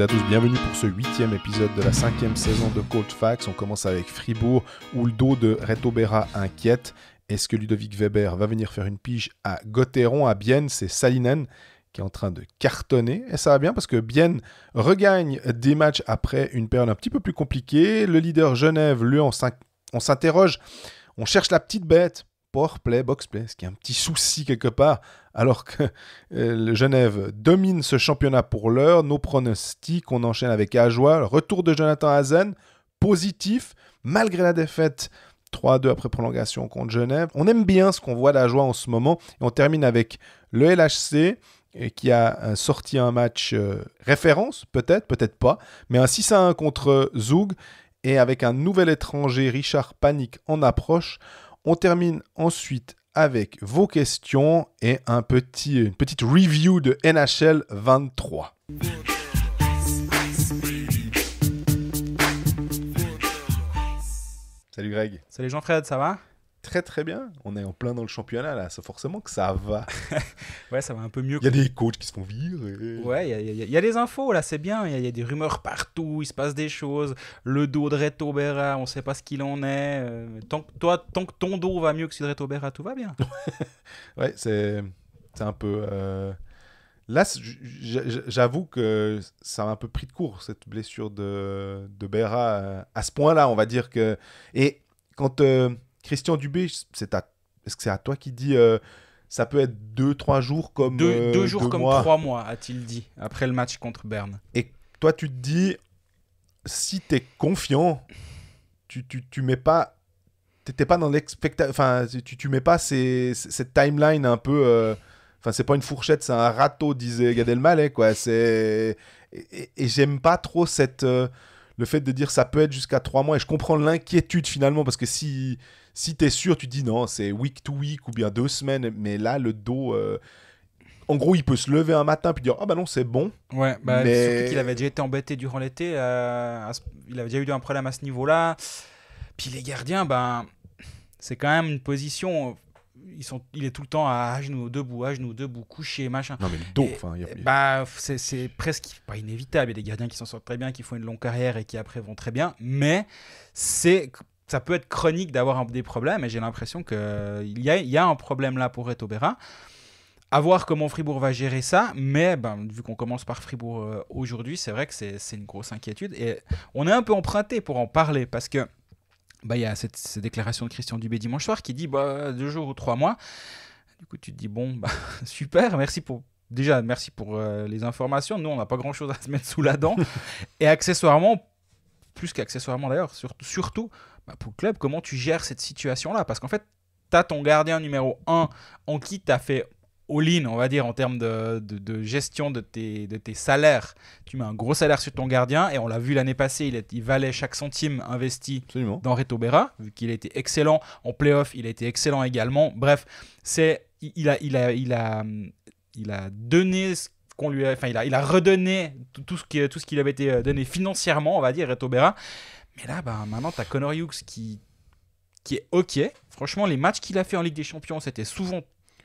à tous, bienvenue pour ce huitième épisode de la cinquième saison de Cold Facts. On commence avec Fribourg, où le dos de Reto Berra inquiète. Est-ce que Ludovic Weber va venir faire une pige à Gotheron, à Bienne C'est Salinen qui est en train de cartonner. Et ça va bien parce que Bienne regagne des matchs après une période un petit peu plus compliquée. Le leader Genève, lui, on s'interroge. On cherche la petite bête. box play, ce qui est un petit souci quelque part alors que euh, Genève domine ce championnat pour l'heure. Nos pronostics, on enchaîne avec Ajoie, le retour de Jonathan Hazen, positif, malgré la défaite 3-2 après prolongation contre Genève. On aime bien ce qu'on voit d'Ajoie en ce moment. Et on termine avec le LHC qui a euh, sorti un match euh, référence, peut-être, peut-être pas, mais un 6-1 contre Zoug et avec un nouvel étranger, Richard Panic, en approche. On termine ensuite avec vos questions et un petit, une petite review de NHL 23. Salut Greg. Salut Jean-Fred, ça va très très bien. On est en plein dans le championnat là, c'est forcément que ça va. ouais, ça va un peu mieux. Il y a des coachs qui se font virer. Ouais, il y, y, a des infos là, c'est bien. Il y, a des rumeurs partout, il se passe des choses. Le dos de Reto Berra, on sait pas ce qu'il en est. Euh, tant que toi, tant que ton dos va mieux que celui de Reto Berra, tout va bien. ouais, c'est un peu. Euh, là, j'avoue que ça m'a un peu pris de court cette blessure de, de Berra euh, à ce point-là, on va dire que. Et quand Christian Dubé, c'est est-ce que c'est à toi qui dit euh, ça peut être deux, trois jours comme. deux, euh, deux jours comme 3 mois, a-t-il dit, après le match contre Berne. Et toi, tu te dis, si tu es confiant, tu, tu, mets pas. T'étais pas dans Enfin, tu, tu mets pas cette timeline un peu. Euh, enfin, c'est pas une fourchette, c'est un râteau, disait Gad quoi. C'est et, j'aime pas trop cette le fait de dire ça peut être jusqu'à trois mois. Et je comprends l'inquiétude finalement parce que si si tu es sûr, tu dis non, c'est week to week ou bien deux semaines, mais là, le dos. Euh, en gros, il peut se lever un matin puis dire ah bah non c'est bon. Ouais, bah, mais... avait déjà été embêté durant l'été. Euh, il avait déjà eu un problème à ce niveau-là. Puis les gardiens, ben c'est quand même une position. Ils sont, il est tout le temps à genoux, debout, à genoux, debout, couché, machin. Non mais le dos, enfin. Bah, c'est presque pas inévitable. Il y a des gardiens qui s'en sortent très bien, qui font une longue carrière et qui après vont très bien. Mais c'est ça peut être chronique d'avoir des problèmes, et j'ai l'impression qu'il euh, y a, un problème là pour Etobera. À voir comment Fribourg va gérer ça, mais ben, vu qu'on commence par Fribourg euh, aujourd'hui, c'est vrai que c'est une grosse inquiétude, et on est un peu emprunté pour en parler, parce que ben, il y a cette, déclaration de Christian Dubé dimanche soir qui dit bah, deux jours ou trois mois. Du coup, tu te dis bon, bah, super, merci pour. Déjà, merci pour euh, les informations. Nous, on n'a pas grand chose à se mettre sous la dent. Et accessoirement, plus qu'accessoirement d'ailleurs, surtout surtout, bah, pour le club, comment tu gères cette situation-là Parce qu'en fait, tu as ton gardien numéro 1 en qui tu as fait all-in, on va dire, en termes de, gestion de tes, de tes, salaires. Tu mets un gros salaire sur ton gardien, et on l'a vu l'année passée, il, il, valait chaque centime investi dans Reto Berra, vu qu'il a été excellent en playoff, il a été excellent également. Bref, c'est il a, il, a, il, a, il a donné ce qu'on lui a, enfin, il a, il a redonné tout, ce qui, tout ce qu'il avait été euh, donné financièrement, on va dire, Reto Berra. Mais là, bah, maintenant, tu as Connor Hughes qui, qui est OK. Franchement, les matchs qu'il a fait en Ligue des Champions, c'était souvent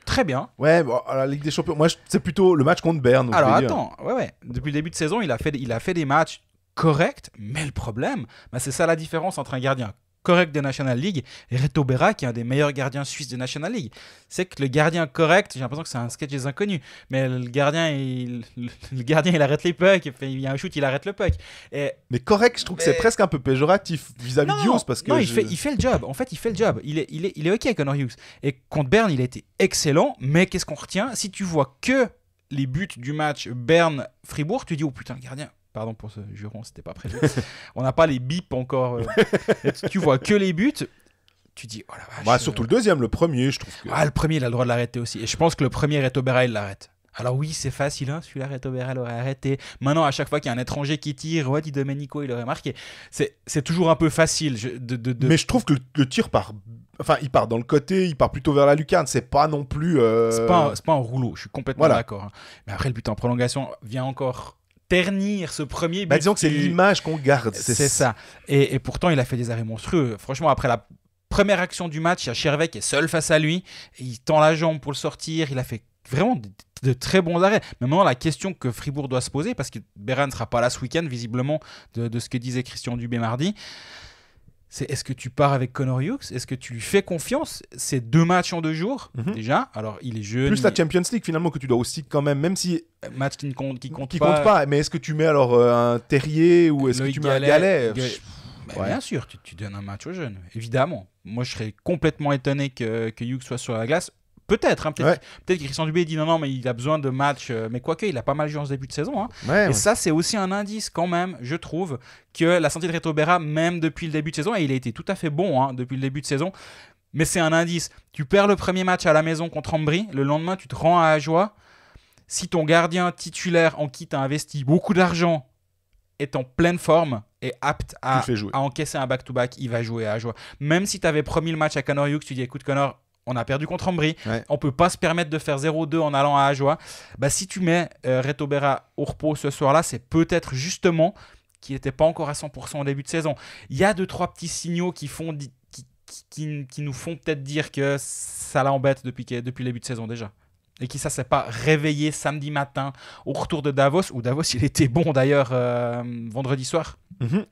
très bien. Ouais, la Ligue des Champions, moi, c'est plutôt le match contre Berne. Alors attends, ouais. Depuis le début de saison, il a fait, il a fait des matchs corrects, mais le problème, bah, c'est ça la différence entre un gardien correct de National League, Reto Berra, qui est un des meilleurs gardiens suisses de National League. C'est que le gardien correct, j'ai l'impression que c'est un sketch des inconnus, mais le gardien, il, le gardien, il arrête les pucks, il y a un shoot, il arrête le puck. Et, mais correct, je trouve que c'est presque un peu péjoratif vis-à-vis de Hughes. parce que non, il, fait, le job. En fait, il fait le job. Il est, il est, il est OK, avec Et contre Bern, il a été excellent, mais qu'est-ce qu'on retient Si tu vois que les buts du match bern fribourg tu dis, oh putain, le gardien, Pardon pour ce juron, c'était pas prévu. on n'a pas les bips encore. Euh. tu vois que les buts tu dis oh bah, euh. surtout le deuxième, le premier, je trouve ah, le premier, il a le droit de l'arrêter aussi. Et je pense que le premier, Reto il l'arrête. Alors oui, c'est facile, hein, celui-là, Reto aurait arrêté. Maintenant, à chaque fois qu'il y a un étranger qui tire, ouais, dit Domenico, il aurait marqué. C'est toujours un peu facile. de, Mais je trouve que le, tir part... Enfin, il part dans le côté, il part plutôt vers la lucarne. C'est pas non plus... Euh, c'est pas, un, rouleau, je suis complètement d'accord. Hein. Mais après, le but en prolongation vient encore ternir ce premier bah, but. Bah, disons que c'est l'image qu'on garde. C'est ça. Et, pourtant, il a fait des arrêts monstrueux. Franchement, après la première action du match, il y a Chervet qui est seul face à lui. Il tend la jambe pour le sortir. Il a fait vraiment de, très bons arrêts. Mais maintenant, la question que Fribourg doit se poser, parce que Béren ne sera pas là ce week-end, visiblement, de ce que disait Christian Dubé mardi c'est est-ce que tu pars avec Conor Hughes Est-ce que tu lui fais confiance C'est deux matchs en deux jours, mhm. déjà. Alors, il est jeune. Plus la Champions League, finalement, que tu dois aussi quand même, même si. Match qui ne compte, qui qui pas. compte pas. Mais est-ce que tu mets alors euh, un terrier ou est-ce que tu mets un bah, Bien sûr, tu, donnes un match aux jeunes, évidemment. Moi, je serais complètement étonné que, que Hughes soit sur la glace. Peut-être, hein, peut-être que Christian Dubé dit non, non, mais il a besoin de matchs. Euh, mais quoique, il a pas mal joué en début de saison. Hein. et ça, c'est aussi un indice quand même, je trouve, que la santé de Reto Berra, même depuis le début de saison, et il a été tout à fait bon hein, depuis le début de saison, mais c'est un indice. Tu perds le premier match à la maison contre Ambry, le lendemain, tu te rends à Ajoie. Si ton gardien titulaire en qui tu as investi beaucoup d'argent est en pleine forme, et apte à, à encaisser un back-to-back, il va jouer à Ajoie. Même si tu avais promis le match à Connor Hughes, tu dis écoute Connor, on a perdu contre Ambry, on on peut pas se permettre de faire 0-2 en allant à Ajoa. Bah, si tu mets euh, Reto Retobera au repos ce soir-là, c'est peut-être justement qu'il n'était pas encore à 100% au début de saison. Il y a deux, trois petits signaux qui font qui, qui, nous font peut-être dire que ça l'embête depuis, depuis le début de saison déjà et qui ça s'est pas réveillé samedi matin au retour de Davos, où Davos il était bon d'ailleurs euh, vendredi soir. Mhm.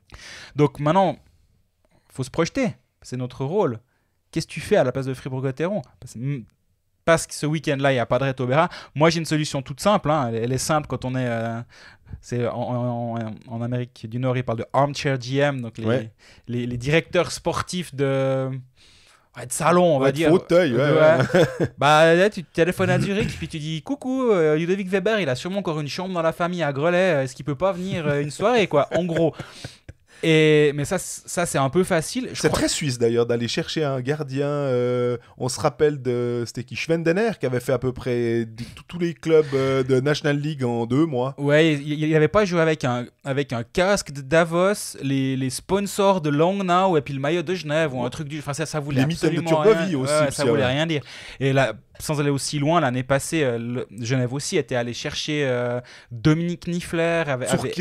Donc maintenant, faut se projeter, c'est notre rôle qu'est-ce que tu fais à la place de Fribourg-Gotteron hmm, parce que ce week-end-là, il n'y a pas de Retobera. Moi, j'ai une solution toute simple. Hein. Elle, est simple quand on est. Euh, c'est en, Amérique du Nord, ils parlent de armchair GM, donc les, directeurs sportifs de. de salon, on va dire. Fauteuil, ouais. bah, tu téléphones à Zurich, puis tu dis Coucou, euh, Ludovic Weber, il a sûrement encore une chambre dans la famille à Grelais, est-ce qu'il peut pas venir euh, une soirée, quoi En gros mais ça, ça c'est un peu facile. C'est très suisse d'ailleurs d'aller chercher un gardien. Euh, on se rappelle de c'était qui Schwendener qui avait fait à peu près tous les clubs euh, de National League en deux mois. Ouais, il n'avait pas joué avec un, avec un casque de Davos, les, les sponsors de Now et puis le maillot de Genève ou un truc du. Enfin, ça, ça voulait les absolument de rien. aussi, ça voulait rien dire. Et là, sans aller aussi loin, l'année passée, euh, Genève aussi était allé chercher euh, Dominique Niffler, avait, avait,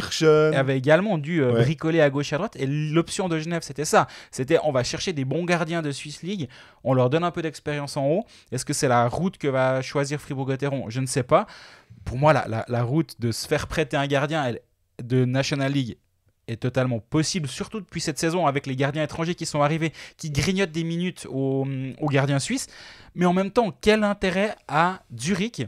avait, également dû euh, bricoler à gauche et à droite. Et l'option de Genève, c'était ça. C'était on va chercher des bons gardiens de Swiss League, on leur donne un peu d'expérience en haut. Est-ce que c'est la route que va choisir Fribourg-Gotteron Je ne sais pas. Pour moi, la, route de se faire prêter un gardien, de National League, est totalement possible, surtout depuis cette saison avec les gardiens étrangers qui sont arrivés, qui grignotent des minutes mm, aux, gardiens suisses. Mais en même temps, quel intérêt à Zurich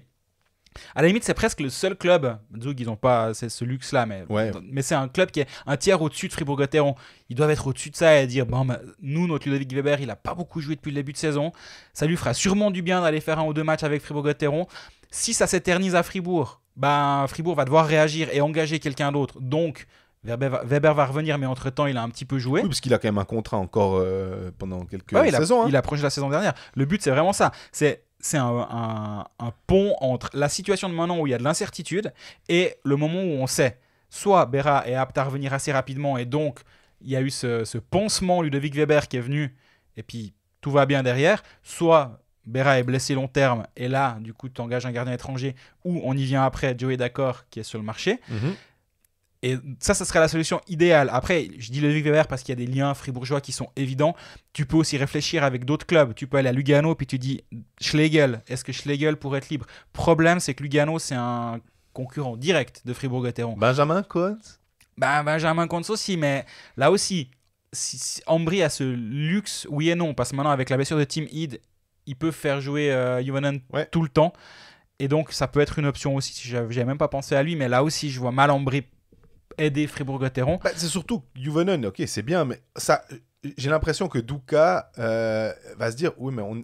à la limite, c'est presque le seul club. Zug, ils n'ont pas ce luxe-là, mais, mais c'est un club qui est un tiers au-dessus de Fribourg-Gotteron. Ils doivent être au-dessus de ça et dire bon, bah, nous, notre Ludovic Weber, il n'a pas beaucoup joué depuis le début de saison. Ça lui fera sûrement du bien d'aller faire un ou deux matchs avec Fribourg-Gotteron. Si ça s'éternise à Fribourg, ben, Fribourg va devoir réagir et engager quelqu'un d'autre. Donc, Weber va, revenir, mais entre-temps, il a un petit peu joué. Oui, parce qu'il a quand même un contrat encore euh, pendant quelques saisons. Il, a, hein. il a la saison dernière. Le but, c'est vraiment ça. C'est c'est un, pont entre la situation de maintenant où il y a de l'incertitude et le moment où on sait soit Berra est apte à revenir assez rapidement et donc il y a eu ce, ce pansement Ludovic Weber qui est venu et puis tout va bien derrière, soit Berra est blessé long terme et là du coup tu engages un gardien étranger ou on y vient après Joey D'accord qui est sur le marché. Mhm. Et ça, ça serait la solution idéale. Après, je dis vieux Weber parce qu'il y a des liens fribourgeois qui sont évidents. Tu peux aussi réfléchir avec d'autres clubs. Tu peux aller à Lugano, puis tu dis Schlegel, est-ce que Schlegel pourrait être libre Problème, c'est que Lugano, c'est un concurrent direct de Fribourg-Gotteron. Benjamin Coates ben, Benjamin Coates aussi, mais là aussi, si, Ambry a ce luxe, oui et non, parce que maintenant, avec la blessure de team id il peut faire jouer euh, tout le temps. Et donc, ça peut être une option aussi. je n'avais même pas pensé à lui, mais là aussi, je vois mal Ambry aider Fribourg-Gotteron. Bah, c'est surtout Juvenen, ok, c'est bien, mais ça, j'ai l'impression que Duka euh, va se dire oui, mais on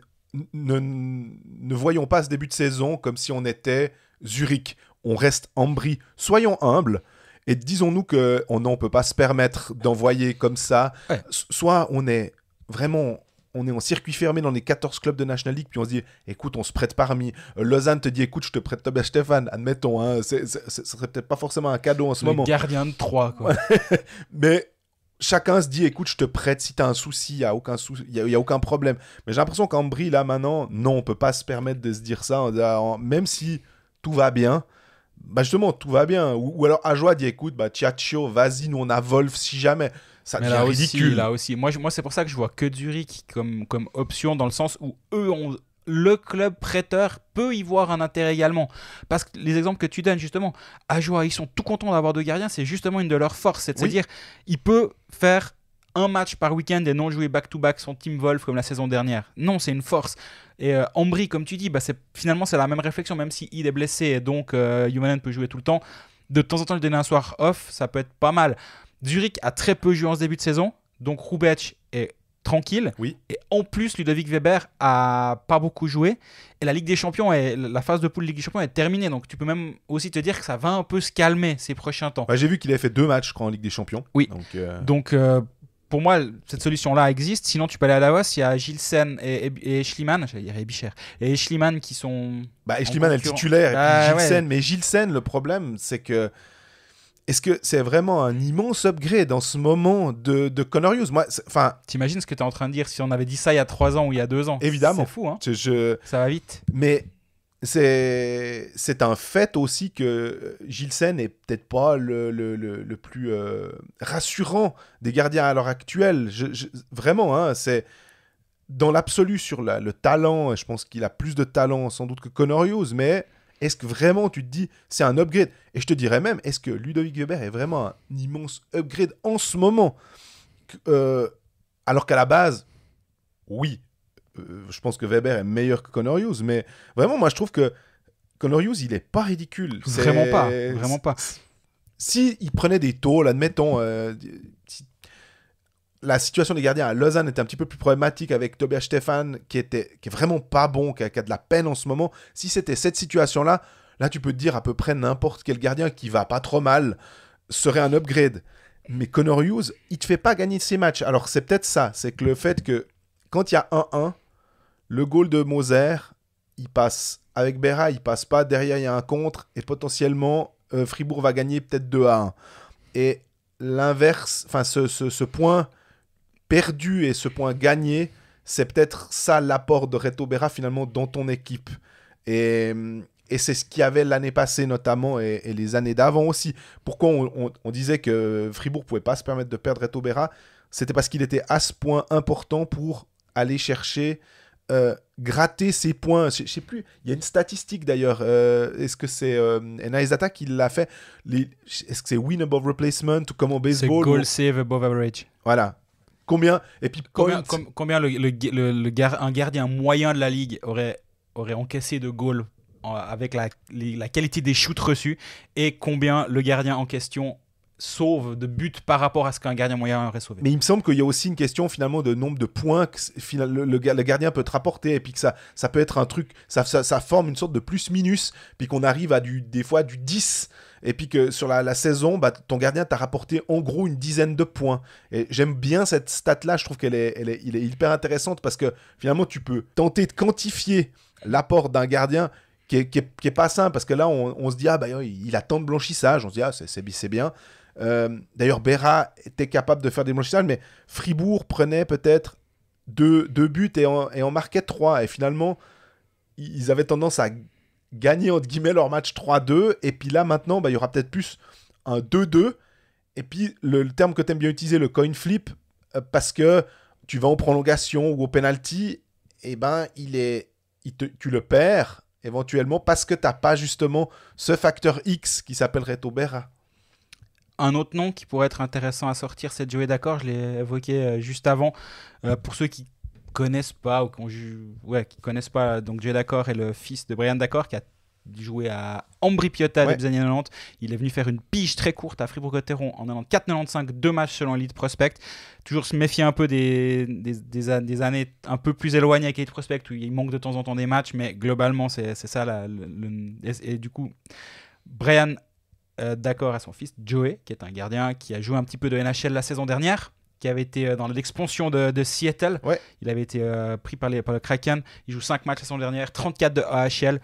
ne, voyons pas ce début de saison comme si on était Zurich. On reste brie Soyons humbles. Et disons-nous que on ne peut pas se permettre d'envoyer comme ça. Soit on est vraiment on est en circuit fermé dans les 14 clubs de National League, puis on se dit, écoute, on se prête parmi. Euh, Lausanne te dit, écoute, je te prête Tobias Stéphane, admettons, hein, c'est, ce serait peut-être pas forcément un cadeau en ce moment. Gardien de 3, quoi. Mais chacun se dit, écoute, je te prête si tu as un souci, il n'y a, aucun souci, a aucun problème. Mais j'ai l'impression qu'en Brie, là, maintenant, non, on peut pas se permettre de se dire ça, même si tout va bien bah justement, tout va bien. Ou, alors Ajoa dit écoute, bah vas-y, nous on a Wolf si jamais ça là ridicule. Aussi, là aussi, moi, moi c'est pour ça que je vois que Zurich comme, comme option dans le sens où eux le club prêteur peut y voir un intérêt également. Parce que les exemples que tu donnes, justement, à jouer, ils sont tout contents d'avoir deux gardiens, c'est justement une de leurs forces. C'est-à-dire, oui. il peut faire un match par week-end et non jouer back-to-back son team Wolf comme la saison dernière. Non, c'est une force. Et euh, Ambry, comme tu dis, bah finalement, c'est la même réflexion, même si il est blessé et donc euh, peut jouer tout le temps. De temps en temps, lui donner un soir off, ça peut être pas mal. Zurich a très peu joué en ce début de saison, donc Rubec est tranquille. Oui. Et en plus, Ludovic Weber a pas beaucoup joué. Et la Ligue des Champions, est, la phase de poule Ligue des Champions est terminée. Donc tu peux même aussi te dire que ça va un peu se calmer ces prochains temps. Bah, j'ai vu qu'il avait fait deux matchs, je en Ligue des Champions. Oui. Donc, euh, donc euh, pour moi, cette solution-là existe. Sinon, tu peux aller à Davos. Il y a Gilsen et, et, Schliemann. J'allais dire Ebischer Et Schliemann qui sont. Bah, Schliemann est le titulaire. et bah, Gilsen, Mais Gilsen, le problème, c'est que est-ce que c'est vraiment un immense upgrade en ce moment de, de Connor Moi, enfin. T'imagines ce que tu es en train de dire si on avait dit ça il y a trois ans ou il y a 2 ans Évidemment. C'est fou, hein Ça va vite. Mais c'est c'est un fait aussi que Gilsen n'est peut-être pas le, plus euh, rassurant des gardiens à l'heure actuelle. Vraiment, hein, c'est dans l'absolu sur le talent. Je pense qu'il a plus de talent sans doute que Connor mais est-ce que vraiment tu te dis c'est un upgrade Et je te dirais même, est-ce que Ludovic Weber est vraiment un immense upgrade en ce moment euh, Alors qu'à la base, oui, euh, je pense que Weber est meilleur que Connor Hughes, mais vraiment, moi je trouve que Connor Hughes, il est pas ridicule. Vraiment pas, vraiment pas. Si il prenait des taux, admettons, euh, la situation des gardiens à Lausanne était un petit peu plus problématique avec Tobias Stefan, qui était est vraiment pas bon, qui a, de la peine en ce moment. Si c'était cette situation-là, là tu peux te dire à peu près n'importe quel gardien qui va pas trop mal serait un upgrade. Mais Connor Hughes, il te fait pas gagner ses matchs. Alors c'est peut-être ça, c'est que le fait que quand il y a 1-1, le goal de Moser, il passe avec Bera, il passe pas, derrière il y a un contre, et potentiellement euh, Fribourg va gagner peut-être 2 1. Et l'inverse, enfin ce point perdu et ce point gagné, c'est peut-être ça l'apport de Reto Berra finalement dans ton équipe. Et, c'est ce qu'il y avait l'année passée notamment et, les années d'avant aussi. Pourquoi on, disait que Fribourg pouvait pas se permettre de perdre Reto Berra C'était parce qu'il était à ce point important pour aller chercher, euh, gratter ses points. Je, sais plus, il y a une statistique d'ailleurs. Euh, est-ce que c'est euh, Attack qui l'a fait Est-ce que c'est win above replacement ou comme au baseball C'est goal save above average. Voilà, Combien Et puis combien, le, le, un gardien moyen de la ligue aurait, aurait encaissé de goal avec la, la, qualité des shoots reçus et combien le gardien en question sauve de buts par rapport à ce qu'un gardien moyen aurait sauvé. Mais il me semble qu'il y a aussi une question finalement de nombre de points que le, gardien peut te rapporter et puis que ça, ça peut être un truc, ça, ça, forme une sorte de plus-minus, puis qu'on arrive à du, des fois du 10 et puis que sur la, saison, bah, ton gardien t'a rapporté en gros une dizaine de points. Et j'aime bien cette stat-là, je trouve qu'elle est, elle est, hyper intéressante parce que finalement, tu peux tenter de quantifier l'apport d'un gardien qui est, qui, est, pas simple parce que là on, se dit ah bah il a tant de blanchissage on se dit ah c'est bien euh, d'ailleurs, Béra était capable de faire des matchs, mais Fribourg prenait peut-être deux, buts et en, marquait trois. Et finalement, ils avaient tendance à gagner entre guillemets leur match 3-2. Et puis là, maintenant, bah, il y aura peut-être plus un 2-2. Et puis, le, terme que tu aimes bien utiliser, le coin flip, euh, parce que tu vas en prolongation ou au penalty, et eh ben, il est, tu le perds éventuellement parce que tu n'as pas justement ce facteur X qui s'appellerait au un autre nom qui pourrait être intéressant à sortir, c'est Joey D'accord, je l'ai évoqué euh, juste avant. Euh, pour ceux qui connaissent pas ou connaissent pas, donc Joey D'accord est le fils de Brian D'accord qui a joué à Ambri Piotta années 90. Il est venu faire une pige très courte à Fribourg-Gotteron en 4 95 deux matchs selon Elite Prospect. Toujours se méfier un peu des, des, années un peu plus éloignées avec Elite Prospect où il manque de temps en temps des matchs, mais globalement, c'est ça. et, du coup, Brian euh, d'accord à son fils Joey, qui est un gardien qui a joué un petit peu de NHL la saison dernière, qui avait été euh, dans l'expansion de, Seattle. Il avait été euh, pris par, les, par, le Kraken. Il joue 5 matchs la saison dernière, 34 de AHL.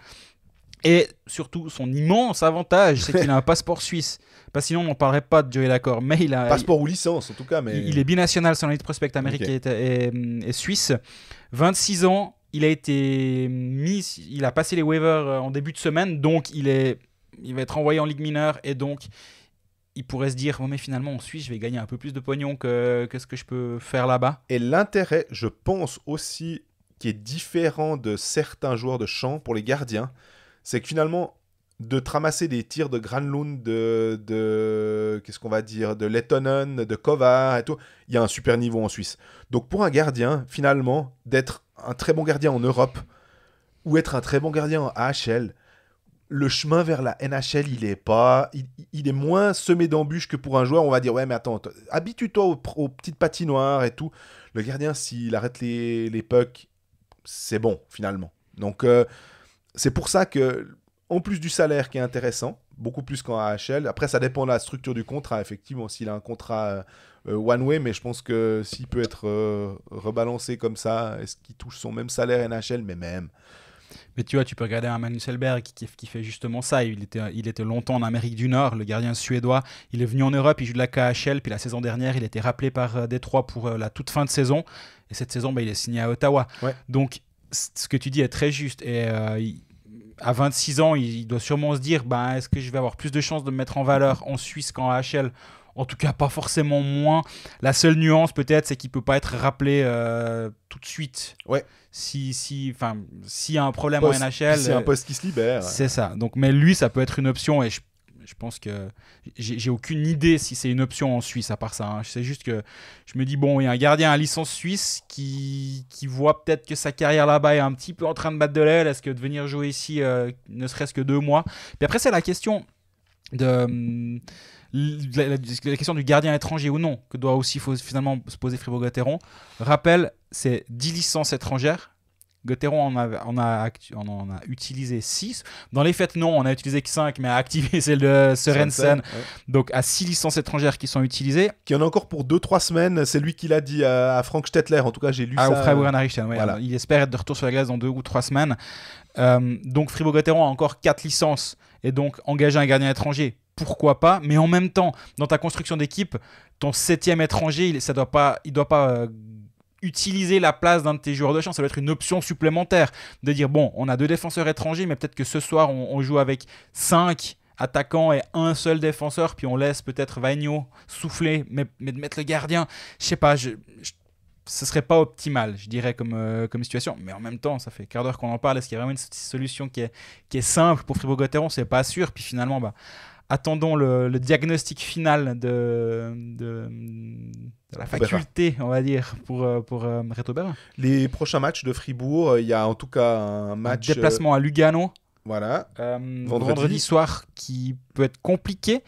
Et surtout, son immense avantage, c'est qu'il a un passeport suisse. Parce sinon, on n'en parlerait pas de Joey d'accord Mais il a. Passeport ou licence, en tout cas. Mais... Il, est binational, son liste prospect américain et, et, suisse. 26 ans, il a été mis. Il a passé les waivers en début de semaine, donc il est il va être envoyé en Ligue mineure et donc il pourrait se dire mais finalement en Suisse je vais gagner un peu plus de pognon que, que ce que je peux faire là-bas. Et l'intérêt, je pense aussi, qui est différent de certains joueurs de champ pour les gardiens, c'est que finalement de tramasser des tirs de Granlund, de, de qu'est-ce qu'on va dire, de Lettonen, de Kovar et tout, il y a un super niveau en Suisse. Donc pour un gardien, finalement, d'être un très bon gardien en Europe ou être un très bon gardien en AHL, le chemin vers la NHL, il est pas, il, est moins semé d'embûches que pour un joueur. On va dire ouais, mais attends, habitue-toi aux, petites patinoires et tout. Le gardien, s'il arrête les, pucks, c'est bon finalement. Donc euh, c'est pour ça que, en plus du salaire qui est intéressant, beaucoup plus qu'en AHL. Après, ça dépend de la structure du contrat. Effectivement, s'il a un contrat euh, euh, one way, mais je pense que s'il peut être rebalancé comme ça, est-ce qu'il touche son même salaire NHL Mais même tu vois, tu peux regarder un Magnus qui, fait justement ça. Il était, il était longtemps en Amérique du Nord, le gardien suédois. Il est venu en Europe, il joue de la KHL. Puis la saison dernière, il était rappelé par euh, Détroit pour euh, la toute fin de saison. Et cette saison, bah, il est signé à Ottawa. Donc, ce que tu dis est très juste. Et. Euh, à 26 ans, il doit sûrement se dire bah est-ce que je vais avoir plus de chances de me mettre en valeur en Suisse qu'en AHL en tout cas, pas forcément moins. La seule nuance, peut-être, c'est qu'il peut pas être rappelé euh, tout de suite. Ouais. Si, si, enfin, s'il y a un problème au en NHL. C'est un euh, poste qui se libère. C'est ça. Donc, mais lui, ça peut être une option et je, je pense que j'ai aucune idée si c'est une option en Suisse à part ça. Je hein. C'est juste que je me dis, bon, il y a un gardien à licence suisse qui, voit peut-être que sa carrière là-bas est un petit peu en train de battre de l'aile. Est-ce que de venir jouer ici, euh, ne serait-ce que deux mois Puis après, c'est la question de. Hum, la, question du gardien étranger ou non, que doit aussi finalement se poser Fribourg-Gotteron. Rappel, c'est 10 licences étrangères. Gotteron en a, on a, on a utilisé 6. Dans les fêtes, non, on a utilisé que 5, mais a activé celle de Sorensen. Donc à 6 licences étrangères qui sont utilisées. Qui en a encore pour 2-3 semaines. C'est lui qui l'a dit à, Frank Stettler. En tout cas, j'ai lu ah, ça. Il espère être de retour sur la glace dans 2 ou 3 semaines. Euh, donc Fribourg-Gotteron a encore 4 licences et donc engager un gardien étranger pourquoi pas, mais en même temps, dans ta construction d'équipe, ton septième étranger, il, ça doit pas, il doit pas euh, utiliser la place d'un de tes joueurs de champ, ça doit être une option supplémentaire de dire bon, on a deux défenseurs étrangers, mais peut-être que ce soir on, joue avec cinq attaquants et un seul défenseur, puis on laisse peut-être Vagno souffler, mais, de mettre le gardien, je sais pas, je, ce serait pas optimal, je dirais, comme, euh, comme situation. Mais en même temps, ça fait quart d'heure qu'on en parle, est-ce qu'il y a vraiment une solution qui est, qui est simple pour Fribourg-Gotteron C'est pas sûr, puis finalement, bah, attendons le, diagnostic final de, la faculté, on va dire, pour, euh, pour, euh, Les prochains matchs de Fribourg, euh, il y a en tout cas un match. Un déplacement à Lugano. Voilà. vendredi. soir qui peut être compliqué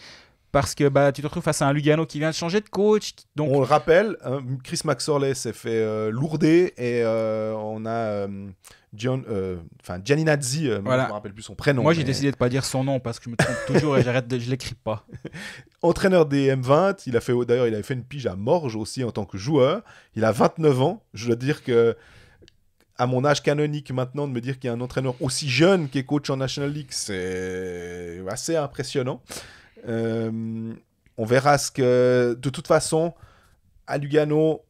parce que bah, tu te retrouves face à un Lugano qui vient de changer de coach. On le rappelle, hein, Chris Maxorley s'est fait euh, lourder et euh, on a John, euh, enfin Gianinazzi, voilà. je me rappelle plus son prénom. Moi j'ai décidé de pas dire son nom parce que je me trompe toujours et j'arrête, de, je l'écris pas. Entraîneur des M20, il a fait d'ailleurs il avait fait une pige à Morge aussi en tant que joueur. Il a 29 ans. Je dois dire que à mon âge canonique maintenant, de me dire qu'il y a un entraîneur aussi jeune qui est coach en National League, c'est assez impressionnant. Euh, on verra ce que. De toute façon, à Lugano,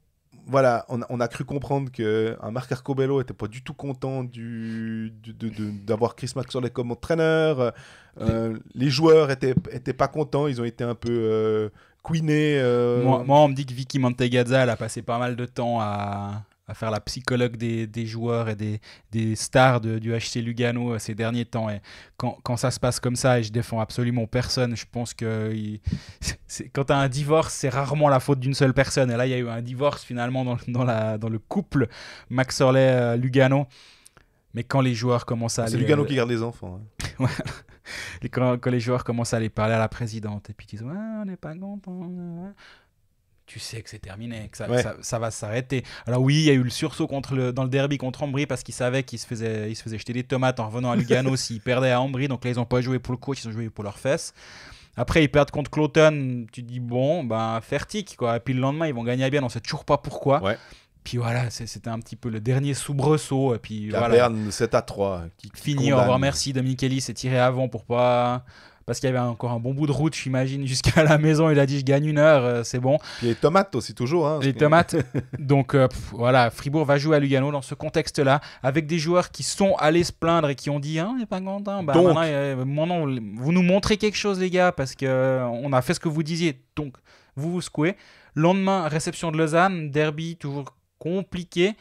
voilà, on, a cru comprendre que un hein, Marc Arcobello était pas du tout content du, d'avoir Chris Maxwell comme entraîneur. Euh, les joueurs étaient, étaient pas contents, ils ont été un peu euh, euh. Moi, on me dit que Vicky Mantegazza, elle a passé pas mal de temps à, à faire la psychologue des, joueurs et des, stars du HC Lugano euh, ces derniers temps. Et quand, ça se passe comme ça, et je défends absolument personne, je pense que quand tu as un divorce, c'est rarement la faute d'une seule personne. Et là, il y a eu un divorce finalement dans, la, dans le couple Max Orley-Lugano. Euh, Mais quand les joueurs commencent à... C'est Lugano euh, qui garde les enfants. Hein. quand, quand, les joueurs commencent à aller parler à la présidente et puis ils disent on n'est pas content. Hein, hein tu sais que c'est terminé, que ça, va s'arrêter. Alors oui, il y a eu le sursaut contre dans le derby contre Ambry parce qu'ils savaient qu'ils se faisaient, se jeter des tomates en revenant à Lugano s'ils perdaient à Ambry. Donc là, ils n'ont pas joué pour le coach, ils ont joué pour leurs fesses. Après, ils perdent contre Cloton, tu dis bon, ben tic. quoi. Et puis le lendemain, ils vont gagner à bien, on ne sait toujours pas pourquoi. Puis voilà, c'était un petit peu le dernier soubresaut. Et puis La à 3. Fini, au revoir, merci. Dominique Ellis s'est tiré avant pour pas parce qu'il y avait encore un bon bout de route, j'imagine, jusqu'à la maison. Il a dit, je gagne une heure, euh, c'est bon. Puis les tomates aussi, toujours. Hein, les tomates. Donc euh, voilà, Fribourg va jouer à Lugano dans ce contexte-là, avec des joueurs qui sont allés se plaindre et qui ont dit, hein, on a pas grand-dame Bah, euh, vous nous montrez quelque chose, les gars, parce qu'on a fait ce que vous disiez. Donc, vous vous secouez. Lendemain, réception de Lausanne, derby toujours compliqué.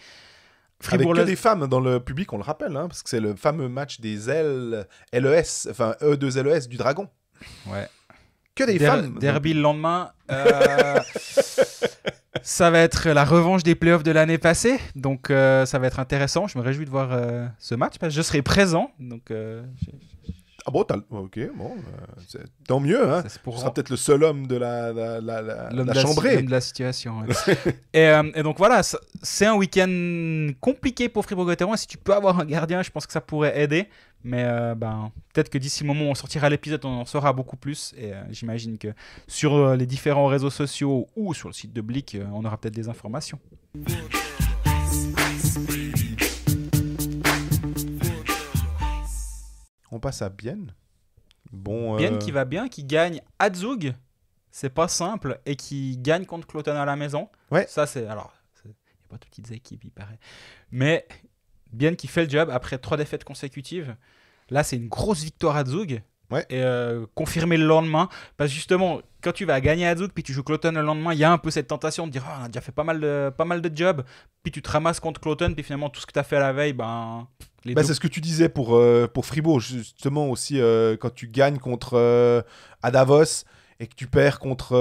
Fribourg avec que des femmes dans le public, on le rappelle, hein, parce que c'est le fameux match des L... LES, enfin E2LES du Dragon. Ouais. Que des femmes. Derby le lendemain. Euh, ça va être la revanche des playoffs de l'année passée, donc euh, ça va être intéressant. Je me réjouis de voir euh, ce match parce que je serai présent, donc ah bon, ok, bon, euh, tant mieux, hein. Ça, pour... Tu peut-être le seul homme de la, la, la, la, chambrée. de la situation. Euh, et, donc voilà, c'est un week-end compliqué pour Fribourg-Gotteron. si tu peux avoir un gardien, je pense que ça pourrait aider. Mais euh, ben, peut-être que d'ici le moment où on sortira l'épisode, on en saura beaucoup plus. Et j'imagine que sur les différents réseaux sociaux ou sur le site de Blick, on aura peut-être des informations. On passe à Bien. Bon, Bien euh, qui va bien, qui gagne à C'est pas simple. Et qui gagne contre Cloton à la maison. Ouais. Ça, c'est. Alors, il n'y a pas toutes petites équipes, il paraît. Mais Bien qui fait le job après trois défaites consécutives. Là, c'est une grosse victoire à Ouais. Et euh, confirmé le lendemain. Parce que justement, quand tu vas gagner à puis tu joues Cloton le lendemain, il y a un peu cette tentation de dire ah, on a déjà fait pas mal de, pas mal de jobs. Puis tu te ramasses contre Cloton, puis finalement, tout ce que tu as fait la veille, ben. Bah, c'est ce que tu disais pour, euh, pour Fribourg, justement aussi, euh, quand tu gagnes contre Adavos euh, à Davos et que tu perds contre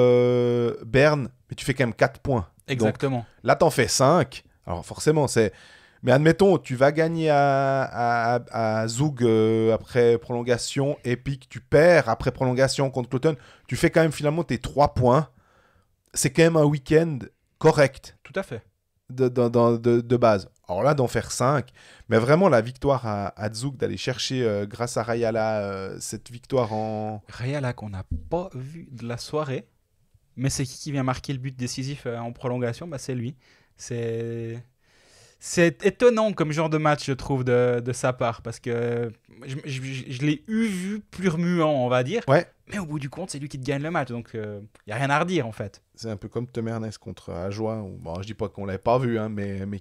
Berne, mais tu fais quand même 4 points. Exactement. Là, là, t'en fais 5. Alors forcément, c'est... Mais admettons, tu vas gagner à, à, à Zoug après prolongation, et puis que tu perds après prolongation contre Cloton, tu fais quand même finalement tes 3 points. C'est quand même un week-end correct. Tout à fait de, de, base. Alors là, d'en faire 5, mais vraiment la victoire à, à Zouk, d'aller chercher euh, grâce à Rayala euh, cette victoire en. Rayala qu'on n'a pas vu de la soirée, mais c'est qui qui vient marquer le but décisif euh, en prolongation bah, C'est lui. C'est. C'est étonnant comme genre de match, je trouve, de, sa part, parce que je, je l'ai eu vu plus remuant, on va dire. Ouais. Mais au bout du compte, c'est lui qui te gagne le match. Donc, il euh, n'y a rien à redire, en fait. C'est un peu comme Temernes contre Ajoin. Bon, je dis pas qu'on l'avait pas vu, hein, mais, mais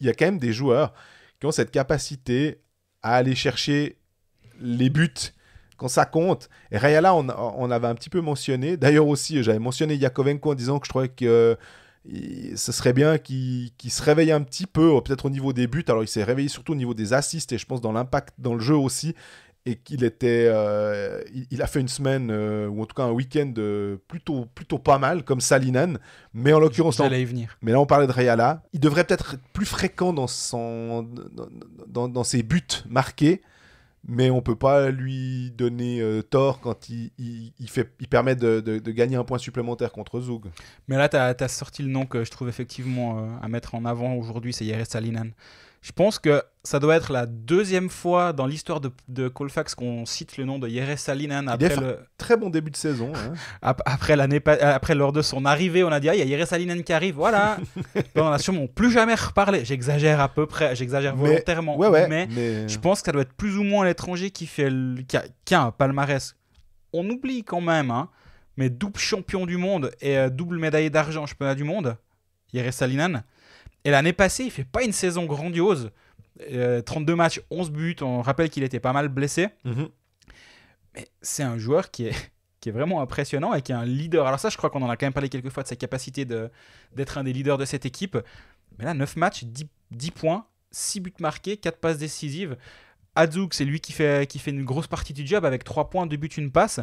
il y a quand même des joueurs qui ont cette capacité à aller chercher les buts quand ça compte. Et Rayala, on, on avait un petit peu mentionné. D'ailleurs aussi, j'avais mentionné Yakovenko en disant que je trouvais que... ce serait bien qu'il se réveille un petit peu, peut-être au niveau des buts. Alors, il s'est réveillé surtout au niveau des assists et je pense dans l'impact dans le jeu aussi et qu'il était, euh, il, a fait une semaine euh, ou en tout cas un week-end euh, plutôt plutôt pas mal comme Salinan. mais en l'occurrence, on... venir. Mais là on parlait de Rayala, il devrait peut-être être plus fréquent dans son dans, ses buts marqués, mais on peut pas lui donner tort quand il, fait il permet de, gagner un point supplémentaire contre Zoug. Mais là tu as, sorti le nom que je trouve effectivement à mettre en avant aujourd'hui, c'est Yair Salinan. Je pense que ça doit être la deuxième fois dans l'histoire de, Colfax qu'on cite le nom de Jere après le très bon début de saison. Hein. après l'année après lors de son arrivée, on a dit ah il y a Jere qui arrive, voilà. on a sûrement plus jamais reparlé. J'exagère à peu près, j'exagère volontairement, mais, je pense que ça doit être plus ou moins l'étranger qui fait qui, a, un palmarès. On oublie quand même, hein, mais double champion du monde et euh, double médaillé d'argent championnat du monde, Jere et l'année passée, il fait pas une saison grandiose. 32 euh, matchs, 11 buts. On rappelle qu'il était pas mal blessé. Mhm. Mais c'est un joueur qui est, qui est vraiment impressionnant et qui est un leader. Alors ça, je crois qu'on en a quand même parlé quelques fois de sa capacité d'être un des leaders de cette équipe. Mais là, 9 matchs, 10, 10 points, 6 buts marqués, 4 passes décisives. Hadzouk, c'est lui qui fait, qui fait une grosse partie du job avec 3 points, 2 buts, 1 passe.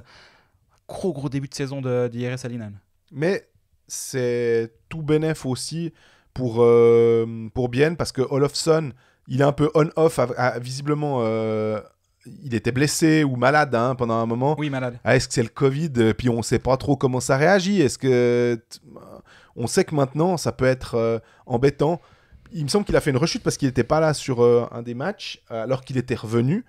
Gros, gros début de saison de, Alinan. Mais c'est tout bénéf aussi pour, euh, pour Bien parce que Olofsson, il est un peu on-off, visiblement. Euh, il était blessé ou malade hein, pendant un moment. Oui, malade. Ah, est-ce que c'est le Covid euh, Puis on sait pas trop comment ça réagit. Est-ce que on sait que maintenant ça peut être embêtant. Il me semble qu'il a fait une rechute parce qu'il n'était pas là sur un des matchs alors qu'il était revenu.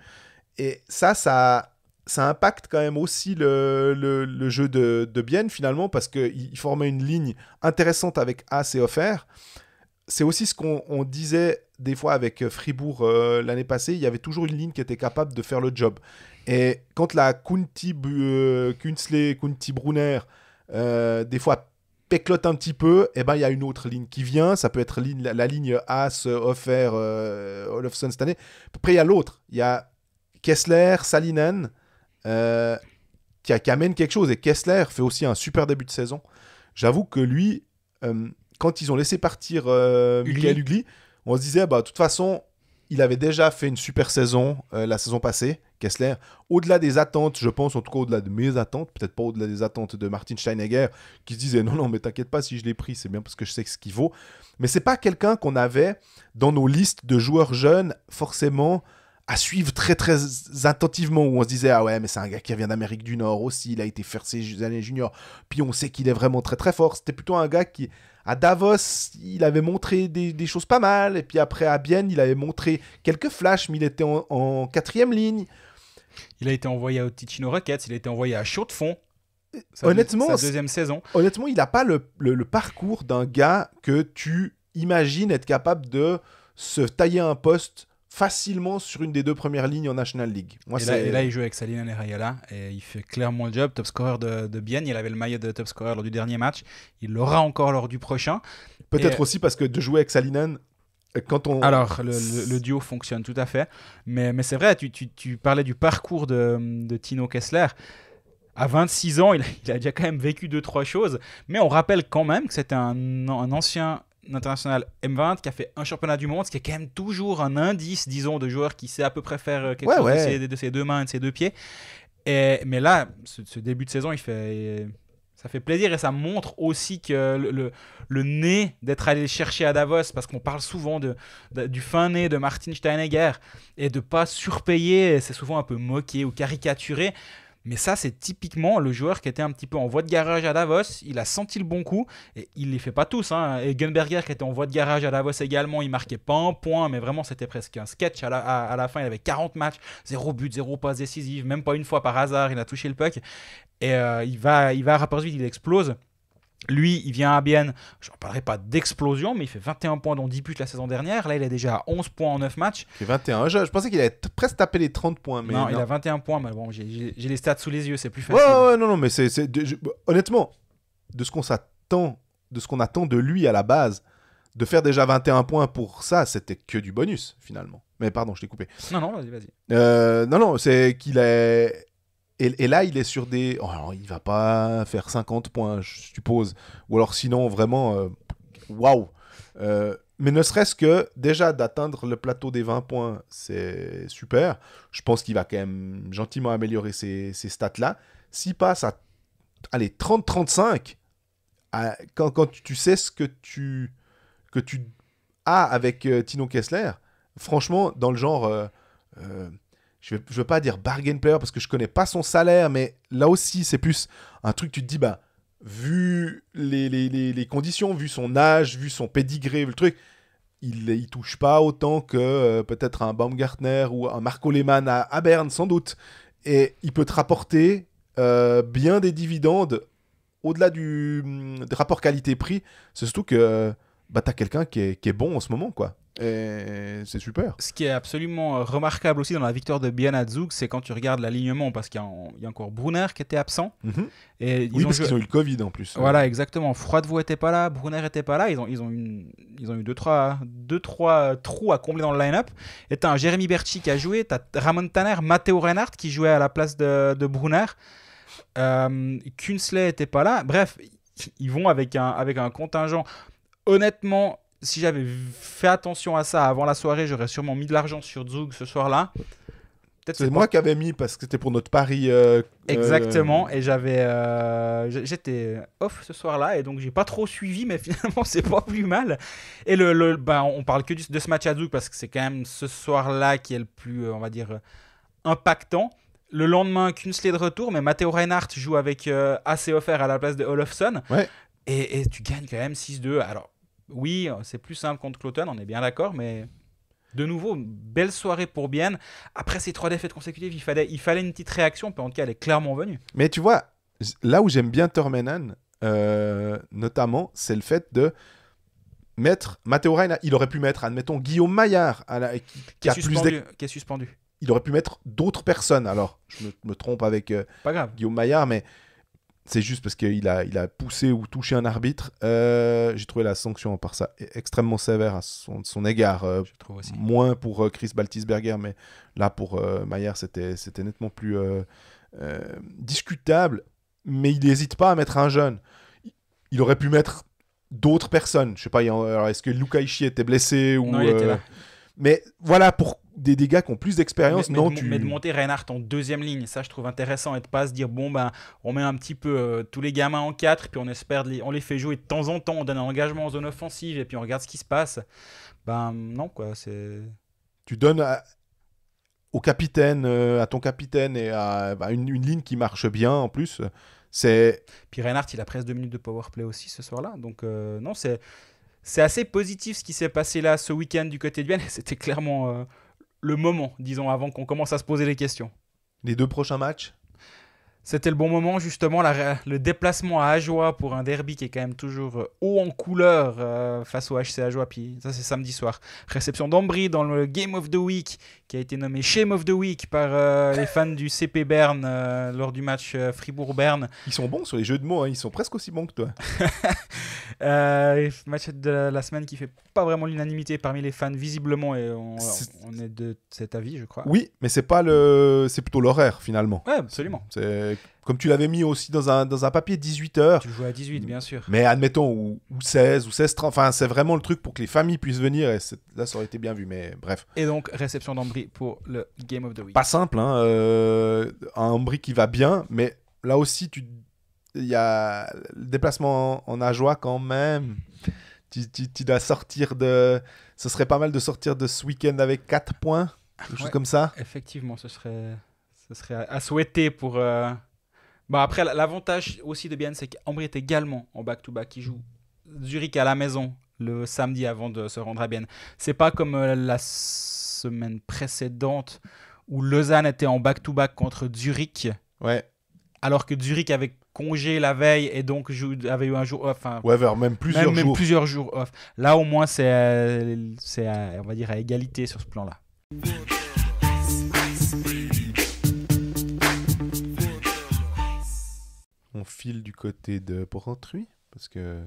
Et ça, ça ça impacte quand même aussi le, le, jeu de, de, Bienne finalement parce qu'il formait une ligne intéressante avec As et Offert. C'est aussi ce qu'on disait des fois avec Fribourg euh, l'année passée, il y avait toujours une ligne qui était capable de faire le job. Et quand la Kunti, euh, Kunsley, Kunti Brunner, euh, des fois péclote un petit peu, et eh ben il y a une autre ligne qui vient, ça peut être la, ligne As, Offert, euh, Olofsson cette année. Après il y a l'autre, il y a Kessler, Salinen, euh, qui, amène quelque chose. Et Kessler fait aussi un super début de saison. J'avoue que lui, euh, quand ils ont laissé partir euh, Miguel Ugly, on se disait, bah, de toute façon, il avait déjà fait une super saison la saison passée, Kessler. Au-delà des attentes, je pense, en tout cas au-delà de mes attentes, peut-être pas au-delà des attentes de Martin Steinegger, qui se disait, non, non, mais t'inquiète pas, si je l'ai pris, c'est bien parce que je sais ce qu'il vaut. Mais c'est pas quelqu'un qu'on avait dans nos listes de joueurs jeunes, forcément à suivre très très attentivement où on se disait ah ouais mais c'est un gars qui vient d'Amérique du Nord aussi il a été faire ses années juniors puis on sait qu'il est vraiment très très fort c'était plutôt un gars qui à Davos il avait montré des, choses pas mal et puis après à Bienne il avait montré quelques flashs mais il était en, quatrième ligne il a été envoyé au Ticino Rockets il a été envoyé à Chaud de Fond honnêtement sa deuxième saison honnêtement il n'a pas le parcours d'un gars que tu imagines être capable de se tailler un poste facilement sur une des deux premières lignes en National League. et, là, il joue avec et Rayala. et il fait clairement le job. Top scorer de, de Bienne, il avait le maillot de top scorer lors du dernier match. Il l'aura encore lors du prochain. Peut-être euh, aussi parce que de jouer avec Salinen, euh, quand on... Alors, le, duo fonctionne tout à fait. Mais, mais c'est vrai, tu, parlais du parcours de, de Tino Kessler. À 26 ans, il, a déjà quand même vécu deux, trois choses. Mais on rappelle quand même que c'était un, un ancien international M20 qui a fait un championnat du monde, ce qui est quand même toujours un indice, disons, de joueur qui sait à peu près faire euh, quelque chose De, ses, deux mains et de ses deux pieds. Et, mais là, ce, début de saison, ça fait plaisir et ça montre aussi que le, nez d'être allé chercher à Davos, parce qu'on parle souvent du fin nez de Martin Steinegger et de pas surpayer, c'est souvent un peu moqué ou caricaturé. Mais ça, c'est typiquement le joueur qui était un petit peu en voie de garage à Davos. Il a senti le bon coup. Et il les fait pas tous. Hein. Et Gunberger, qui était en voie de garage à Davos également, il marquait pas un point, mais vraiment, c'était presque un sketch. À la, à, la, fin, il avait 40 matchs, 0 but, 0 passe décisive, même pas une fois par hasard. Il a touché le puck. Et euh, il va, il va à il explose. Lui, il vient à Bienne, je ne parlerai pas d'explosion, mais il fait 21 points dans 10 buts la saison dernière. Là, il est déjà à 11 points en 9 matchs. Il fait 21. Je, pensais qu'il allait presque taper les 30 points. Mais non, il a 21 points, mais bon, j'ai les stats sous les yeux, c'est plus facile. Ouais, ouais, non, non, mais c'est. Honnêtement, de ce qu'on s'attend, de ce qu'on attend de lui à la base, de faire déjà 21 points pour ça, c'était que du bonus, finalement. Mais pardon, je t'ai coupé. Non, non, vas-y, vas-y. Euh, non, non, c'est qu'il est. Et, là, il est sur des. Oh, alors, il va pas faire 50 points, je suppose. Ou alors, sinon, vraiment, euh, waouh! Euh, mais ne serait-ce que déjà d'atteindre le plateau des 20 points, c'est super. Je pense qu'il va quand même gentiment améliorer ces, stats-là. S'il passe à allez, 30-35, quand, tu sais ce que tu, que tu as avec euh, Tino Kessler, franchement, dans le genre, je ne veux pas dire bargain player parce que je connais pas son salaire, mais là aussi, c'est plus un truc, tu te dis, bah, vu les, conditions, vu son âge, vu son pedigree, le truc, il ne touche pas autant que euh, peut-être un Baumgartner ou un Marco Lehmann à, à, Berne, sans doute. Et il peut te rapporter euh, bien des dividendes au-delà hum, du, rapport qualité-prix. C'est surtout que euh, bah, tu as quelqu'un qui est, bon en ce moment, quoi. Et c'est super. Ce qui est absolument euh, remarquable aussi dans la victoire de Bianazouk, c'est quand tu regardes l'alignement, parce qu'il y, a encore Brunner qui était absent. Mhm. oui, parce qu'ils ont eu le Covid en plus. Voilà, exactement. Froidevaux était pas là, Brunner était pas là. Ils ont, ils ont, ils ont eu deux, trois, deux, trois trous à combler dans le line-up. Et t'as un Jérémy Berchi qui a joué, t'as Ramon Tanner, Matteo Reinhardt qui jouait à la place de, Brunner. Euh, Kunsley était pas là. Bref, ils vont avec un, avec un contingent honnêtement si j'avais fait attention à ça avant la soirée, j'aurais sûrement mis de l'argent sur Zug ce soir-là. C'est moi qui avais mis parce que c'était pour notre pari. Euh, euh, Exactement, et j'avais, euh, j'étais off ce soir-là et donc j'ai pas trop suivi, mais finalement c'est pas plus mal. Et le, le ben, on parle que de ce match à Zug parce que c'est quand même ce soir-là qui est le plus, on va dire, impactant. Le lendemain, Kunsley de retour, mais Matteo Reinhardt joue avec assez offert à la place de Olofsson. Ouais. Et, et, tu gagnes quand même 6-2. Alors, oui, euh, c'est plus simple contre Cloton, on est bien d'accord, mais de nouveau, belle soirée pour Bien. Après ces trois défaites consécutives, il fallait, une petite réaction, mais en tout cas, elle est clairement venue. Mais tu vois, là où j'aime bien Tormenan, euh, notamment, c'est le fait de mettre Matteo Reina, il aurait pu mettre, admettons, Guillaume Maillard, à qui, a qui est suspendu. Il aurait pu mettre d'autres personnes. Alors, je me, trompe avec euh, Guillaume Maillard, mais c'est juste parce qu'il a, il a poussé ou touché un arbitre. Euh, j'ai trouvé la sanction par ça e-, extrêmement sévère à son, égard. Euh, moins pour euh, Chris Baltisberger, mais là pour Maillard, c'était nettement plus discutable. Mais il n'hésite pas à mettre un jeune. Il aurait pu mettre d'autres personnes. Je sais pas, est-ce que Luca était blessé ou, Mais voilà pour des, gars qui ont plus d'expérience, non tu... Mais de monter Reinhardt en deuxième ligne, ça je trouve intéressant, et de pas se dire, bon, ben, on met un petit peu euh, tous les gamins en quatre, puis on espère, les, on les fait jouer de temps en temps, on donne un engagement en zone offensive, et puis on regarde ce qui se passe. Ben non, quoi, c'est... Tu donnes au capitaine, euh, à ton capitaine, et à bah, une, ligne qui marche bien en plus, c'est... Puis Reinhardt, il a presque deux minutes de power play aussi ce soir-là, donc euh, non, c'est... C'est assez positif ce qui s'est passé là ce week-end du côté de Vienne. C'était clairement le moment, disons, avant qu'on commence à se poser les questions. Les deux prochains matchs c'était le bon moment, justement, le déplacement à Ajoie pour un derby qui est quand même toujours euh, haut en couleur euh, face au HC Ajoie. Puis ça, c'est samedi soir. Réception d'Ambry dans le Game of the Week, qui a été nommé Shame of the Week par euh, les fans du CP Bern lors du match fribourg bern Ils sont bons sur les jeux de mots, hein. ils sont presque aussi bons que toi. match de la semaine qui fait pas vraiment l'unanimité parmi les fans, visiblement, et on, est... de cet avis, je crois. Oui, mais c'est pas le, c'est plutôt l'horaire finalement. Oui, absolument. C'est euh, comme tu l'avais mis aussi dans un, dans un papier, 18 heures. Tu joues à 18, bien sûr. Mais admettons, ou, 16, ou 16, 30. Enfin, c'est vraiment le truc pour que les familles puissent venir. Et là, ça aurait été bien vu, mais bref. Et donc, réception d'Ambri pour le Game of the Week. Pas simple, hein. Euh, un Ambri qui va bien, mais là aussi, tu. Il y a le déplacement en, Ajoie quand même. Tu, dois sortir de. Ce serait pas mal de sortir de ce week-end avec 4 points, quelque chose comme ça. Effectivement, ce serait. Ce serait à, souhaiter pour. Euh, bon, bah, après, l'avantage aussi de Bienne, c'est qu'Ambry est également en back-to-back. qui Il joue Zurich à la maison le samedi avant de se rendre à Bienne. C'est pas comme euh, la semaine précédente où Lausanne était en back-to-back contre Zurich. Ouais. Alors que Zurich avait congé la veille et donc avait eu un jour off. Ouais, même plusieurs jours. Même plusieurs jours off. Là, au moins, c'est, euh, on va dire, à égalité sur ce plan-là. fil du côté de autrui Parce que.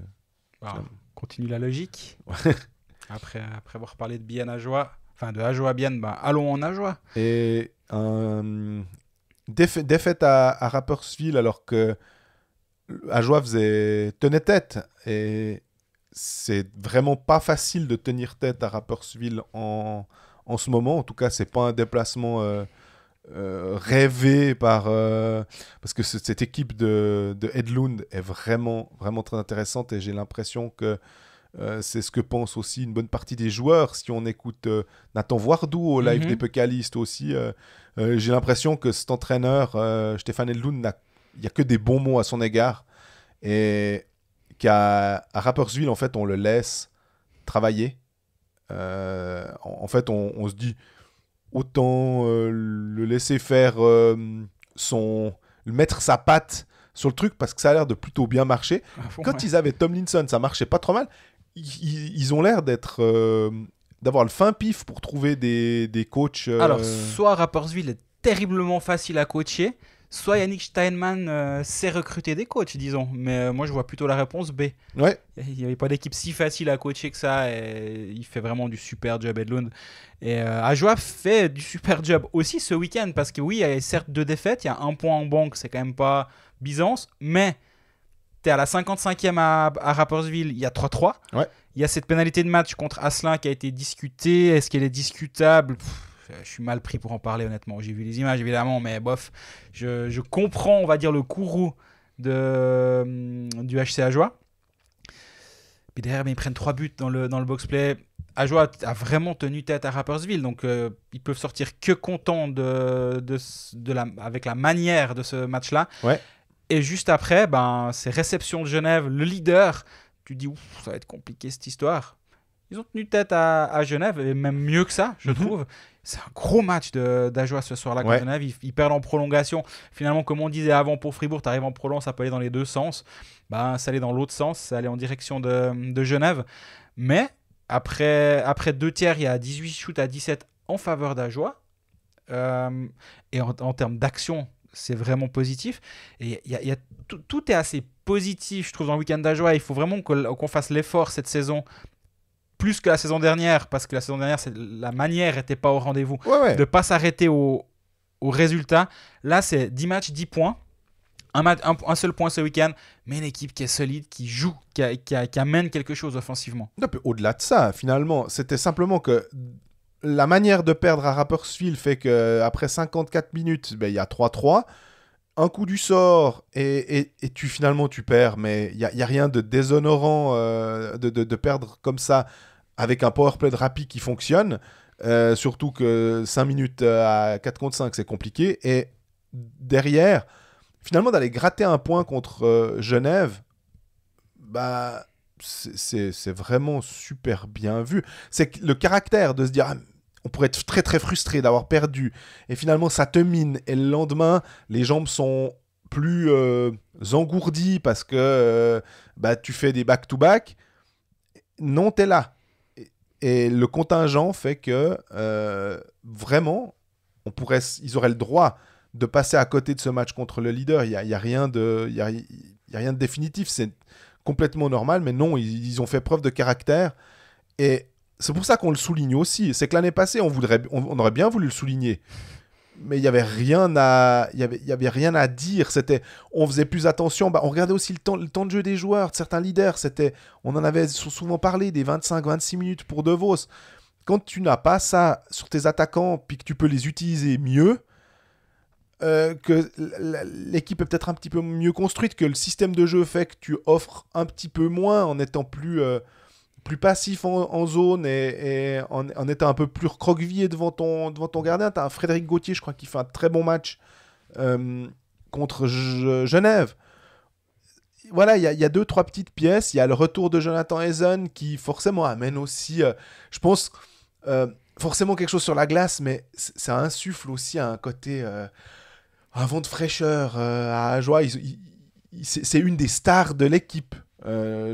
Ah. continue la logique. après, après avoir parlé de bien à joie, enfin de Ajoie à bah, allons en joie Et euh, défaite à, à, Rappersville alors que Ajoie faisait, tenait tête. Et c'est vraiment pas facile de tenir tête à Rappersville en, en ce moment. En tout cas, c'est pas un déplacement. Euh, euh, rêvé par euh, parce que cette équipe de, de Edlund est vraiment vraiment très intéressante et j'ai l'impression que euh, c'est ce que pense aussi une bonne partie des joueurs. Si on écoute Nathan Wardou au live mhm. des Pécalistes aussi, j'ai l'impression que cet entraîneur, Stéphane Edlund, il n'y a que des bons mots à son égard. Et qu'à à Rapperswil, en fait, on le laisse travailler. En, fait, on se dit, autant euh, le laisser faire euh, son. mettre sa patte sur le truc parce que ça a l'air de plutôt bien marcher. Ah Quand ils avaient Tomlinson, ça marchait pas trop mal. Ils, ont l'air d'être euh, d'avoir le fin pif pour trouver des, des coachs. Alors, soit Rapportville est terriblement facile à coacher, soit Yannick Steinman euh, s'est recruté des coachs, disons. Mais euh, moi, je vois plutôt la réponse B. Ouais. Il n'y avait pas d'équipe si facile à coacher que ça. il fait vraiment du super job, Edlund. Et euh, Ajoa fait du super job aussi ce week-end. Parce que oui, il y a certes deux défaites. Il y a un point en banque. C'est quand même pas Byzance. Mais tu es à la 55e à, à Il y a 3-3. Il y a cette pénalité de match contre Asselin qui a été discutée. Est-ce qu'elle est discutable euh, je suis mal pris pour en parler honnêtement. J'ai vu les images évidemment, mais bof, je, comprends, on va dire, le courroux de, euh, du H.C. Ajoie. Puis derrière, mais ben, ils prennent trois buts dans le, dans le box-play. Ajoie a vraiment tenu tête à Rappersville, donc euh, ils peuvent sortir que contents de, de, la, avec la manière de ce match-là. Ouais. Et juste après, ben, c'est réception de Genève, le leader. Tu dis, ça va être compliqué cette histoire. Ils ont tenu tête à, Genève, et même mieux que ça, je mhm. trouve. C'est un gros match d'Ajoie ce soir-là contre Genève. Ils, perdent en prolongation. Finalement, comme on disait avant pour Fribourg, tu arrives en prolongation, ça peut aller dans les deux sens. Ben, ça allait dans l'autre sens, ça allait en direction de, de Genève. Mais après, après deux tiers, il y a 18 shoots à 17 en faveur d'Ajoie. Euh, et en, termes d'action, c'est vraiment positif. Et il y a tout, est assez positif, je trouve, dans le week-end d'Ajoie. Il faut vraiment qu'on fasse l'effort cette saison plus que la saison dernière, parce que la saison dernière, la manière n'était pas au rendez-vous, de ne pas s'arrêter au, au, résultat. Là, c'est 10 matchs, 10 points. Un, un, seul point ce week-end, mais une équipe qui est solide, qui joue, qui, qui, amène quelque chose offensivement. Au-delà de ça, finalement, c'était simplement que la manière de perdre à Rapperswil fait qu'après 54 minutes, ben, il y a 3-3 un coup du sort et, et, tu finalement tu perds, mais il n'y a, a, rien de déshonorant euh, de, perdre comme ça avec un powerplay de rapide qui fonctionne. Euh, surtout que 5 minutes euh, à 4 contre 5, c'est compliqué. Et derrière, finalement, d'aller gratter un point contre Genève, bah, c'est vraiment super bien vu. C'est le caractère de se dire ah, on pourrait être très très frustré d'avoir perdu. Et finalement, ça te mine. Et le lendemain, les jambes sont plus euh, engourdies parce que euh, bah, tu fais des back-to-back. Non, t'es là. Et le contingent fait que euh, vraiment, on pourrait, ils auraient le droit de passer à côté de ce match contre le leader. Il n'y a, y a, rien de, rien de définitif. C'est complètement normal. Mais non, ils, ils ont fait preuve de caractère. Et c'est pour ça qu'on le souligne aussi. C'est que l'année passée, on, voudrait, on, aurait bien voulu le souligner. Mais il n'y avait, rien à, y avait, y avait rien à dire. C'était, on faisait plus attention. Bah, on regardait aussi le temps, le temps de jeu des joueurs, de certains leaders. C'était, on en avait souvent parlé, des 25-26 minutes pour De Vos. Quand tu n'as pas ça sur tes attaquants, puis que tu peux les utiliser mieux, euh, que l'équipe est peut-être un petit peu mieux construite, que le système de jeu fait que tu offres un petit peu moins en étant plus... Euh, plus passif en, zone et, en, étant un peu plus recroquevillé devant ton, devant ton gardien. Tu as Frédéric Gauthier, je crois, qui fait un très bon match euh, contre Genève. Voilà, il y, a deux, trois petites pièces. Il y a le retour de Jonathan Hazen qui forcément amène aussi, euh, je pense, euh, forcément quelque chose sur la glace, mais ça insuffle aussi un côté, un vent de fraîcheur à joie. C'est une des stars de l'équipe,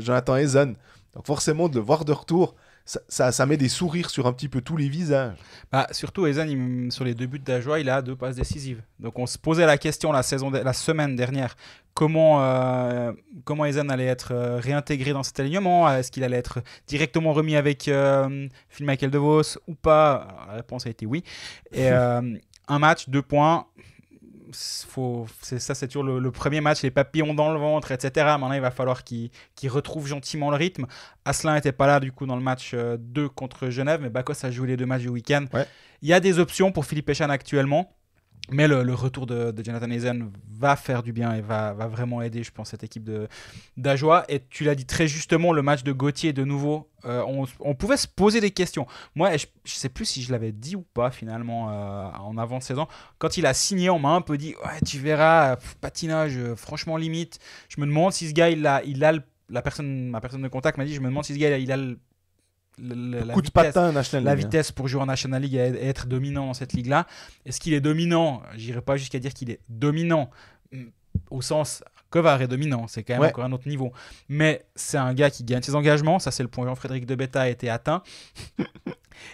Jonathan Hazen. Donc forcément, de le voir de retour, ça, met des sourires sur un petit peu tous les visages. Bah, surtout, Ezen, sur les deux buts joie il a deux passes décisives. Donc, on se posait la question la, saison la semaine dernière comment, euh, comment allait être euh, réintégré dans cet alignement Est-ce qu'il allait être directement remis avec euh, Phil Michael DeVos ou pas La réponse a été oui. Et un match, deux points ça, c'est toujours le, premier match, les papillons dans le ventre, etc. Maintenant, il va falloir qu'il retrouve gentiment le rythme. Asselin n'était pas là, du coup, dans le match 2 euh, contre Genève, mais Bakos a joué les deux matchs du week-end. Il y a des options pour Philippe Echan actuellement. Mais le, retour de, Jonathan Hazen va faire du bien et va, va vraiment aider, je pense, cette équipe d'Ajoie. Et tu l'as dit très justement, le match de Gauthier, de nouveau, euh, on, pouvait se poser des questions. Moi, je ne sais plus si je l'avais dit ou pas, finalement, euh, en avant saison. Quand il a signé, on m'a un peu dit ouais, Tu verras, patinage, euh, franchement, limite. Je me demande si ce gars, il a, il a la personne, ma personne de contact m'a dit Je me demande si ce gars, il a, il a le la, vitesse, la hein. vitesse pour jouer en National League et être dominant dans cette ligue-là. Est-ce qu'il est dominant J'irai pas jusqu'à dire qu'il est dominant mm, au sens que Var est dominant, c'est quand même encore un autre niveau. Mais c'est un gars qui gagne ses engagements, ça c'est le point Jean-Frédéric Debetta a été atteint.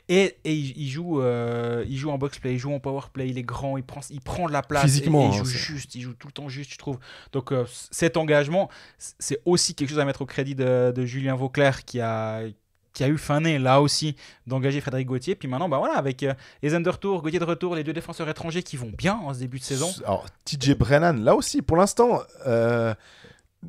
et, et il, joue, euh, il joue en box play, il joue en power play, il est grand, il prend, il prend de la place, il hein, joue juste, il joue tout le temps juste, je trouve. Donc euh, cet engagement, c'est aussi quelque chose à mettre au crédit de, de Julien Vauclair qui a qui a eu fin là aussi d'engager Frédéric Gauthier. Puis maintenant, bah voilà, avec euh, les de retour, Gauthier de retour, les deux défenseurs étrangers qui vont bien en ce début de saison. Alors, TJ Brennan, là aussi, pour l'instant, euh,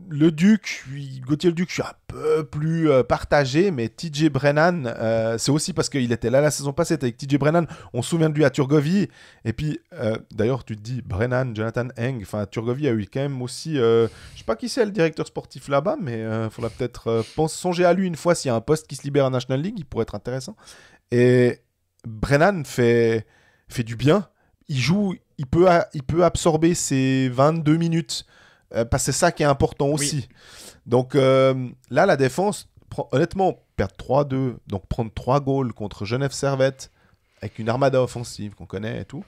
le Duc, Gauthier le Duc, je suis un peu plus euh, partagé, mais TJ Brennan, euh, c'est aussi parce qu'il était là la saison passée, avec TJ Brennan, on se souvient de lui à Turgovie, et puis euh, d'ailleurs tu te dis Brennan, Jonathan Heng, enfin Turgovie a eu quand même aussi, je sais pas qui c'est le directeur sportif là-bas, mais il faudra peut-être songer à lui une fois s'il y a un poste qui se libère en National League, il pourrait être intéressant. Et Brennan fait, fait du bien, il joue, il peut, il peut absorber ses 22 minutes. Euh, parce que c'est ça qui est important aussi. Donc euh, là, la défense, honnêtement, perdre 3-2, donc prendre 3 goals contre Genève Servette, avec une armada offensive qu'on connaît et tout.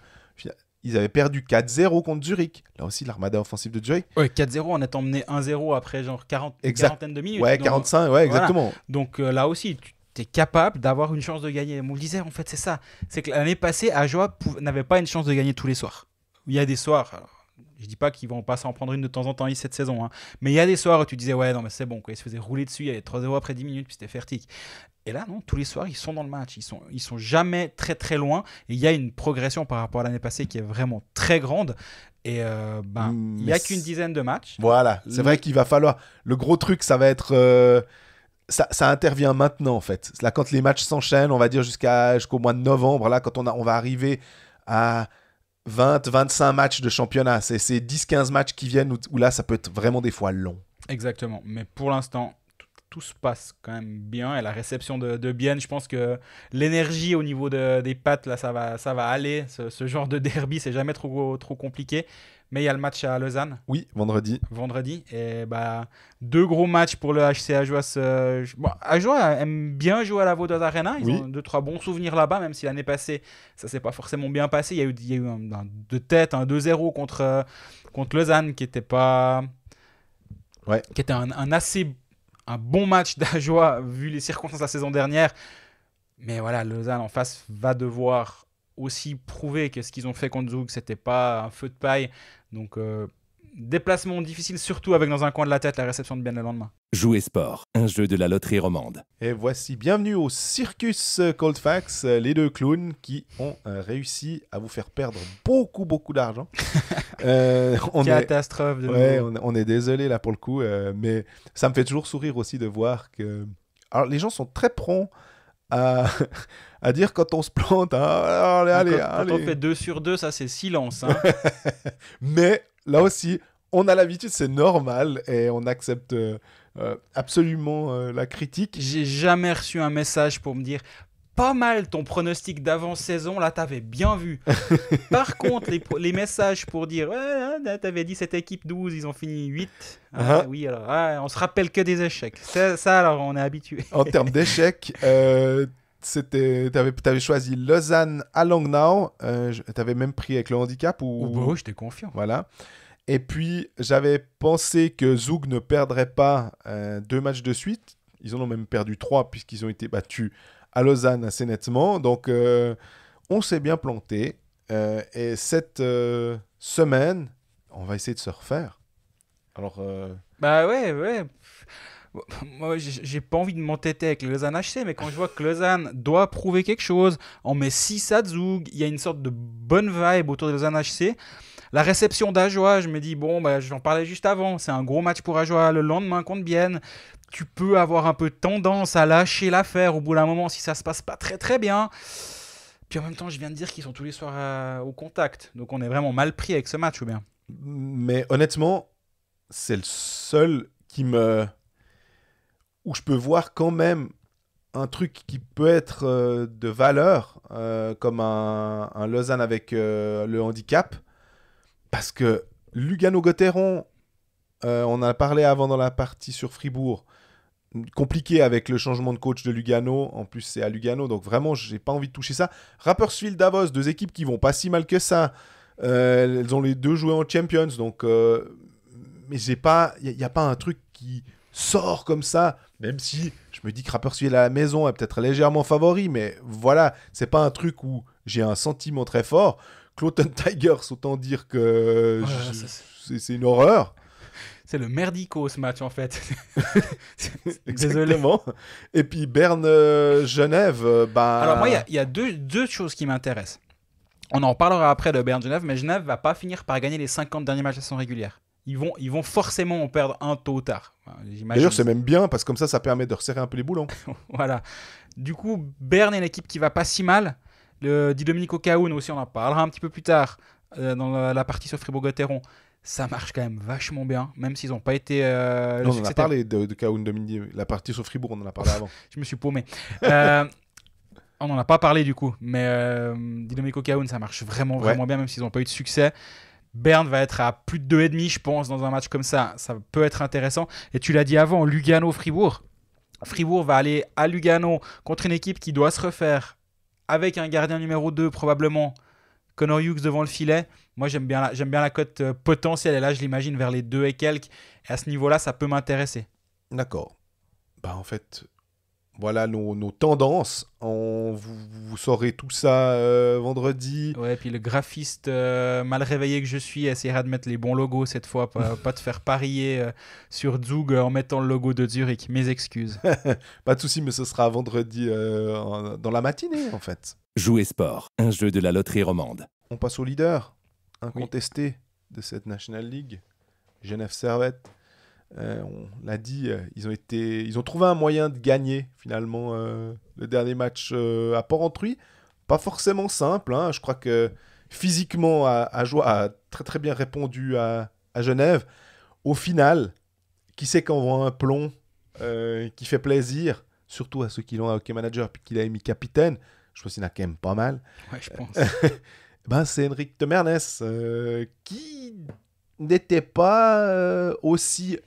Ils avaient perdu 4-0 contre Zurich. Là aussi, l'armada offensive de Zurich. Ouais, 4-0, on est emmené 1-0 après genre 40, quarantaine de minutes. Ouais, 45, ouais, exactement. Donc euh, là aussi, tu es capable d'avoir une chance de gagner. On le disait, en fait, c'est ça. C'est que l'année passée, Ajoa n'avait pas une chance de gagner tous les soirs. Il y a des soirs, alors, je dis pas qu'ils vont pas s'en prendre une de temps en temps ici cette saison. Hein. Mais il y a des soirs où tu disais, ouais, non, mais c'est bon, quoi. Ils se faisaient rouler dessus, il y avait 3-0 après 10 minutes, puis c'était fertique. Et là, non, tous les soirs, ils sont dans le match. Ils sont, ils sont jamais très, très loin. Et il y a une progression par rapport à l'année passée qui est vraiment très grande. Et euh, ben, mm, il n'y a qu'une dizaine de matchs. Voilà, c'est vrai qu'il va falloir. Le gros truc, ça va être. Euh, ça, ça, intervient maintenant en fait. Là, quand les matchs s'enchaînent, on va dire jusqu'à jusqu'au mois de novembre, là, quand on, a, on va arriver à 20, 25 matchs de championnat. C'est ces 10-15 matchs qui viennent où, là, ça peut être vraiment des fois long. Exactement. Mais pour l'instant, tout, se passe quand même bien. Et la réception de, de je pense que l'énergie au niveau des pattes, là, ça va, ça va aller. Ce, genre de derby, c'est jamais trop, trop compliqué. Mais il y a le match à Lausanne. Oui, vendredi. Vendredi. Et bah, deux gros matchs pour le HC Ajoas. Euh, bon, aime bien jouer à la Vaudoise Arena. Ils ont deux, trois bons souvenirs là-bas, même si l'année passée, ça s'est pas forcément bien passé. Il y a eu, il y a eu un, de tête, un 2-0 contre, euh, contre Lausanne qui était pas. Qui était un, assez un bon match d'Ajoie vu les circonstances de la saison dernière. Mais voilà, Lausanne en face va devoir aussi prouver que ce qu'ils ont fait contre Zug, c'était pas un feu de paille. Donc, euh, déplacement difficile, surtout avec dans un coin de la tête la réception de bien le lendemain. Jouer Sport, un jeu de la loterie romande. Et voici, bienvenue au Circus Coldfax, les deux clowns qui ont euh, réussi à vous faire perdre beaucoup, beaucoup d'argent. Euh, on Catastrophe. De ouais, on, on, est désolé là pour le coup, mais ça me fait toujours sourire aussi de voir que. Alors, les gens sont très prompts à, dire quand on se plante. allez, hein. allez, quand, on fait 2 sur 2, ça c'est silence. Hein. Mais là aussi, on a l'habitude, c'est normal et on accepte euh, absolument euh, la critique. J'ai jamais reçu un message pour me dire pas mal ton pronostic d'avant-saison, là, t'avais bien vu. Par contre, les, messages pour dire, ouais, t'avais dit cette équipe 12, ils ont fini 8. Ah, uh-huh. oui, alors, ah, on se rappelle que des échecs. Ça, ça alors, on est habitué. en termes d'échecs, euh, t'avais avais choisi Lausanne à Langnau. Euh, t'avais même pris avec le handicap ou. Je oh, bah j'étais confiant. Voilà. Et puis, j'avais pensé que Zouk ne perdrait pas euh, deux matchs de suite. Ils en ont même perdu trois puisqu'ils ont été battus à Lausanne assez nettement. Donc, euh, on s'est bien planté. Euh, et cette euh, semaine, on va essayer de se refaire. Alors. Bah ouais, ouais. Moi, j'ai pas envie de m'entêter avec le Lausanne HC, mais quand je vois que Lausanne doit prouver quelque chose, on met 6 à il y a une sorte de bonne vibe autour de Lausanne HC. La réception d'Ajoa, je me dis, bon, bah, j'en parlais juste avant, c'est un gros match pour Ajoa le lendemain contre bien. Tu peux avoir un peu de tendance à lâcher l'affaire au bout d'un moment si ça se passe pas très très bien. Puis en même temps, je viens de dire qu'ils sont tous les soirs euh, au contact. Donc on est vraiment mal pris avec ce match, ou bien Mais honnêtement, c'est le seul qui me. où je peux voir quand même un truc qui peut être euh, de valeur, euh, comme un, Lausanne avec le handicap, parce que Lugano-Gotteron, euh, on a parlé avant dans la partie sur Fribourg, compliqué avec le changement de coach de Lugano. En plus, c'est à Lugano, donc vraiment, j'ai pas envie de toucher ça. Rapperswil, Davos, deux équipes qui vont pas si mal que ça. Euh, elles ont les deux joué en Champions, donc euh, mais j'ai pas, il n'y a, pas un truc qui sort comme ça. Même si je me dis que Rapperswil à la maison est peut-être légèrement favori, mais voilà, c'est pas un truc où j'ai un sentiment très fort. Cloton Tigers, autant dire que c'est une horreur. C'est le merdico ce match en fait. Exactement. Et puis Berne-Genève, euh, euh, bah... Alors moi, il y a, deux, choses qui m'intéressent. On en parlera après de Berne-Genève, mais Genève va pas finir par gagner les 50 derniers matchs de saison régulière. Ils vont, ils vont forcément en perdre un tôt ou tard. D'ailleurs, c'est même bien, parce que comme ça, ça permet de resserrer un peu les boulons. voilà. Du coup, Berne est l'équipe qui va pas si mal. Le Di Domenico Caoun aussi, on en parlera un petit peu plus tard euh, dans la, partie sur Fribourg-Gotteron. Ça marche quand même vachement bien, même s'ils n'ont pas été. Euh, on en a parlé de, de la partie sur Fribourg, on en a parlé avant. Je me suis paumé. Euh, on n'en a pas parlé du coup, mais euh, domenico ça marche vraiment, vraiment bien, même s'ils n'ont pas eu de succès. Berne va être à plus de 2,5, je pense, dans un match comme ça. Ça peut être intéressant. Et tu l'as dit avant, Lugano-Fribourg. Fribourg va aller à Lugano contre une équipe qui doit se refaire avec un gardien numéro 2 probablement. Conor Hughes devant le filet. Moi, j'aime bien la, j'aime bien la cote euh, potentielle. Et là, je l'imagine vers les 2 et quelques. Et à ce niveau-là, ça peut m'intéresser. D'accord. Bah, en fait, voilà nos, tendances. vous, saurez tout ça euh, vendredi. vendredi. et puis le graphiste euh, mal réveillé que je suis essaiera de mettre les bons logos cette fois, pas, de faire parier euh, sur Zug en mettant le logo de Zurich. Mes excuses. pas de souci, mais ce sera vendredi dans la matinée en fait. Jouer sport, un jeu de la loterie romande. On passe au leader incontesté de cette National League, Genève Servette. Euh, on l'a dit, euh, ils ont été, ils ont trouvé un moyen de gagner finalement euh, le dernier match à Port-Entruy. Pas forcément simple. Hein. Je crois que physiquement, Ajoie a, a très très bien répondu à, Genève. Au final, qui sait on voit un plomb qui fait plaisir, surtout à ceux qui l'ont à Hockey Manager puis qu'il a émis capitaine. Je pense qu'il en a quand même pas mal. je pense. ben, c'est Henrik Mernes, qui n'était pas aussi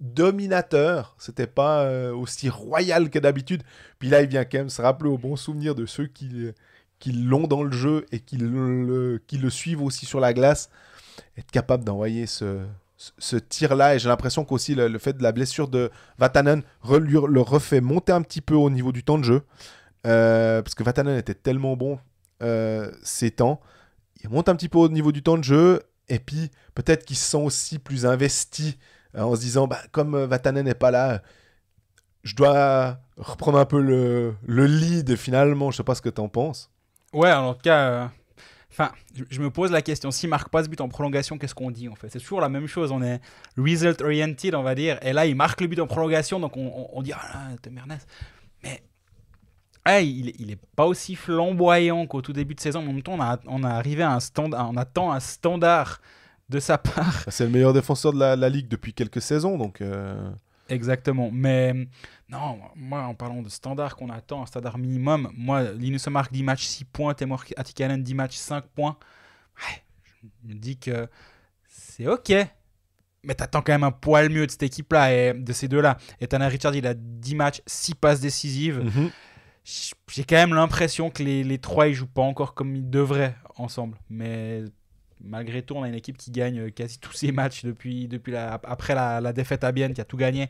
dominateur. C'était pas euh, aussi royal que d'habitude. Puis là, il vient quand même se rappeler au bon souvenir de ceux qui, euh, qui l'ont dans le jeu et qui le, qui le suivent aussi sur la glace. Être capable d'envoyer ce, ce tir-là. Et j'ai l'impression qu'aussi le, fait de la blessure de Vatanen le refait monter un petit peu au niveau du temps de jeu. Euh, parce que Vatanen était tellement bon ces temps. Il monte un petit peu au niveau du temps de jeu. Et puis, peut-être qu'il se sent aussi plus investi euh, en se disant, bah, comme euh, Vatanen n'est pas là, je dois reprendre un peu le, le lead finalement. Je sais pas ce que tu en penses. Ouais, en tout cas, euh, Enfin, je me pose la question, s'il marque pas ce but en prolongation, qu'est-ce qu'on dit en fait C'est toujours la même chose, on est result oriented, on va dire, et là il marque le but en prolongation, donc on, on, dit ah là, merdasse. Mais il, il est pas aussi flamboyant qu'au tout début de saison, en même temps on a, on a arrivé à un stand, on attend un standard de sa part. Bah, c'est le meilleur défenseur de la, ligue depuis quelques saisons, donc. Euh. Exactement. Mais non, moi, en parlant de standard qu'on attend, un standard minimum, moi, Linus Mark, 10 matchs 6 points, Temor Attikainen 10 matchs 5 points. Ouais, je me dis que c'est OK. Mais t'attends quand même un poil mieux de cette équipe-là et de ces deux-là. Et Tana Richard, il a 10 matchs, 6 passes décisives. Mhm. J'ai quand même l'impression que les, trois, ils jouent pas encore comme ils devraient ensemble. Mais malgré tout, on a une équipe qui gagne euh, quasi tous ses matchs depuis, depuis la, après la, défaite à Bienne, qui a tout gagné.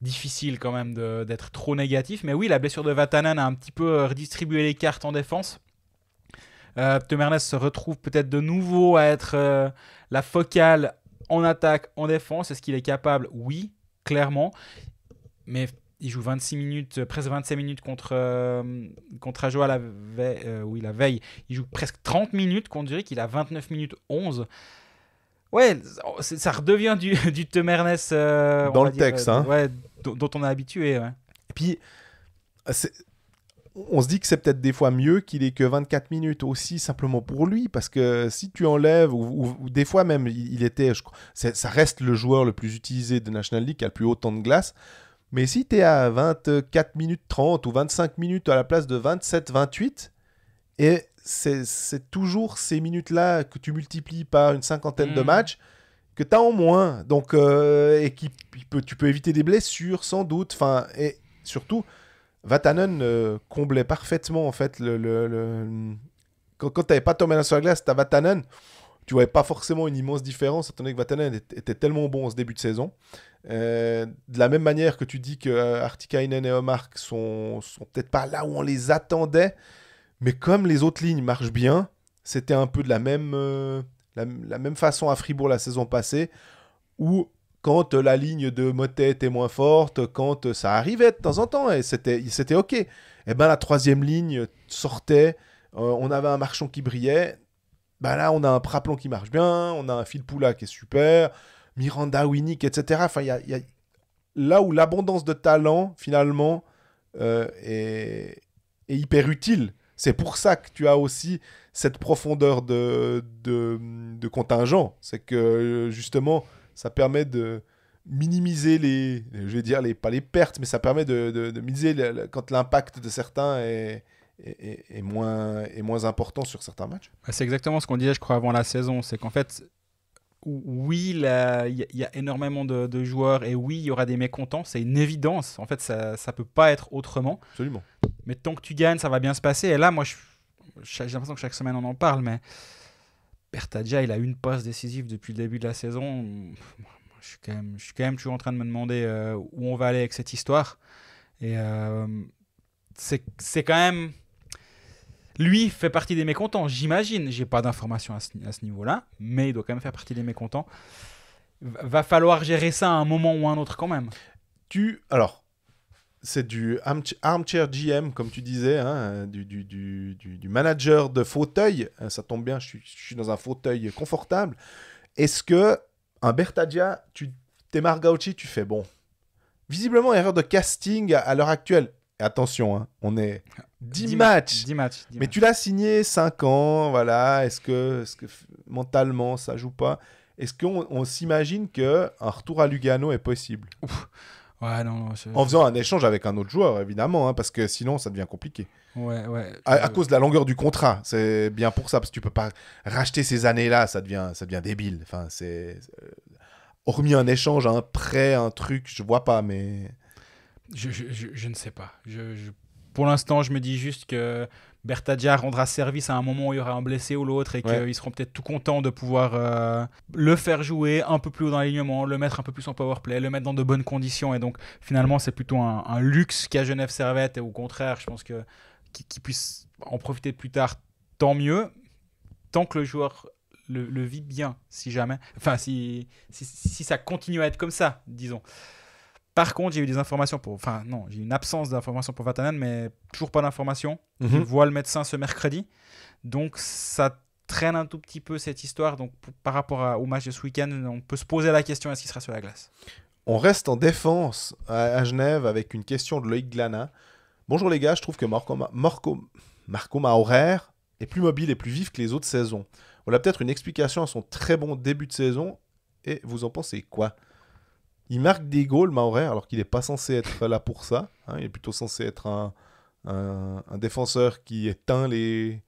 Difficile quand même d'être trop négatif. Mais oui, la blessure de Vatanen a un petit peu euh, redistribué les cartes en défense. Euh, se retrouve peut-être de nouveau à être euh, la focale en attaque, en défense. Est-ce qu'il est capable Oui, clairement. Mais il joue 26 minutes, euh, presque 25 minutes contre, euh, contre Ajoa la veille, euh, la veille. Il joue presque 30 minutes contre Zurich, il a 29 minutes 11. Ouais, ça redevient du, du temerness Dans le texte, hein. ouais, dont on est habitué. Et puis, on se dit que c'est peut-être des fois mieux qu'il ait que 24 minutes aussi, simplement pour lui, parce que si tu enlèves, ou, des fois même, il, était, ça reste le joueur le plus utilisé de National League, qui a le plus haut temps de glace. Mais si tu es à 24 minutes 30 ou 25 minutes à la place de 27, 28, et c'est toujours ces minutes-là que tu multiplies par une cinquantaine de hmm. matchs que tu as en moins. Donc, euh, et qui, peut, tu peux éviter des blessures sans doute. Enfin, et surtout, Vatanen euh, comblait parfaitement en fait le. Quand, tu n'avais pas sur la glace, tu as Vatanen tu voyais pas forcément une immense différence, étant donné que Vatanen était tellement bon en ce début de saison. Euh, de la même manière que tu dis que euh, Artikainen et Omark sont, sont peut-être pas là où on les attendait, mais comme les autres lignes marchent bien, c'était un peu de la même, euh, la, même façon à Fribourg la saison passée, où quand la ligne de Motet était moins forte, quand ça arrivait de temps en temps, et c'était OK, et eh ben la troisième ligne sortait, on avait un marchand qui brillait, bah là, on a un Praplon qui marche bien, on a un Phil Poula qui est super, Miranda Winnick, etc. Enfin, là où l'abondance de talent, finalement, euh, est, hyper utile. C'est pour ça que tu as aussi cette profondeur de, de, contingent. C'est que, justement, ça permet de minimiser les, je vais dire les, pas les pertes, mais ça permet de, de, minimiser quand l'impact de certains est, est, moins, est moins important sur certains matchs. Bah, c'est exactement ce qu'on disait, je crois, avant la saison. C'est qu'en fait, oui, il y, a énormément de, joueurs et oui, il y aura des mécontents. C'est une évidence. En fait, ça ne peut pas être autrement. Absolument. Mais tant que tu gagnes, ça va bien se passer. Et là, moi, j'ai l'impression que chaque semaine, on en parle. Mais Bertadja, il a une passe décisive depuis le début de la saison. Je suis quand même, je suis quand même toujours en train de me demander euh, où on va aller avec cette histoire. Et euh, c'est quand même lui fait partie des mécontents, j'imagine. J'ai pas d'informations à ce, niveau-là, mais il doit quand même faire partie des mécontents. Va falloir gérer ça à un moment ou un autre quand même. Tu alors, c'est du armchair GM, comme tu disais, hein, du, manager de fauteuil. Euh, ça tombe bien, je suis, dans un fauteuil confortable. Est-ce que un Bertadia, tu t'es Margauchi, tu fais bon. Visiblement, erreur de casting à, l'heure actuelle. attention, hein, on est 10, matchs. mais tu l'as signé 5 ans, voilà. Est-ce que, est que mentalement ça joue pas Est-ce qu'on on, s'imagine que un retour à Lugano est possible Ouais, non, En faisant un échange avec un autre joueur, évidemment, hein, parce que sinon ça devient compliqué. À, euh, cause de la longueur du contrat, c'est bien pour ça, parce que tu peux pas racheter ces années-là, ça devient, ça devient débile. Enfin, c'est euh, hormis un échange, un hein, prêt, un truc, je vois pas, mais je, je, je, je ne sais pas. Je, pour l'instant, je me dis juste que Bertadia rendra service à un moment où il y aura un blessé ou l'autre et qu'ils seront peut-être tout contents de pouvoir euh, le faire jouer un peu plus haut dans l'alignement, le mettre un peu plus en power play, le mettre dans de bonnes conditions. Et donc, finalement, c'est plutôt un, luxe qu'à Genève Servette. Et au contraire, je pense que qu'ils puissent en profiter plus tard, tant mieux. Tant que le joueur le, vit bien, si jamais. Enfin, si, si ça continue à être comme ça, disons. Par contre, j'ai eu des informations pour. Enfin, non, j'ai une absence d'informations pour Vatanen, mais toujours pas d'informations. Mhm. Je vois voit le médecin ce mercredi. Donc, ça traîne un tout petit peu cette histoire. Donc, par rapport au match de ce week-end, on peut se poser la question est-ce qu'il sera sur la glace On reste en défense à, Genève avec une question de Loïc Glana. Bonjour les gars, je trouve que Marco, Marco, Marco Maurer est plus mobile et plus vif que les autres saisons. On a peut-être une explication à son très bon début de saison. Et vous en pensez quoi il marque des goals, Maurer, alors qu'il n'est pas censé être là pour ça. Hein. il est plutôt censé être un, un, défenseur qui éteint les,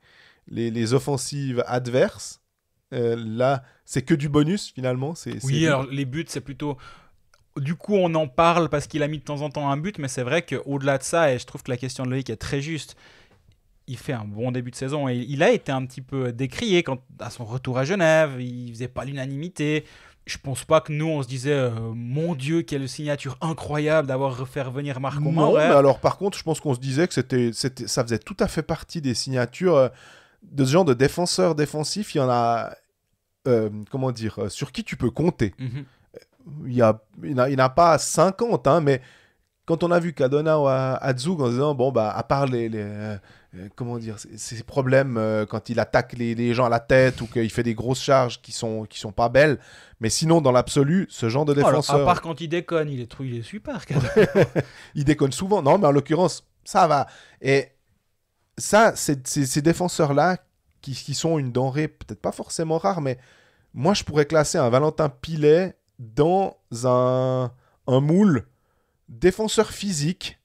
les, les offensives adverses. Euh, là, c'est que du bonus finalement. C'est, oui, alors les buts, c'est plutôt. Du coup, on en parle parce qu'il a mis de temps en temps un but, mais c'est vrai qu'au-delà de ça, et je trouve que la question de Loïc est très juste, il fait un bon début de saison et il a été un petit peu décrié quand, à son retour à Genève. Il faisait pas l'unanimité je pense pas que nous on se disait euh, mon dieu quelle signature incroyable d'avoir refaire venir Marco Non, mais alors par contre, je pense qu'on se disait que c'était ça faisait tout à fait partie des signatures euh, de ce genre de défenseur défensif, il y en a euh, comment dire sur qui tu peux compter. Il mhm. n'y Il y a il n'a pas 50 hein, mais quand on a vu Kadona ou Azu en disant bon bah à part les euh, comment dire, ses problèmes euh, quand il attaque les, gens à la tête ou qu'il fait des grosses charges qui sont, qui sont pas belles. Mais sinon, dans l'absolu, ce genre de défenseur. Oh, alors, à quand il déconne, il est, trop, il est super. il déconne souvent. Non, mais en l'occurrence, ça va. Et ça, c'est ces défenseurs-là qui, sont une denrée, peut-être pas forcément rare, mais moi, je pourrais classer un Valentin Pilet dans un, moule défenseur physique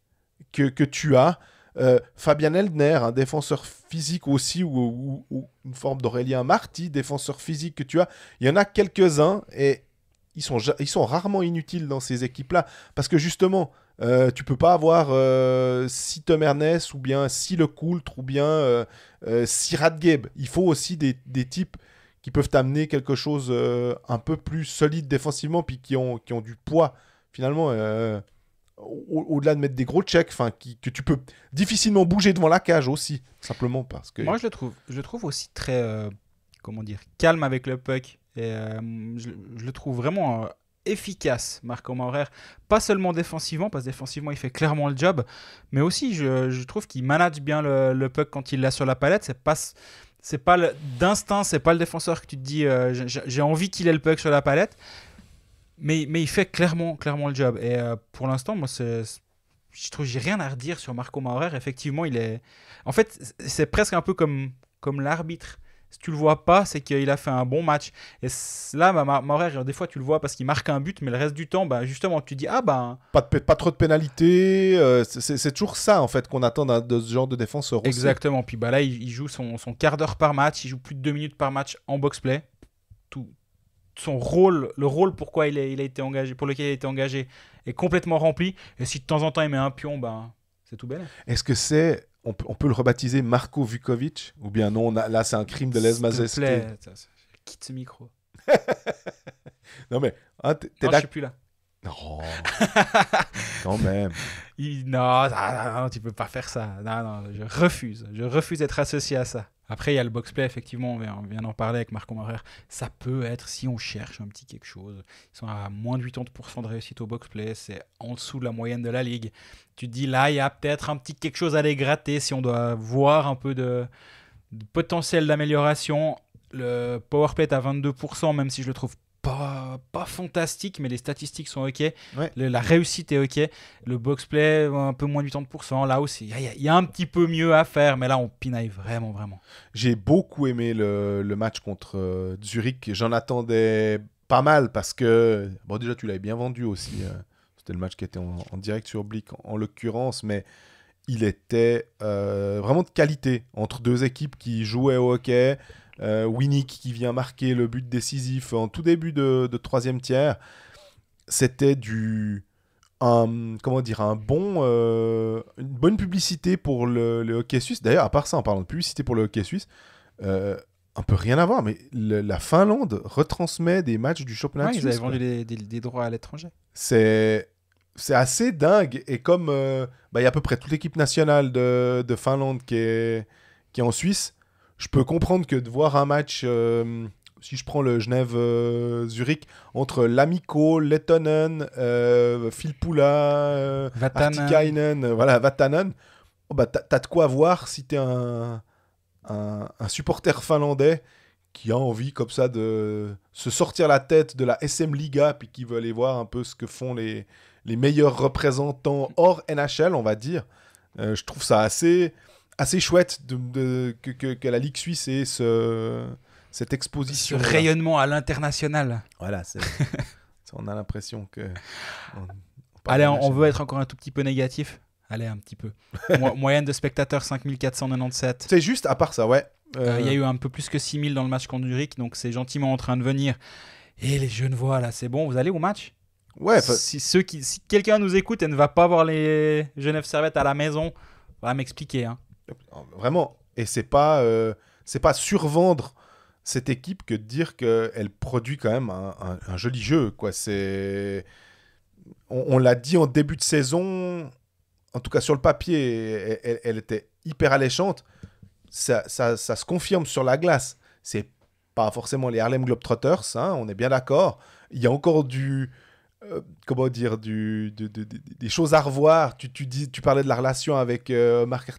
que, que tu as euh, Fabian Eldner, un défenseur physique aussi, ou, une forme d'Aurélien Marty, défenseur physique que tu as. Il y en a quelques-uns et ils sont, ils sont rarement inutiles dans ces équipes-là. Parce que justement, euh, tu peux pas avoir euh, si ou bien si Le ou bien si Radgeb. Il faut aussi des, types qui peuvent t'amener quelque chose un peu plus solide défensivement puis qui ont, qui ont du poids. Finalement, au-delà de mettre des gros checks, enfin, que tu peux difficilement bouger devant la cage aussi, simplement parce que. Moi, je le trouve, je trouve aussi très, euh, comment dire, calme avec le puck. Et euh, je, le trouve vraiment euh, efficace, Marco Maurer. Pas seulement défensivement, parce que défensivement, il fait clairement le job, mais aussi, je, trouve qu'il manage bien le, le, puck quand il l'a sur la palette. C'est pas. C'est pas d'instinct, c'est pas le défenseur que tu te dis j'ai envie qu'il ait le puck sur la palette, mais, mais il fait clairement, clairement le job. Et euh, pour l'instant, moi, je trouve j'ai rien à redire sur Marco Maurer. Effectivement, il est. En fait, c'est presque un peu comme, comme l'arbitre. Si tu le vois pas, c'est qu'il a fait un bon match. Et là, bah, Maurer, des fois, tu le vois parce qu'il marque un but, mais le reste du temps, bah, justement, tu dis Ah ben. Bah... Pas, pas, trop de pénalités. Euh, c'est toujours ça, en fait, qu'on attend de ce genre de défenseur. Exactement. Puis bah, là, il, joue son, son quart d'heure par match. Il joue plus de deux minutes par match en box-play. Tout, son rôle, le rôle pourquoi il a, été engagé, pour lequel il a été engagé, est complètement rempli. Et si de temps en temps il met un pion, ben, c'est tout belle. Est-ce que c'est, on, on, peut le rebaptiser Marco Vukovic Ou bien non, a, là c'est un crime de lèse-majesté Quitte ce micro. non mais, là. Hein, je suis plus là. Non, quand même. non, non, tu peux pas faire ça. Non, non, je refuse. Je refuse d'être associé à ça. Après, il y a le box-play, effectivement, on vient, d'en parler avec Marco Morère. Ça peut être, si on cherche un petit quelque chose, ils sont à moins de 80% de réussite au box c'est en dessous de la moyenne de la ligue. Tu te dis, là, il y a peut-être un petit quelque chose à les gratter si on doit voir un peu de, potentiel d'amélioration. Le powerplay est à 22%, même si je le trouve pas, fantastique, mais les statistiques sont ok. la réussite est ok. Le box-play, un peu moins du 80 Là aussi, il y, a un petit peu mieux à faire, mais là, on pinaille vraiment, vraiment. J'ai beaucoup aimé le, match contre euh, Zurich. J'en attendais pas mal parce que, bon, déjà, tu l'avais bien vendu aussi. Euh, c'était le match qui était en, direct sur Blick, en, l'occurrence, mais il était euh, vraiment de qualité entre deux équipes qui jouaient au hockey. Euh, Winnick qui vient marquer le but décisif en tout début de, troisième tiers. C'était du. Un, comment dire, un bon, euh, une bonne publicité pour le, hockey suisse. D'ailleurs, à part ça, en parlant de publicité pour le hockey suisse, euh, un peu rien à voir, mais la Finlande retransmet des matchs du championnat ouais, Ils avaient vendu des, droits à l'étranger. C'est c'est assez dingue. Et comme euh, bah, il y a à peu près toute l'équipe nationale de, de Finlande qui est, qui est en Suisse, je peux comprendre que de voir un match, euh, si je prends le Genève-Zurich, euh, entre Lamico, Lettonen, euh, Phil Filpula, Artikainen, voilà, Vatanen, tu oh, bah, t'as de quoi voir si tu es un, un, supporter finlandais qui a envie comme ça de se sortir la tête de la SM Liga, puis qui veut aller voir un peu ce que font les, les meilleurs représentants hors NHL, on va dire. je trouve ça assez assez chouette de, que, la Ligue suisse ait ce, cette exposition. Ce rayonnement à l'international. Voilà, on a l'impression que. Allez, on, veut être encore un tout petit peu négatif. Allez, un petit peu. moyenne de spectateurs 5497. C'est juste, à part ça, ouais. Euh, il y a euh, eu un peu plus que 6000 dans le match contre Zurich, donc c'est gentiment en train de venir. Et les jeunes là, c'est bon, vous allez au match Ouais. Si, si quelqu'un nous écoute et ne va pas voir les Genève Servette à la maison, va m'expliquer. Hein. Vraiment. Et c'est pas, euh, pas survendre cette équipe que de dire qu'elle produit quand même un, joli jeu. Quoi. C'est... On, l'a dit en début de saison, en tout cas sur le papier, elle, était hyper alléchante. Ça, se confirme sur la glace. C'est pas forcément les Harlem Globetrotters, hein, on est bien d'accord. Il y a encore du, euh, comment dire, des choses à revoir. Tu, dis, tu parlais de la relation avec euh, Mark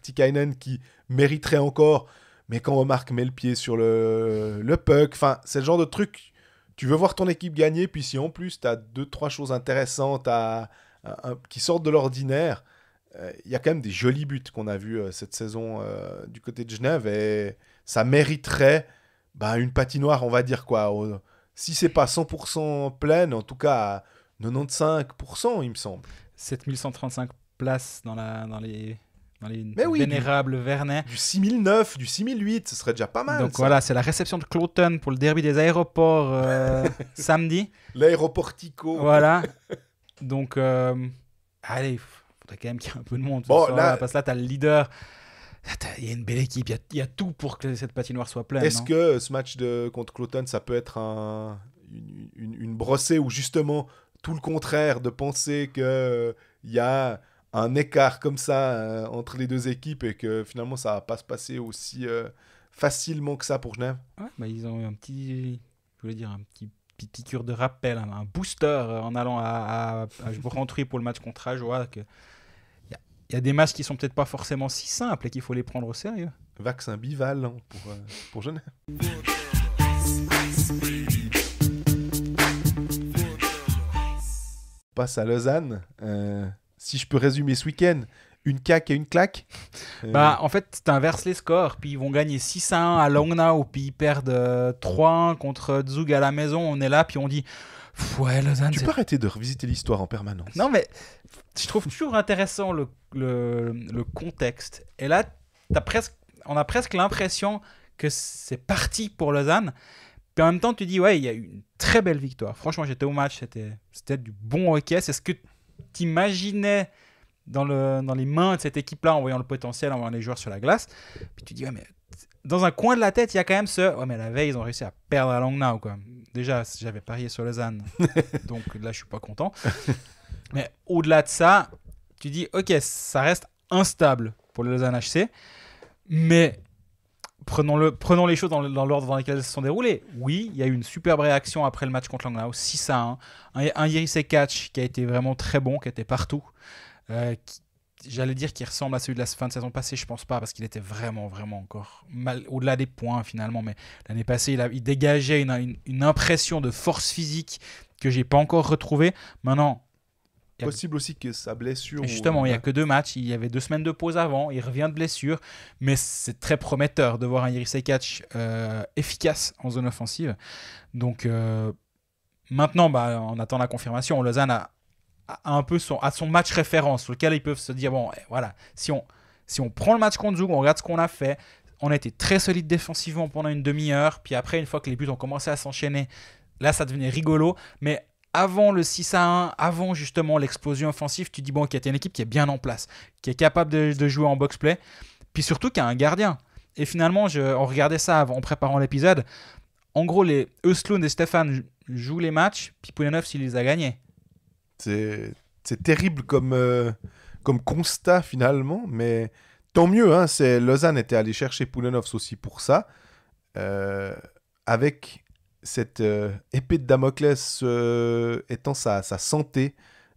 qui mériterait encore, mais quand Mark met le pied sur le, le puck, enfin, c'est le genre de truc. Tu veux voir ton équipe gagner, puis si en plus tu as deux, trois choses intéressantes à, qui sortent de l'ordinaire, euh, il y a quand même des jolis buts qu'on a vus euh, cette saison du côté de Genève et ça mériterait bah, une patinoire, on va dire quoi. si c'est pas 100% pleine, en tout cas 95%, il me semble. 7135 places dans, la, dans les dans les vénérables Vernet. Du 6009, du 6008, ce serait déjà pas mal. Donc voilà, c'est la réception de Cloton pour le derby des aéroports euh, samedi. L'aéroportico. Voilà. Donc, allez, euh, allez, faudrait quand même qu'il y ait un peu de monde. Bon, Parce que là, as le leader. Il y a une belle équipe, il y, a tout pour que cette patinoire soit pleine. Est-ce que ce match de, contre Cloton, ça peut être un, une, une, brossée où justement tout le contraire de penser qu'il il euh, y a un écart comme ça euh, entre les deux équipes et que finalement ça va pas se passer aussi euh, facilement que ça pour Genève. Ouais, bah, ils ont eu un petit, je voulais dire un petit cure de rappel, hein, un booster en allant à, à, à rentrer pour le match contre Ajoa. Il y, y, a des matchs qui sont peut-être pas forcément si simples et qu'il faut les prendre au sérieux. Vaccin bivalent pour, pour Genève. passe à Lausanne. Euh, si je peux résumer ce week-end, une caque et une claque. Bah, en fait, tu inverses les scores. Puis ils vont gagner 6 à 1 à Longnau. Puis ils perdent 3 euh, 1 contre Zug à la maison. On est là. Puis on dit Ouais, Lausanne. Tu peux arrêter de revisiter l'histoire en permanence. Non, mais je trouve toujours intéressant le, contexte. Et là, as presque, on a presque l'impression que c'est parti pour Lausanne. Puis en même temps, tu dis, ouais, il y a eu une très belle victoire. Franchement, j'étais au match, c'était du bon hockey. C'est ce que tu imaginais dans, le, dans les mains de cette équipe-là, en voyant le potentiel, en voyant les joueurs sur la glace. Puis tu dis, ouais, mais dans un coin de la tête, il y a quand même ce. Ouais, mais la veille, ils ont réussi à perdre à Langnau, quoi. Déjà, j'avais parié sur Lausanne, donc là, je suis pas content. Mais au-delà de ça, tu dis, ok, ça reste instable pour le Lausanne HC, mais prenons, le, prenons les choses dans, l'ordre dans lequel elles se sont déroulées. Oui, il y a eu une superbe réaction après le match contre Langnau, 6 à 1. Un, Yeris et catch qui a été vraiment très bon, qui était partout. Euh, j'allais dire qu'il ressemble à celui de la fin de saison passée, je pense pas, parce qu'il était vraiment, vraiment encore mal au-delà des points finalement. Mais l'année passée, il, dégageait une, impression de force physique que j'ai pas encore retrouvée. Maintenant, possible aussi que sa blessure. Justement, il n'y a que deux matchs. Il y avait deux semaines de pause avant. Il revient de blessure. Mais c'est très prometteur de voir un Iris Catch euh, efficace en zone offensive. Donc euh, maintenant, bah, on attend la confirmation. Lausanne a, un peu son, son match référence sur lequel ils peuvent se dire bon, eh, voilà, si on, si on prend le match contre joue, on regarde ce qu'on a fait. On a été très solide défensivement pendant une demi-heure. Puis après, une fois que les buts ont commencé à s'enchaîner, là, ça devenait rigolo. Mais avant le 6 à 1, avant justement l'explosion offensive, tu dis bon, y a une équipe qui est bien en place, qui est capable de, jouer en box-play, puis surtout qui a un gardien. Et finalement, je, on regardait ça en préparant l'épisode. En gros, les et Stéphane jouent les matchs, puis Poulenovs, s'il les a gagnés. C'est terrible euh, comme, constat finalement, mais tant mieux. Hein, Lausanne était allé chercher Poulenovs aussi pour ça. Euh, avec cette euh, épée de Damoclès euh, étant sa, santé,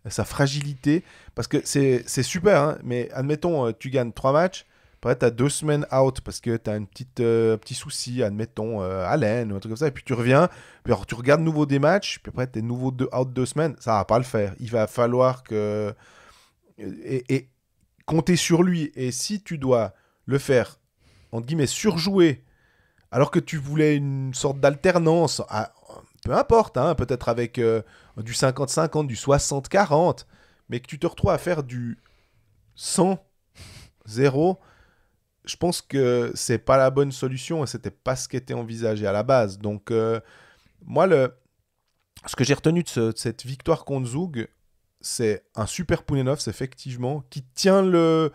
sa fragilité. Parce que c'est super, hein, mais admettons, euh, tu gagnes trois matchs, après tu as deux semaines out parce que tu as un petit, petit souci, admettons, haleine ou un truc comme ça, et puis tu reviens, puis tu regardes nouveau des matchs, puis après tu es nouveau out deux semaines, ça va pas le faire. Il va falloir que. compter sur lui. Et si tu dois le faire, entre guillemets, surjouer alors que tu voulais une sorte d'alternance, peu importe, hein, peut-être avec euh, du 50-50, du 60-40, mais que tu te retrouves à faire du 100, 0, je pense que c'est pas la bonne solution et c'était pas ce qui était envisagé à la base. Donc, euh, moi, le, ce que j'ai retenu de, cette victoire contre Zug, c'est un super Pounenovs, effectivement, qui tient le.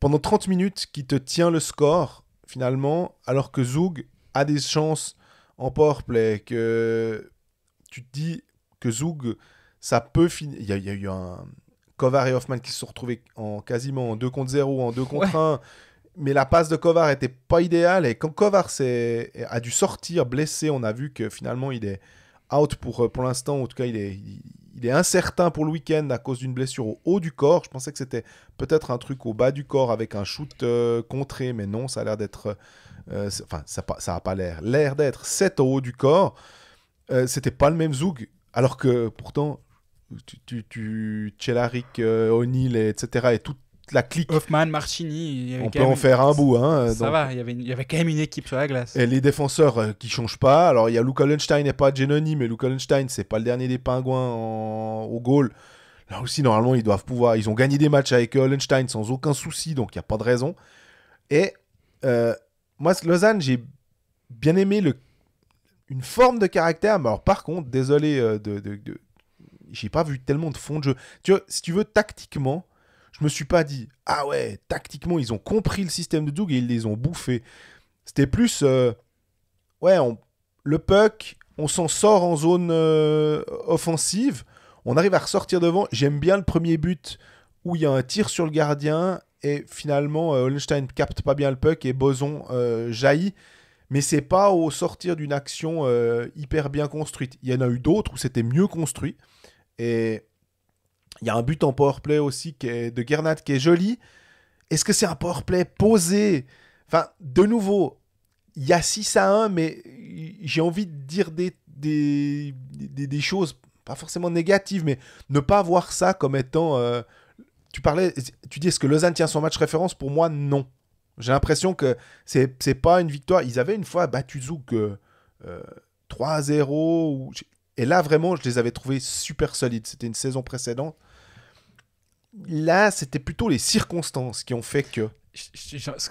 Pendant 30 minutes, qui te tient le score finalement, alors que Zoug a des chances en play que tu te dis que Zoug, ça peut finir. Il y, a eu un Kovar et Hoffman qui se sont retrouvés en quasiment en 2 contre 0, en 2 contre 1. Mais la passe de Kovar était pas idéale. Et quand Kovar a dû sortir blessé, on a vu que finalement il est out pour, pour l'instant. En tout cas, il est, il est incertain pour le week-end à cause d'une blessure au haut du corps. Je pensais que c'était peut-être un truc au bas du corps avec un shoot euh, contré, mais non, ça a l'air d'être. Euh, enfin, ça n'a pas l'air. L'air d'être 7 au haut du corps. Euh, c'était pas le même Zoug. Alors que pourtant, tu, tu, O'Neill, etc., et tout, la clique. Hoffman, Marchini. On peut en faire un bout. Hein, ça va, il y, avait quand même une équipe sur la glace. Et les défenseurs euh, qui changent pas. Alors, il y a Luke Hollenstein et pas Genoni, mais Luke Hollenstein, c'est pas le dernier des pingouins au goal. Là aussi, normalement, ils doivent pouvoir. Ils ont gagné des matchs avec Allenstein euh, sans aucun souci, donc il n'y a pas de raison. Et moi euh, moi, Lausanne, j'ai bien aimé le... une forme de caractère. Mais alors, par contre, désolé de, j'ai pas vu tellement de fond de jeu. Tu vois, si tu veux, tactiquement, je me suis pas dit, ah ouais, tactiquement, ils ont compris le système de Doug et ils les ont bouffés. C'était plus, euh, ouais, le puck, on s'en sort en zone euh, offensive, on arrive à ressortir devant. J'aime bien le premier but où il y a un tir sur le gardien et finalement euh, Holstein capte pas bien le puck et Boson jaillit. Mais c'est pas au sortir d'une action hyper bien construite. Il y en a eu d'autres où c'était mieux construit. Et il y a un but en powerplay aussi de Gernat qui est joli. Est-ce que c'est un powerplay posé Enfin, de nouveau, il y a 6 à 1, mais j'ai envie de dire des, des, des, choses, pas forcément négatives, mais ne pas voir ça comme étant... Euh, tu parlais, tu dis est-ce que Lausanne tient son match référence Pour moi, non. J'ai l'impression que c'est, n'est pas une victoire. Ils avaient une fois battu Zouk euh, 3-0. Euh, et là, vraiment, je les avais trouvés super solides. C'était une saison précédente Là, c'était plutôt les circonstances qui ont fait que.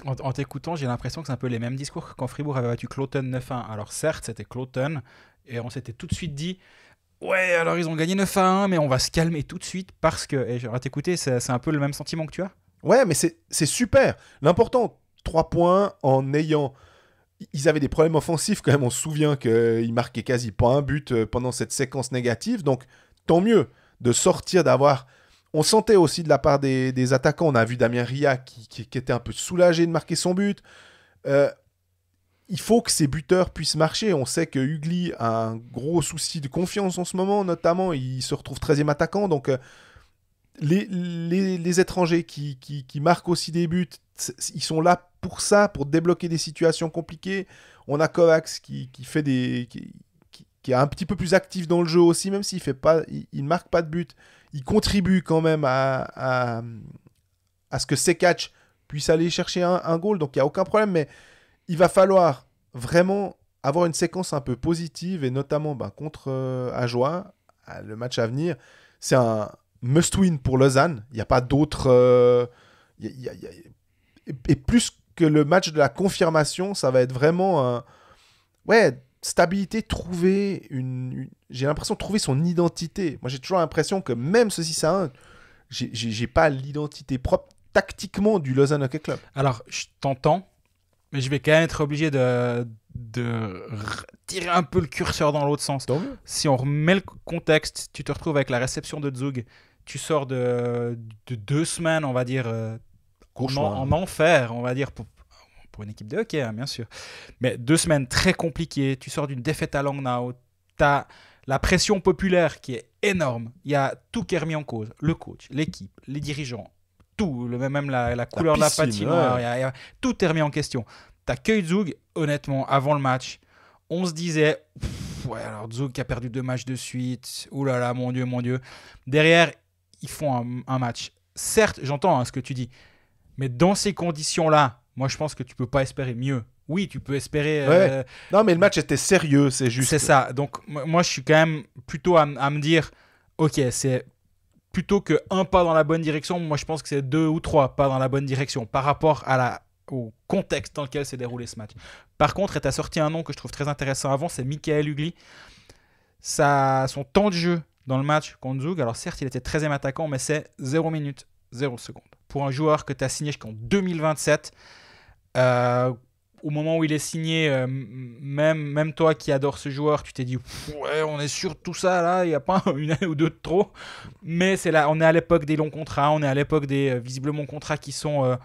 en, t'écoutant, j'ai l'impression que c'est un peu les mêmes discours que quand Fribourg avait battu Cloton 9-1. Alors certes, c'était Cloton, et on s'était tout de suite dit, ouais, alors ils ont gagné 9 à 1, mais on va se calmer tout de suite parce que... Et j'aurais t'écouter, c'est un peu le même sentiment que tu as Ouais, mais c'est super. L'important, 3 points en ayant... Ils avaient des problèmes offensifs quand même, on se souvient qu'ils marquaient quasi pas un but euh, pendant cette séquence négative, donc tant mieux de sortir d'avoir on sentait aussi de la part des, attaquants, on a vu Damien Ria qui, était un peu soulagé de marquer son but. Euh, il faut que ces buteurs puissent marcher. On sait que Hugli a un gros souci de confiance en ce moment, notamment. Il se retrouve 13e attaquant. Donc, euh, les, étrangers qui, marquent aussi des buts, ils sont là pour ça, pour débloquer des situations compliquées. On a Kovacs qui, fait des. Qui, est un petit peu plus actif dans le jeu aussi, même s'il ne marque pas de but il contribue quand même à, à, ce que catchs puissent aller chercher un, goal. Donc il n'y a aucun problème, mais il va falloir vraiment avoir une séquence un peu positive et notamment ben, contre euh, le match à venir. C'est un must-win pour Lausanne. Il n'y a pas d'autre. et, plus que le match de la confirmation, ça va être vraiment un. Ouais, stabilité, trouver une. J'ai l'impression de trouver son identité. Moi, j'ai toujours l'impression que même ceci, ça, un, hein, j'ai pas l'identité propre tactiquement du Lausanne Hockey Club. Alors, je t'entends, mais je vais quand même être obligé de, de tirer un peu le curseur dans l'autre sens. si on remet le contexte, tu te retrouves avec la réception de Zug. Tu sors de, de deux semaines, on va dire, euh, en, en, enfer, on va dire, pour, pour une équipe de hockey, hein, bien sûr. Mais deux semaines très compliquées, tu sors d'une défaite à Langnau, tu as la pression populaire qui est énorme. Il y a tout qui est remis en cause le coach, l'équipe, les dirigeants, tout, le, même la, la couleur de la patinoire, tout est remis en question. Tu as honnêtement, avant le match, on se disait, ouais, alors Zouk qui a perdu deux matchs de suite, oulala, là là, mon Dieu, mon Dieu. Derrière, ils font un, match. Certes, j'entends hein, ce que tu dis, mais dans ces conditions-là, moi, je pense que tu peux pas espérer mieux. Oui, tu peux espérer. Euh, non, mais le match était sérieux, c'est juste. C'est ça. Donc, moi, je suis quand même plutôt à, me dire ok, c'est plutôt que un pas dans la bonne direction, moi je pense que c'est deux ou trois pas dans la bonne direction par rapport à la, au contexte dans lequel s'est déroulé ce match. Par contre, tu as sorti un nom que je trouve très intéressant avant, c'est Michael Hugli. Ça, son temps de jeu dans le match contre alors certes il était 13e attaquant, mais c'est 0 minutes, 0 secondes. Pour un joueur que tu as signé jusqu'en 2027, euh, au moment où il est signé, euh, même, même toi qui adore ce joueur, tu t'es dit ouais, on est sûr tout ça là, il n'y a pas une année ou deux de trop. Mais c'est là, on est à l'époque des longs contrats, on est à l'époque des euh, visiblement contrats qui sont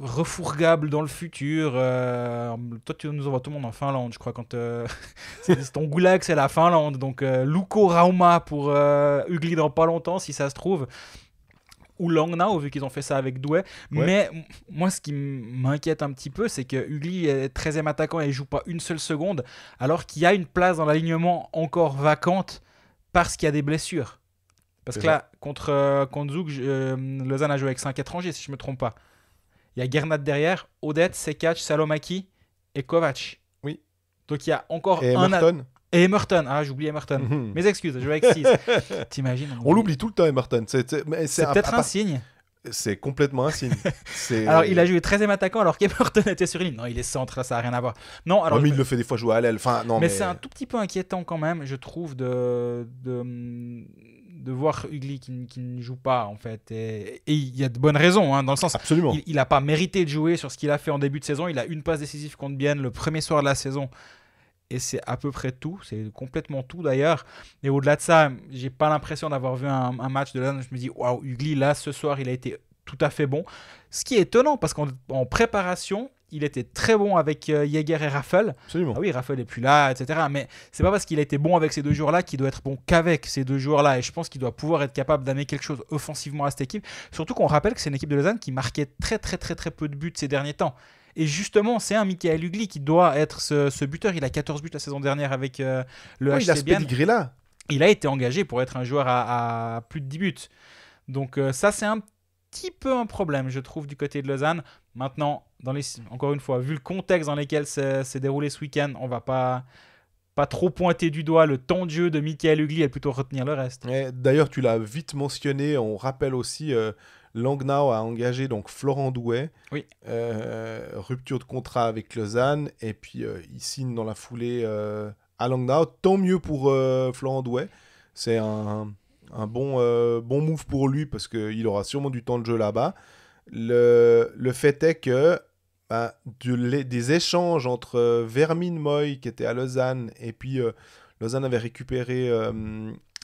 refourgables dans le futur. toi, tu nous envoies tout le monde en Finlande, je crois, quand ton goulag, c'est la Finlande. Donc, Luko Rauma pour Ugly dans pas longtemps, si ça se trouve ou Long vu qu'ils ont fait ça avec Douai. Mais moi, ce qui m'inquiète un petit peu, c'est que Ugly est 13e attaquant et il joue pas une seule seconde, alors qu'il y a une place dans l'alignement encore vacante parce qu'il y a des blessures. Parce que là, contre, Konzouk, euh, contre euh, a joué avec 5 étrangers, si je me trompe pas. Il y a Gernat derrière, Odette, Sekac, Salomaki et Kovac. Oui. Donc il y a encore et un. Et Emerton, ah, j'oublie Emerton. Mhm. Mes excuses, je vais avec T'imagines On, l'oublie tout le temps, Emerton. C'est peut-être un signe. C'est complètement un signe. alors, il a joué 13 ème attaquant alors qu'Emerton était sur Non, il est centre, ça n'a rien à voir. Non, alors. Ah, il le fait des fois jouer à l'aile. mais, c'est un tout petit peu inquiétant quand même, je trouve, de, de, voir Ugly qui, ne joue pas, en fait. Et, il y a de bonnes raisons, hein, dans le sens. Absolument. Il n'a pas mérité de jouer sur ce qu'il a fait en début de saison. Il a une passe décisive contre Bienne le premier soir de la saison et c'est à peu près tout. C'est complètement tout d'ailleurs. Et au-delà de ça, j'ai pas l'impression d'avoir vu un, match de la Je me dis, waouh, Ugly, là, ce soir, il a été tout à fait bon. Ce qui est étonnant parce qu'en préparation, il était très bon avec euh, et Raffel. Absolument. Ah oui, Raffel est plus là, etc. Mais c'est pas parce qu'il a été bon avec ces deux joueurs-là qu'il doit être bon qu'avec ces deux joueurs-là. Et je pense qu'il doit pouvoir être capable d'amener quelque chose offensivement à cette équipe. Surtout qu'on rappelle que c'est une équipe de Lausanne qui marquait très, très, très, très peu de buts ces derniers temps. Et justement, c'est un Michael Ugly qui doit être ce, buteur. Il a 14 buts la saison dernière avec euh, le oh, il a Il a été engagé pour être un joueur à, plus de 10 buts. Donc euh, ça, c'est un petit peu un problème, je trouve, du côté de Lausanne. Maintenant, dans les, encore une fois, vu le contexte dans lequel s'est déroulé ce week-end, on va pas trop pointer du doigt le temps de jeu de Michael Hugli et plutôt retenir le reste. D'ailleurs, tu l'as vite mentionné, on rappelle aussi euh, Langnau a engagé donc Florent Douet, euh, rupture de contrat avec Lausanne. Et puis, euh, il signe dans la foulée euh, à Langnau. Tant mieux pour Florent Douet, C'est un, bon, bon move pour lui parce qu'il aura sûrement du temps de jeu là-bas. Le, fait est que bah, des échanges entre Vermin Moy, qui était à Lausanne, et puis Lausanne avait récupéré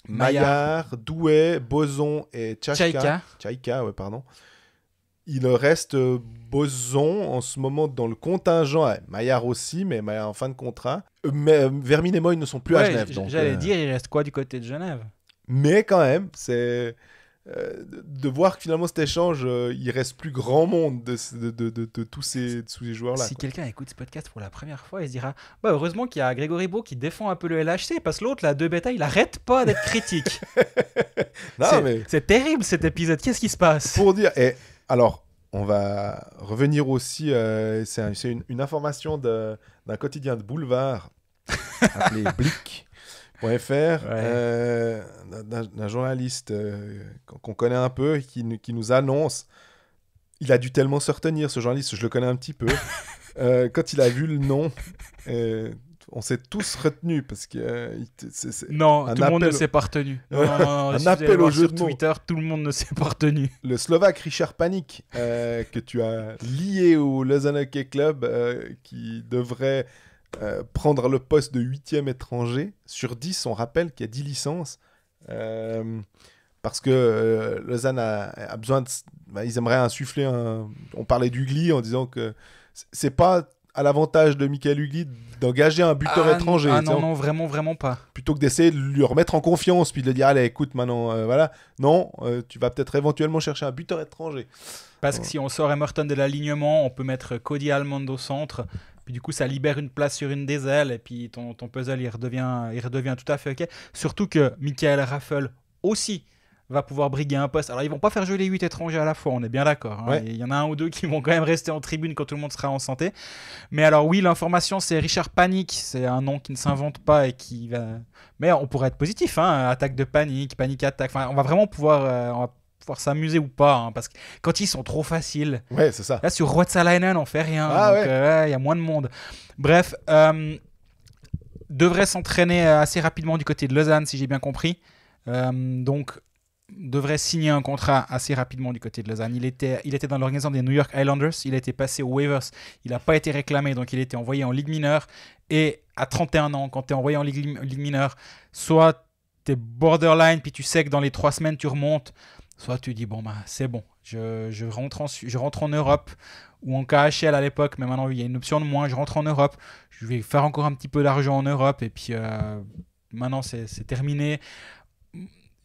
Maillard, Douai, Boson et Tchaïka. Tchaïka, oui, pardon. Il reste euh, Boson en ce moment dans le contingent. Maillard aussi, mais Maillard en fin de contrat. Euh, mais euh, Vermin et Moy ne sont plus à Genève. J'allais dire, il reste quoi du côté de Genève Mais quand même, c'est de, voir que finalement cet échange, euh, il reste plus grand monde de, tous ces, tous ces joueurs-là. Si quelqu'un écoute ce podcast pour la première fois, il se dira bah, Heureusement qu'il y a Grégory Beau qui défend un peu le LHC, parce que l'autre, là, de bêta, il n'arrête pas d'être critique. c'est, terrible cet épisode, qu'est-ce qui se passe Pour dire, et alors, on va revenir aussi, euh, c'est, une, une, information d'un quotidien de boulevard appelé Blick ouais. Euh, d'un journaliste euh, qu'on connaît un peu qui, nous annonce. Il a dû tellement se retenir, ce journaliste, je le connais un petit peu. Euh, quand il a vu le nom, on s'est tous retenus parce que non, tout le monde ne s'est pas retenu. un appel au jeu sur Twitter, tout le monde ne s'est pas retenu. Le Slovaque Richard Panik que tu as lié au Lausanne Hockey Club, qui devrait euh, prendre le poste de huitième étranger. Sur 10, on rappelle qu'il y a 10 licences. Euh, parce que euh, Lausanne a, besoin de... Bah, ils aimeraient insuffler un... On parlait d'Ugly en disant que c'est pas à l'avantage de Michael Ugli d'engager un buteur ah, étranger. Ah, non, non, vraiment, vraiment pas. Plutôt que d'essayer de lui remettre en confiance, puis de lui dire, allez, écoute, maintenant, voilà, non, tu vas peut-être éventuellement chercher un buteur étranger. Parce que si on sort Emerton de l'alignement, on peut mettre Cody Almond au centre, du coup, ça libère une place sur une des ailes, et puis ton, ton puzzle, il redevient, il redevient tout à fait OK. Surtout que Michael Raffle aussi va pouvoir briguer un poste. Alors, ils vont pas faire jouer les 8 étrangers à la fois, on est bien d'accord. Hein. Il y en a un ou deux qui vont quand même rester en tribune quand tout le monde sera en santé. Mais alors, oui, l'information, c'est Richard panique C'est un nom qui ne s'invente pas et qui va. Mais on pourrait être positif. Hein. Attaque de panique, panique attaque. Enfin, on va vraiment pouvoir. Euh, s'amuser ou pas. Hein, parce que quand ils sont trop faciles. Ouais, c'est ça. Là, sur Rotsalainen, on fait rien. Ah donc, euh, il y a moins de monde. Bref, euh, devrait s'entraîner euh, assez rapidement du côté de Lausanne, si j'ai bien compris. donc, devrait signer un contrat assez rapidement du côté de Lausanne. Il était, il était dans l'organisation des New York Islanders, il a été passé aux waivers, il n'a pas été réclamé, donc il était envoyé en Ligue mineure. Et à 31 ans, quand tu es envoyé en Ligue, ligue mineure, soit tu es borderline, puis tu sais que dans les trois semaines tu remontes, Soit tu dis, bon, bah, c'est bon, je, je, rentre en, je rentre en Europe, ou en KHL à l'époque, mais maintenant il y a une option de moins, je rentre en Europe, je vais faire encore un petit peu d'argent en Europe, et puis euh, maintenant c'est terminé.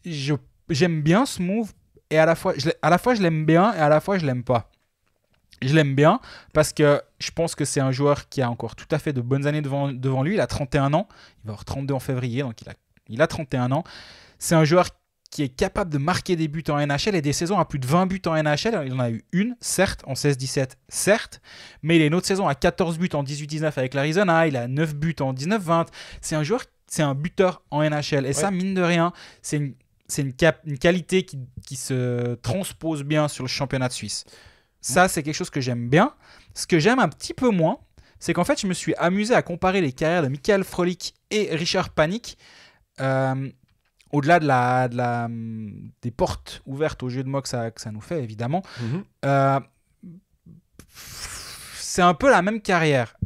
J'aime bien ce move, et à la fois je, à la fois je l'aime bien, et à la fois je l'aime pas. Je l'aime bien parce que je pense que c'est un joueur qui a encore tout à fait de bonnes années devant, devant lui. Il a 31 ans, il va avoir 32 en février, donc il a, il a 31 ans. C'est un joueur qui est capable de marquer des buts en NHL et des saisons à plus de 20 buts en NHL. il en a eu une, certes, en 16-17, certes, mais il a une autre saison à 14 buts en 18-19 avec l'Arizona, il a 9 buts en 19-20. C'est un joueur, c'est un buteur en NHL. Et ça, mine de rien, c'est une, une, qualité qui, se transpose bien sur le championnat de Suisse. Ça, c'est quelque chose que j'aime bien. Ce que j'aime un petit peu moins, c'est qu'en fait, je me suis amusé à comparer les carrières de Michael frolic et Richard Panic. Euh, au-delà de la, de hum, des portes ouvertes au jeu de mots que ça, ça nous fait, évidemment, mhm. euh, c'est un peu la même carrière.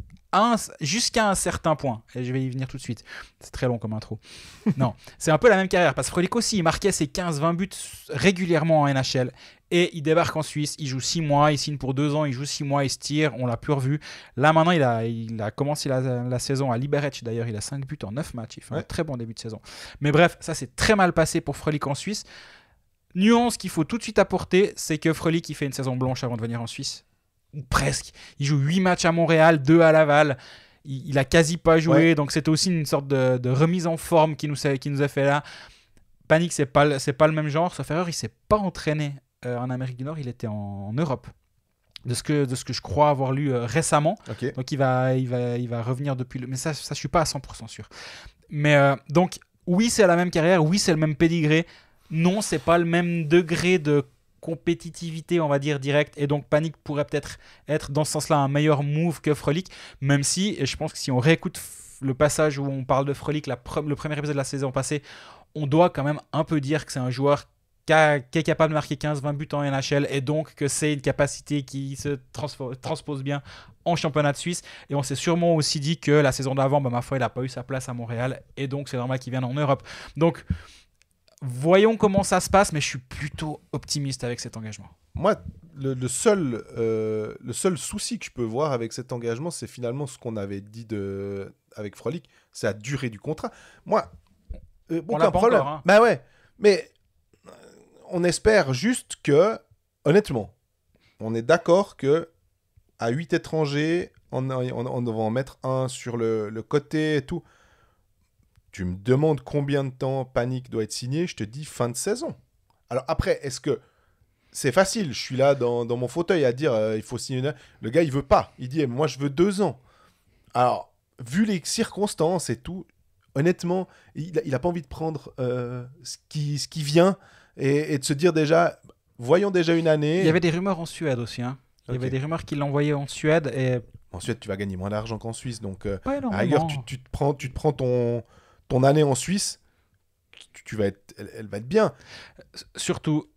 Jusqu'à un certain point, et je vais y venir tout de suite. C'est très long comme intro. non, c'est un peu la même carrière parce que Frolic aussi, marquait ses 15-20 buts régulièrement en NHL et il débarque en Suisse, il joue 6 mois, il signe pour 2 ans, il joue 6 mois, il se tire, on l'a plus revu. Là maintenant, il a, il a commencé la, saison à Liberec, d'ailleurs, il a 5 buts en 9 matchs, il fait un très bon début de saison. Mais bref, ça s'est très mal passé pour Frolic en Suisse. Nuance qu'il faut tout de suite apporter, c'est que Frolic, il fait une saison blanche avant de venir en Suisse. Ou presque. Il joue 8 matchs à Montréal, 2 à Laval il, a quasi pas joué, donc c'était aussi une sorte de, remise en forme qui nous, a, qui nous fait là. Panique, c'est pas, c'est pas le même genre. Sauf erreur, il s'est pas entraîné euh, en Amérique du Nord, il était en, Europe. De ce, que, de ce que je crois avoir lu euh, récemment. Donc il va, il, va, il va revenir depuis le... Mais ça, ça je suis pas à 100% sûr. Mais euh, donc, oui, c'est la même carrière, oui, c'est le même pédigré. Non, c'est pas le même degré de compétitivité, on va dire, direct, Et donc, Panic pourrait peut-être être dans ce sens-là un meilleur move que Frolic, même si, et je pense que si on réécoute le passage où on parle de Frolic, la le premier épisode de la saison passée, on doit quand même un peu dire que c'est un joueur qui est capable de marquer 15-20 buts en NHL et donc que c'est une capacité qui se transpose bien en championnat de Suisse. Et on s'est sûrement aussi dit que la saison d'avant, bah, ma foi, il n'a pas eu sa place à Montréal et donc c'est normal qu'il vienne en Europe. Donc voyons comment ça se passe, mais je suis plutôt optimiste avec cet engagement. Moi, le, seul, euh, le seul souci que je peux voir avec cet engagement, c'est finalement ce qu'on avait dit de, avec Frolic, c'est la durée du contrat. Moi, bon euh, aucun problème. Encore, hein. bah ouais, mais on espère juste que, honnêtement, on est d'accord que à 8 étrangers, on, on, va en mettre un sur le, côté et tout. Tu me demandes combien de temps panique doit être signé, je te dis fin de saison. Alors après, est-ce que c'est facile Je suis là dans, mon fauteuil à dire euh, il faut signer une... Le gars, il veut pas. Il dit moi, je veux deux ans. Alors, vu les circonstances et tout, honnêtement, il n'a pas envie de prendre euh, ce qui vient et, de se dire déjà, voyons déjà une année. Il y avait des rumeurs en Suède aussi. Hein. Il y avait des rumeurs qu'il l'envoyait en Suède. Et... En Suède, tu vas gagner moins d'argent qu'en Suisse. Donc, euh, ailleurs, tu, te prends, tu te prends ton, ton année en Suisse, tu, vas être, elle, va être bien. Surtout,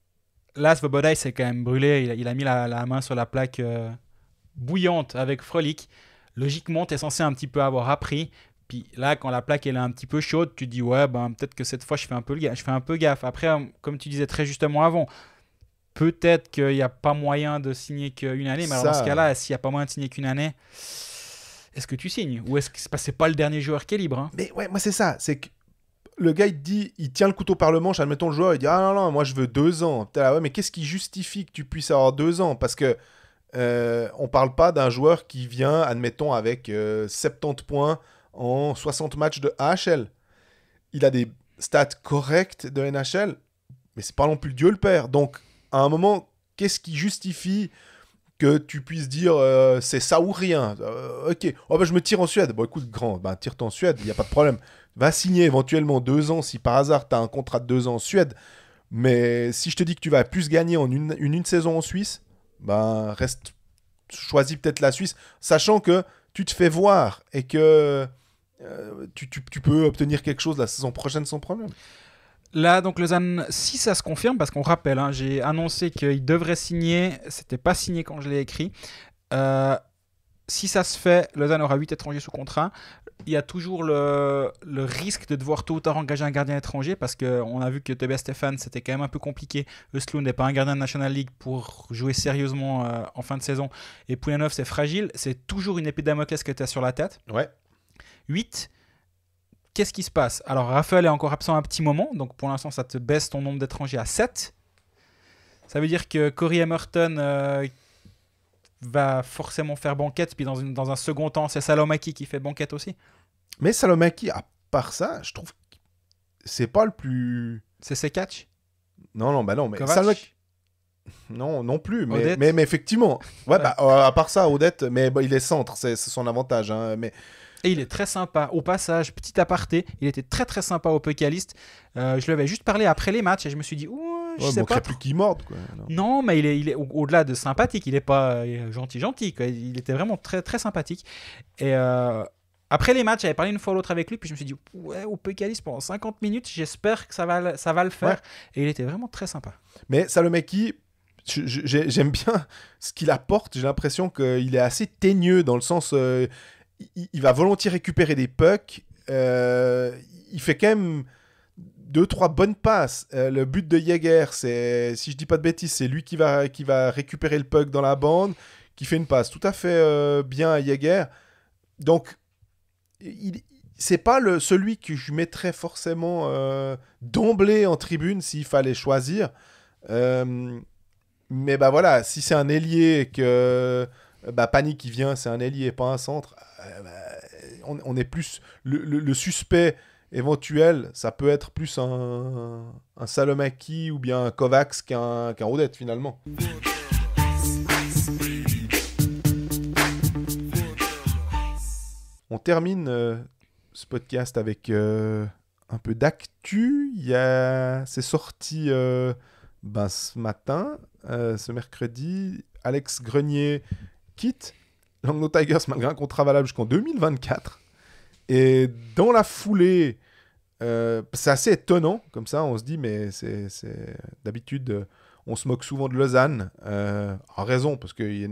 là, Svoboda, s'est quand même brûlé. Il, a mis la, main sur la plaque euh, bouillante avec Frolic. Logiquement, tu es censé un petit peu avoir appris. Puis là, quand la plaque elle est un petit peu chaude, tu te dis ouais, ben peut-être que cette fois je fais un peu gaffe. Je fais un peu gaffe. Après, euh, comme tu disais très justement avant, peut-être qu'il n'y a pas moyen de signer qu'une année. Mais alors dans ce cas-là, s'il n'y a pas moyen de signer qu'une année est-ce que tu signes Ou est-ce que c'est pas le dernier joueur qui est libre hein? Mais ouais, moi c'est ça, c'est que le gars il dit, il tient le couteau par le manche, admettons le joueur, il dit ah non non, moi je veux deux ans. ouais, mais qu'est-ce qui justifie que tu puisses avoir deux ans Parce que euh, on parle pas d'un joueur qui vient, admettons avec 70 euh, points en 60 matchs de AHL. Il a des stats correctes de NHL, mais c'est pas non plus Dieu le Père. Donc, à un moment, qu'est-ce qui justifie que tu puisses dire euh, c'est ça ou rien euh, Ok, oh, bah, je me tire en Suède. Bon, écoute, grand, bah, tire-toi en Suède, il n'y a pas de problème. Va signer éventuellement deux ans si par hasard tu as un contrat de deux ans en Suède. Mais si je te dis que tu vas plus gagner en une, saison en Suisse, ben reste, choisis peut-être la Suisse, sachant que tu te fais voir et que euh, tu, peux obtenir quelque chose la saison prochaine sans problème. Là, donc Lausanne, si ça se confirme, parce qu'on rappelle, hein, j'ai annoncé qu'il devrait signer, c'était pas signé quand je l'ai écrit. Euh, si ça se fait, Lausanne aura huit étrangers sous contrat. Il y a toujours le, risque de devoir tôt ou tard engager un gardien étranger parce qu'on a vu que Tobias Stéphane, c'était quand même un peu compliqué. Östlund n'est pas un gardien de National League pour jouer sérieusement euh, en fin de saison. Et Pouyanov, c'est fragile. C'est toujours une épée de Damoclès que tu as sur la tête. Ouais. 8. Qu'est-ce qui se passe Alors Raphaël est encore absent un petit moment, donc pour l'instant ça te baisse ton nombre d'étrangers à 7. Ça veut dire que Corey Emerton euh, va forcément faire banquette, puis dans, une, dans un second temps c'est Salomaki qui fait banquette aussi. Mais Salomaki, à part ça, je trouve que c'est pas le plus... C'est ses catch Non, non, bah non, mais Salomaki... Non, non plus, mais, mais, effectivement. Ouais, bah, euh, à part ça, Odette, mais bah, il est centre, c'est son avantage. Hein, mais et il est très sympa. Au passage, petit aparté, il était très très sympa au Pécaliste. Euh, je lui avais juste parlé après les matchs et je me suis dit, ouh, je sais pas. plus qu'il morde, quoi. Non, mais il est, il est au-delà de sympathique, il est pas euh, gentil, gentil, Il était vraiment très très sympathique. Et. Euh, après les matchs, j'avais parlé une fois ou l'autre avec lui, puis je me suis dit, ouais, au Pécaliste pendant 50 minutes, j'espère que ça va, ça va le faire. Et il était vraiment très sympa. Mais qui j'aime bien ce qu'il apporte. J'ai l'impression qu'il est assez teigneux dans le sens il, va volontiers récupérer des pucks. Euh, il fait quand même deux trois bonnes passes. Euh, le but de Jaeger, c'est si je dis pas de bêtises, c'est lui qui va qui va récupérer le puck dans la bande, qui fait une passe tout à fait euh, bien à Jaeger. Donc il c'est pas le celui que je mettrais forcément euh, d'emblée en tribune s'il fallait choisir. mais bah voilà, si c'est un ailier que euh, bah, panique qui vient, c'est un et pas un centre. Euh, bah, on, est plus. Le, suspect éventuel, ça peut être plus un, Salomaki ou bien un Kovacs qu'un Rodette finalement. On termine euh, ce podcast avec un peu d'actu. A... C'est sorti ben, ce matin, ce mercredi, Alex Grenier quitte Langno Tigers malgré un contrat valable jusqu'en 2024. Et dans la foulée, euh, c'est assez étonnant, comme ça, on se dit, mais c'est d'habitude, euh, on se moque souvent de Lausanne, euh, en raison, parce que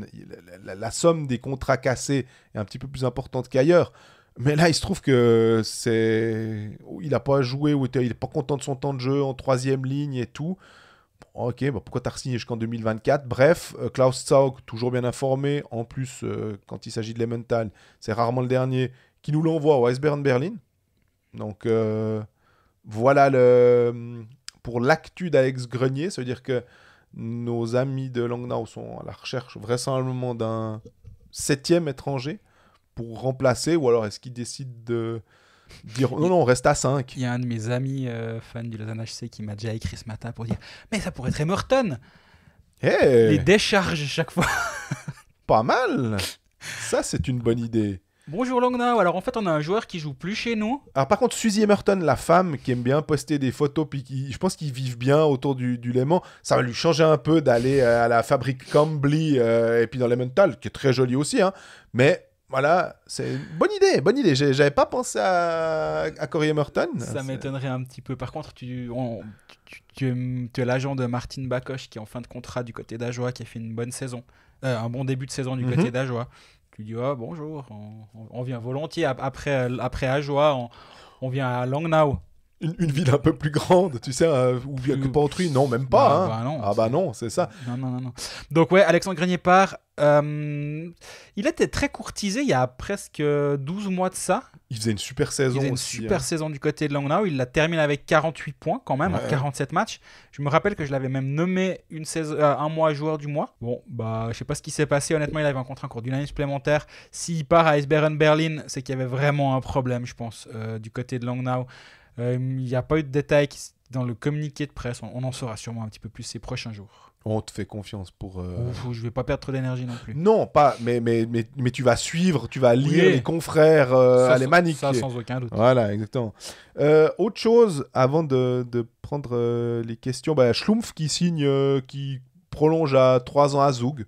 la, somme des contrats cassés est un petit peu plus importante qu'ailleurs. Mais là, il se trouve que c'est, il n'a pas joué ou il n'est pas content de son temps de jeu en troisième ligne et tout. Ok, bah, pourquoi t'as signé jusqu'en 2024 Bref, euh, Klaus Zaug, toujours bien informé. En plus, euh, quand il s'agit de l'Emmental, c'est rarement le dernier qui nous l'envoie au iceberg Berlin. Donc euh, voilà le, pour l'actu d'Alex Grenier. Ça veut dire que nos amis de Langnau sont à la recherche vraisemblablement d'un septième étranger pour remplacer, ou alors est-ce qu'ils décident de non, non, on reste à 5. Il y a un de mes amis euh, fans du Lausanne HC qui m'a déjà écrit ce matin pour dire Mais ça pourrait être Emerton eh. Les décharges chaque fois Pas mal Ça, c'est une bonne idée. Bonjour Longnau, alors en fait on a un joueur qui joue plus chez nous. Alors par contre Suzy Emerton, la femme qui aime bien poster des photos, puis je pense qu'ils vivent bien autour du, du Léman, ça va lui changer un peu d'aller euh, à la fabrique Cambly euh, et puis dans Lemental, qui est très jolie aussi, hein, mais voilà, c'est une bonne idée, bonne idée. J'avais pas pensé à, Corey Merton. Ça m'étonnerait un petit peu. Par contre, tu, tu, es l'agent de Martin Bakoche qui est en fin de contrat du côté d'Ajoa, qui a fait une bonne saison, euh, un bon début de saison du côté mhm. d'Ajoa. Tu dis oh, bonjour, on, vient volontiers après, euh, après Ajoa, on, vient à Langnau une, ville un peu plus grande, tu sais, euh, ou où il n'y a Non, même pas. bah, hein. bah non, ah bah non, c'est ça. Non, non, non, Donc ouais, Alexandre Grenier part. Euh, il était très courtisé il y a presque 12 mois de ça. Il faisait une super saison. Il une super hein. saison du côté de Langnau. Il la termine avec 48 points quand même, 47 matchs. Je me rappelle que je l'avais même nommé une saison, euh, un mois joueur du mois. Bon, bah je sais pas ce qui s'est passé. Honnêtement, il avait un contrat encore d'une année supplémentaire. S'il part à Eisbären Berlin, c'est qu'il y avait vraiment un problème, je pense, du côté de Langnau. Euh, il n'y a pas eu de détails dans le communiqué de presse. On, en saura sûrement un petit peu plus ces prochains jours. On te fait confiance pour. Euh... je vais pas perdre trop d'énergie non plus. Non, pas. Mais, mais, mais, tu vas suivre, tu vas lire les confrères, euh, les maniquer. Ça, sans aucun doute. Voilà, exactement. Euh, autre chose, avant de, prendre les questions, bah, Schlumpf qui signe, qui prolonge à 3 ans à Zoug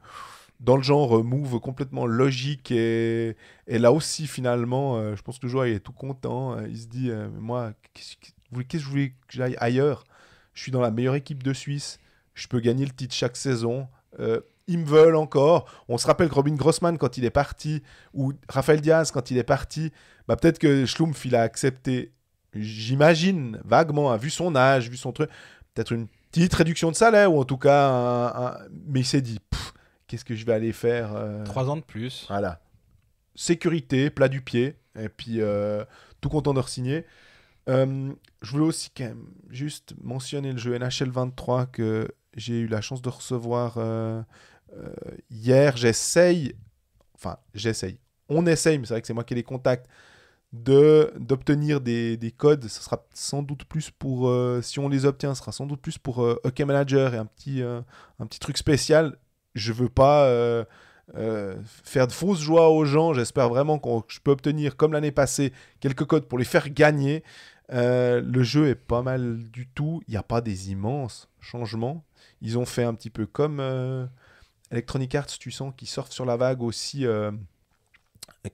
dans le genre euh, move complètement logique. Et, et là aussi, finalement, euh, je pense que le joueur il est tout content. Hein. Il se dit euh, Moi, qu'est-ce que je voulais que j'aille ailleurs Je suis dans la meilleure équipe de Suisse. Je peux gagner le titre chaque saison. ils me veulent encore. On se rappelle que Robin Grossman, quand il est parti, ou Rafael Diaz, quand il est parti, bah peut-être que Schlumpf, il a accepté, j'imagine, vaguement, hein, vu son âge, vu son truc, peut-être une petite réduction de salaire, ou en tout cas, mais il s'est dit, pfff, Qu'est-ce que je vais aller faire euh Trois ans de plus. Voilà. Sécurité, plat du pied, et puis euh, tout content de re-signer. Euh, je voulais aussi quand même juste mentionner le jeu NHL 23 que j'ai eu la chance de recevoir hier. J'essaye, enfin j'essaye, on essaye, mais c'est vrai que c'est moi qui ai les contacts, de, d'obtenir des, des, codes. Ce sera sans doute plus pour, si on les obtient, ce sera sans doute plus pour Hockey Manager et un petit, un petit truc spécial je veux pas euh, euh, faire de fausses joies aux gens. J'espère vraiment que je peux obtenir, comme l'année passée, quelques codes pour les faire gagner. Euh, le jeu est pas mal du tout. Il n'y a pas des immenses changements. Ils ont fait un petit peu comme Electronic Arts, tu sens, qui sortent sur la vague aussi.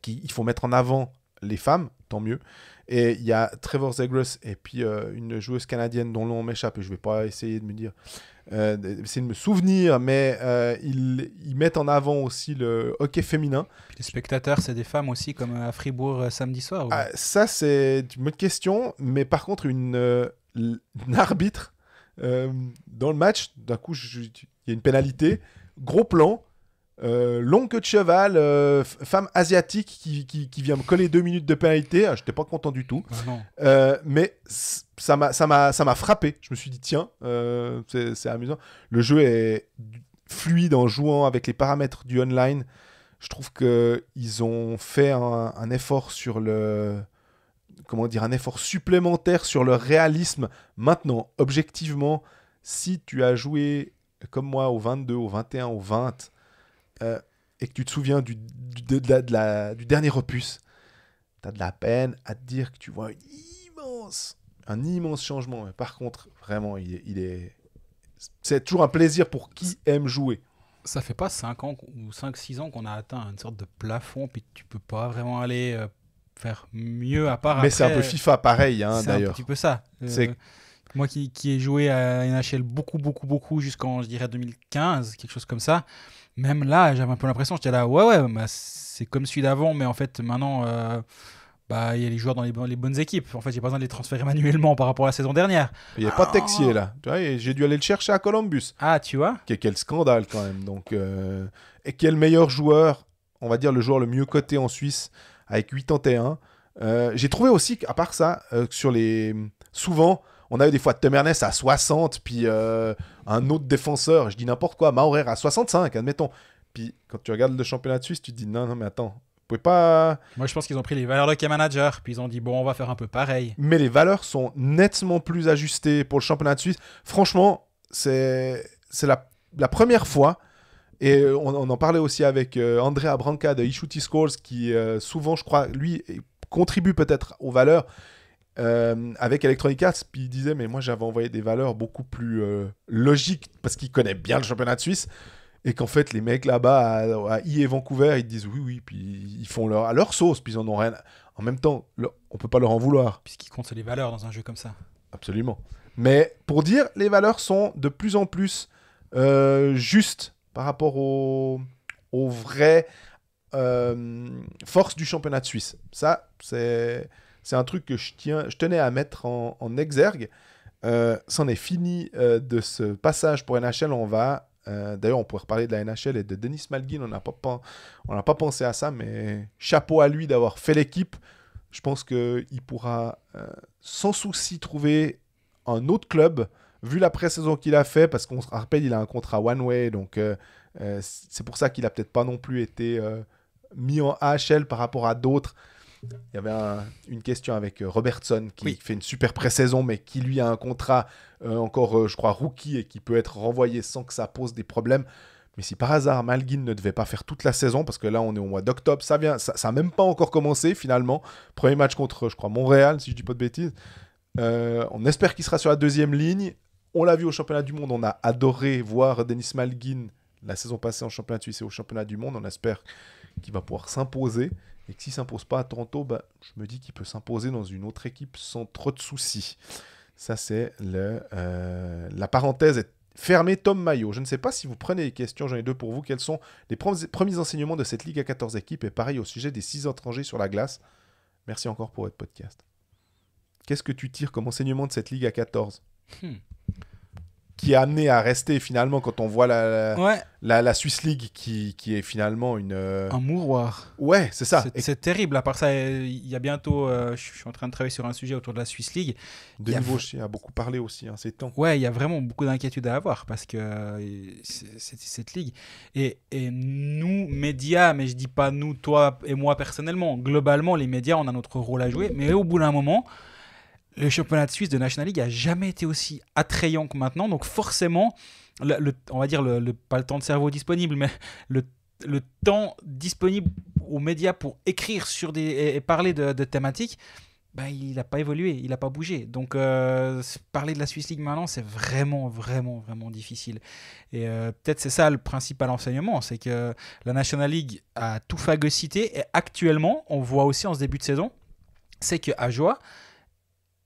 il faut mettre en avant les femmes, tant mieux. Et il y a Trevor Zagros et puis une joueuse canadienne dont l'on m'échappe et je vais pas essayer de me dire euh, c'est de souvenir, mais euh, ils, mettent en avant aussi le hockey féminin. les spectateurs, c'est des femmes aussi, comme à Fribourg euh, samedi soir. Ah, ça, c'est une bonne question, mais par contre, une, une arbitre dans le match, d'un coup, il y a une pénalité, gros plan, Long euh, longue queue de cheval, euh, femme asiatique qui, vient me coller deux minutes de pénalité. Ah, je n'étais pas content du tout. Ah euh, mais ça m'a frappé. Je me suis dit, tiens, c'est amusant. Le jeu est fluide en jouant avec les paramètres du online. Je trouve qu'ils ont fait un, un, effort sur le. Comment dire Un effort supplémentaire sur le réalisme. Maintenant, objectivement, si tu as joué comme moi au 22, au 21, au 20, euh, et que tu te souviens du, de, du dernier opus, tu as de la peine à te dire que tu vois un immense changement. par contre, vraiment, il est, c'est toujours un plaisir pour qui aime jouer. Ça fait pas 5 ans ou 5-6 ans qu'on a atteint une sorte de plafond, puis tu peux pas vraiment aller euh, faire mieux à part. Mais c'est un peu FIFA pareil, hein, d'ailleurs. C'est un petit peu ça. C'est euh, moi qui, qui ai joué à NHL beaucoup, beaucoup, beaucoup jusqu'en, je dirais, 2015, quelque chose comme ça. Même là, j'avais un peu l'impression, j'étais là, ouais, ouais, bah, c'est comme celui d'avant, mais en fait, maintenant, euh, bah, il y a les joueurs dans les, les bonnes équipes. En fait, j'ai pas besoin de les transférer manuellement par rapport à la saison dernière. Il n'y a pas de Texier là. Ah. J'ai dû aller le chercher à Columbus. Ah, tu vois quel, scandale quand même. Donc, euh, Et quel meilleur joueur, on va dire le joueur le mieux coté en Suisse, avec 81. Euh, j'ai trouvé aussi, à part ça, sur les. Souvent, on a eu des fois Temernes à 60, puis euh, un autre défenseur, je dis n'importe quoi, Maurer à 65, admettons. Puis quand tu regardes le championnat de Suisse, tu te dis non, non, mais attends, vous pouvez pas. Moi, je pense qu'ils ont pris les valeurs de K-Manager, puis ils ont dit, bon, on va faire un peu pareil. Mais les valeurs sont nettement plus ajustées pour le championnat de Suisse. Franchement, c'est la... la première fois. Et euh, on, en parlait aussi avec André euh, Andrea Branca de Ishuti Scores, qui souvent, je crois, lui, contribue peut-être aux valeurs. Euh, avec Electronic Arts, puis il disait, mais moi j'avais envoyé des valeurs beaucoup plus euh, logiques, parce qu'il connaît bien le championnat de Suisse, et qu'en fait les mecs là-bas, à, I et Vancouver, ils disent oui, oui, puis ils font leur, à leur sauce, puis ils en ont rien. En même temps, on on peut pas leur en vouloir. Puisqu'ils comptent les valeurs dans un jeu comme ça. Absolument. Mais pour dire, les valeurs sont de plus en plus euh, justes par rapport aux vraies forces du championnat de Suisse. Ça, c'est c'est un truc que je, tiens, je tenais à mettre en, exergue. Euh, c'en est fini euh, de ce passage pour NHL. On va. Euh, d'ailleurs, on pourrait reparler de la NHL et de Denis Malguin. On n'a pas, pas pensé à ça, mais chapeau à lui d'avoir fait l'équipe. Je pense qu'il pourra sans souci trouver un autre club, vu la pré-saison qu'il a fait, parce qu'on se rappelle, il a un contrat one-way, donc c'est pour ça qu'il n'a peut-être pas non plus été mis en AHL par rapport à d'autres. Il y avait une question avec euh, Robertson qui fait une super pré-saison, mais qui lui a un contrat euh, encore, euh, je crois, rookie et qui peut être renvoyé sans que ça pose des problèmes. Mais si par hasard Malguin ne devait pas faire toute la saison, parce que là on est au mois d'octobre, ça vient, ça, ça a même pas encore commencé finalement. Premier match contre, je crois, Montréal, si je dis pas de bêtises. on espère qu'il sera sur la deuxième ligne. On l'a vu au championnat du monde, on a adoré voir Denis Malguin la saison passée en championnat suisse et au championnat du monde. On espère qu'il va pouvoir s'imposer et que s'il ne s'impose pas à Toronto, bah, je me dis qu'il peut s'imposer dans une autre équipe sans trop de soucis. Ça, c'est le, euh, la parenthèse est fermée. Tom Maillot, je ne sais pas si vous prenez les questions, j'en ai deux pour vous. Quels sont les premiers enseignements de cette Ligue à 14 équipes Et pareil au sujet des six étrangers sur la glace. Merci encore pour votre podcast. Qu'est-ce que tu tires comme enseignement de cette Ligue à 14 qui est amené à rester finalement quand on voit la, la, la, Swiss League qui, qui, est finalement une... Euh, un mouroir. Ouais, c'est ça. C'est, terrible. À part ça, il y a bientôt... Euh, je suis en train de travailler sur un sujet autour de la Swiss League. De nouveau, a... a beaucoup parlé aussi hein, ces temps. Ouais, il y a vraiment beaucoup d'inquiétudes à avoir parce que euh, c'est, cette ligue. Et, et, nous, médias, mais je dis pas nous, toi et moi personnellement, globalement, les médias, on a notre rôle à jouer. Mais au bout d'un moment le championnat de Suisse de National League a jamais été aussi attrayant que maintenant. Donc forcément, le, on va dire le, pas le temps de cerveau disponible, mais le, temps disponible aux médias pour écrire sur des et, parler de, thématiques, ben, il n'a pas évolué, il n'a pas bougé. Donc euh, parler de la Swiss League maintenant, c'est vraiment, vraiment, vraiment difficile. Et euh, peut-être c'est ça le principal enseignement, c'est que la National League a tout fagocité et actuellement, on voit aussi en ce début de saison, c'est que à Joie,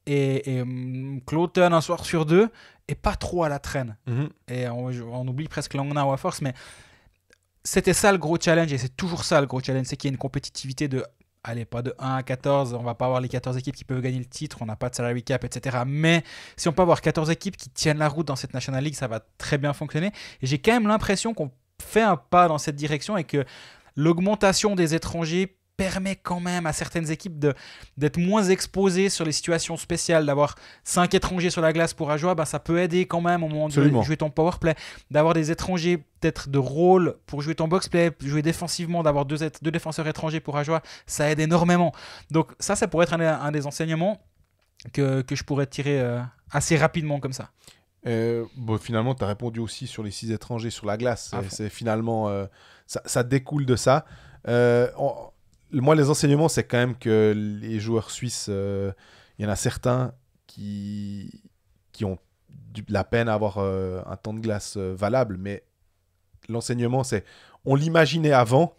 et, et mm, un soir sur deux et pas trop à la traîne. Mhm. Et on, oublie presque Langna à force, mais c'était ça le gros challenge et c'est toujours ça le gros challenge, c'est qu'il y a une compétitivité de allez, pas de 1 à 14, on va pas avoir les 14 équipes qui peuvent gagner le titre, on n'a pas de salary cap, etc. Mais si on peut avoir 14 équipes qui tiennent la route dans cette National League, ça va très bien fonctionner. Et j'ai quand même l'impression qu'on fait un pas dans cette direction et que l'augmentation des étrangers permet quand même à certaines équipes d'être moins exposées sur les situations spéciales, d'avoir 5 étrangers sur la glace pour Ajoa, bah, ça peut aider quand même au moment de jouer ton power play, d'avoir des étrangers peut-être de rôle pour jouer ton box play, jouer défensivement, d'avoir deux, deux, défenseurs étrangers pour Ajoa, ça aide énormément. Donc ça, ça pourrait être un, des enseignements que, que, je pourrais tirer euh, assez rapidement comme ça. Euh, bon, finalement, tu as répondu aussi sur les six étrangers sur la glace. Euh, c'est finalement, ça, découle de ça. en moi, les enseignements, c'est quand même que les joueurs suisses, euh, il y en a certains qui, qui ont de la peine à avoir euh, un temps de glace euh, valable, mais l'enseignement, c'est on l'imaginait avant,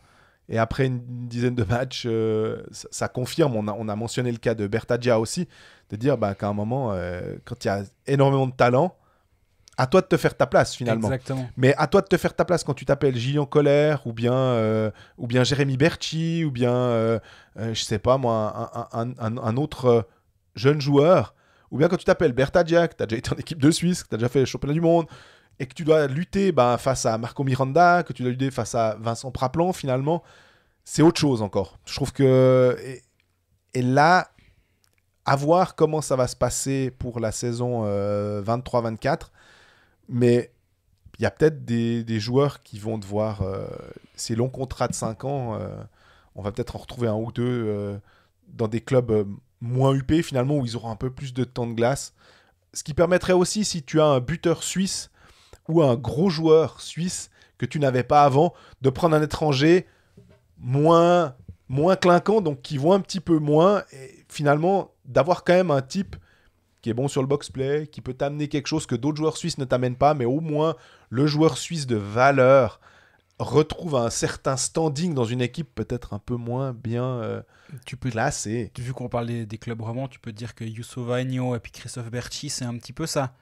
et après une, dizaine de matchs, ça, confirme. On a, on a mentionné le cas de Bertaggia aussi, de dire bah, qu'à un moment, quand il y a énormément de talent, à toi de te faire ta place finalement. Mais à toi de te faire ta place quand tu t'appelles Gillian Colère ou bien euh, ou bien Jérémy Berti ou bien je euh, ne euh, je sais pas moi un, autre jeune joueur ou bien quand tu t'appelles Berta Jack, tu as déjà été en équipe de Suisse, tu as déjà fait le championnat du monde et que tu dois lutter bah, face à Marco Miranda, que tu dois lutter face à Vincent Praplan finalement, c'est autre chose encore. Je trouve que et là à voir comment ça va se passer pour la saison 23-24 mais il y a peut-être des, joueurs qui vont devoir. Euh, ces longs contrats de 5 ans, euh, on va peut-être en retrouver un ou deux euh, dans des clubs moins huppés, finalement, où ils auront un peu plus de temps de glace. Ce qui permettrait aussi, si tu as un buteur suisse ou un gros joueur suisse que tu n'avais pas avant, de prendre un étranger moins, moins clinquant, donc qui voit un petit peu moins, et finalement, d'avoir quand même un type qui est bon sur le box-play, qui peut t'amener quelque chose que d'autres joueurs suisses ne t'amènent pas, mais au moins le joueur suisse de valeur retrouve un certain standing dans une équipe peut-être un peu moins bien euh, tu peux, classée. Vu qu'on parle des, clubs romans, tu peux dire que Youssou Agno et puis Christophe Berchi, c'est un petit peu ça.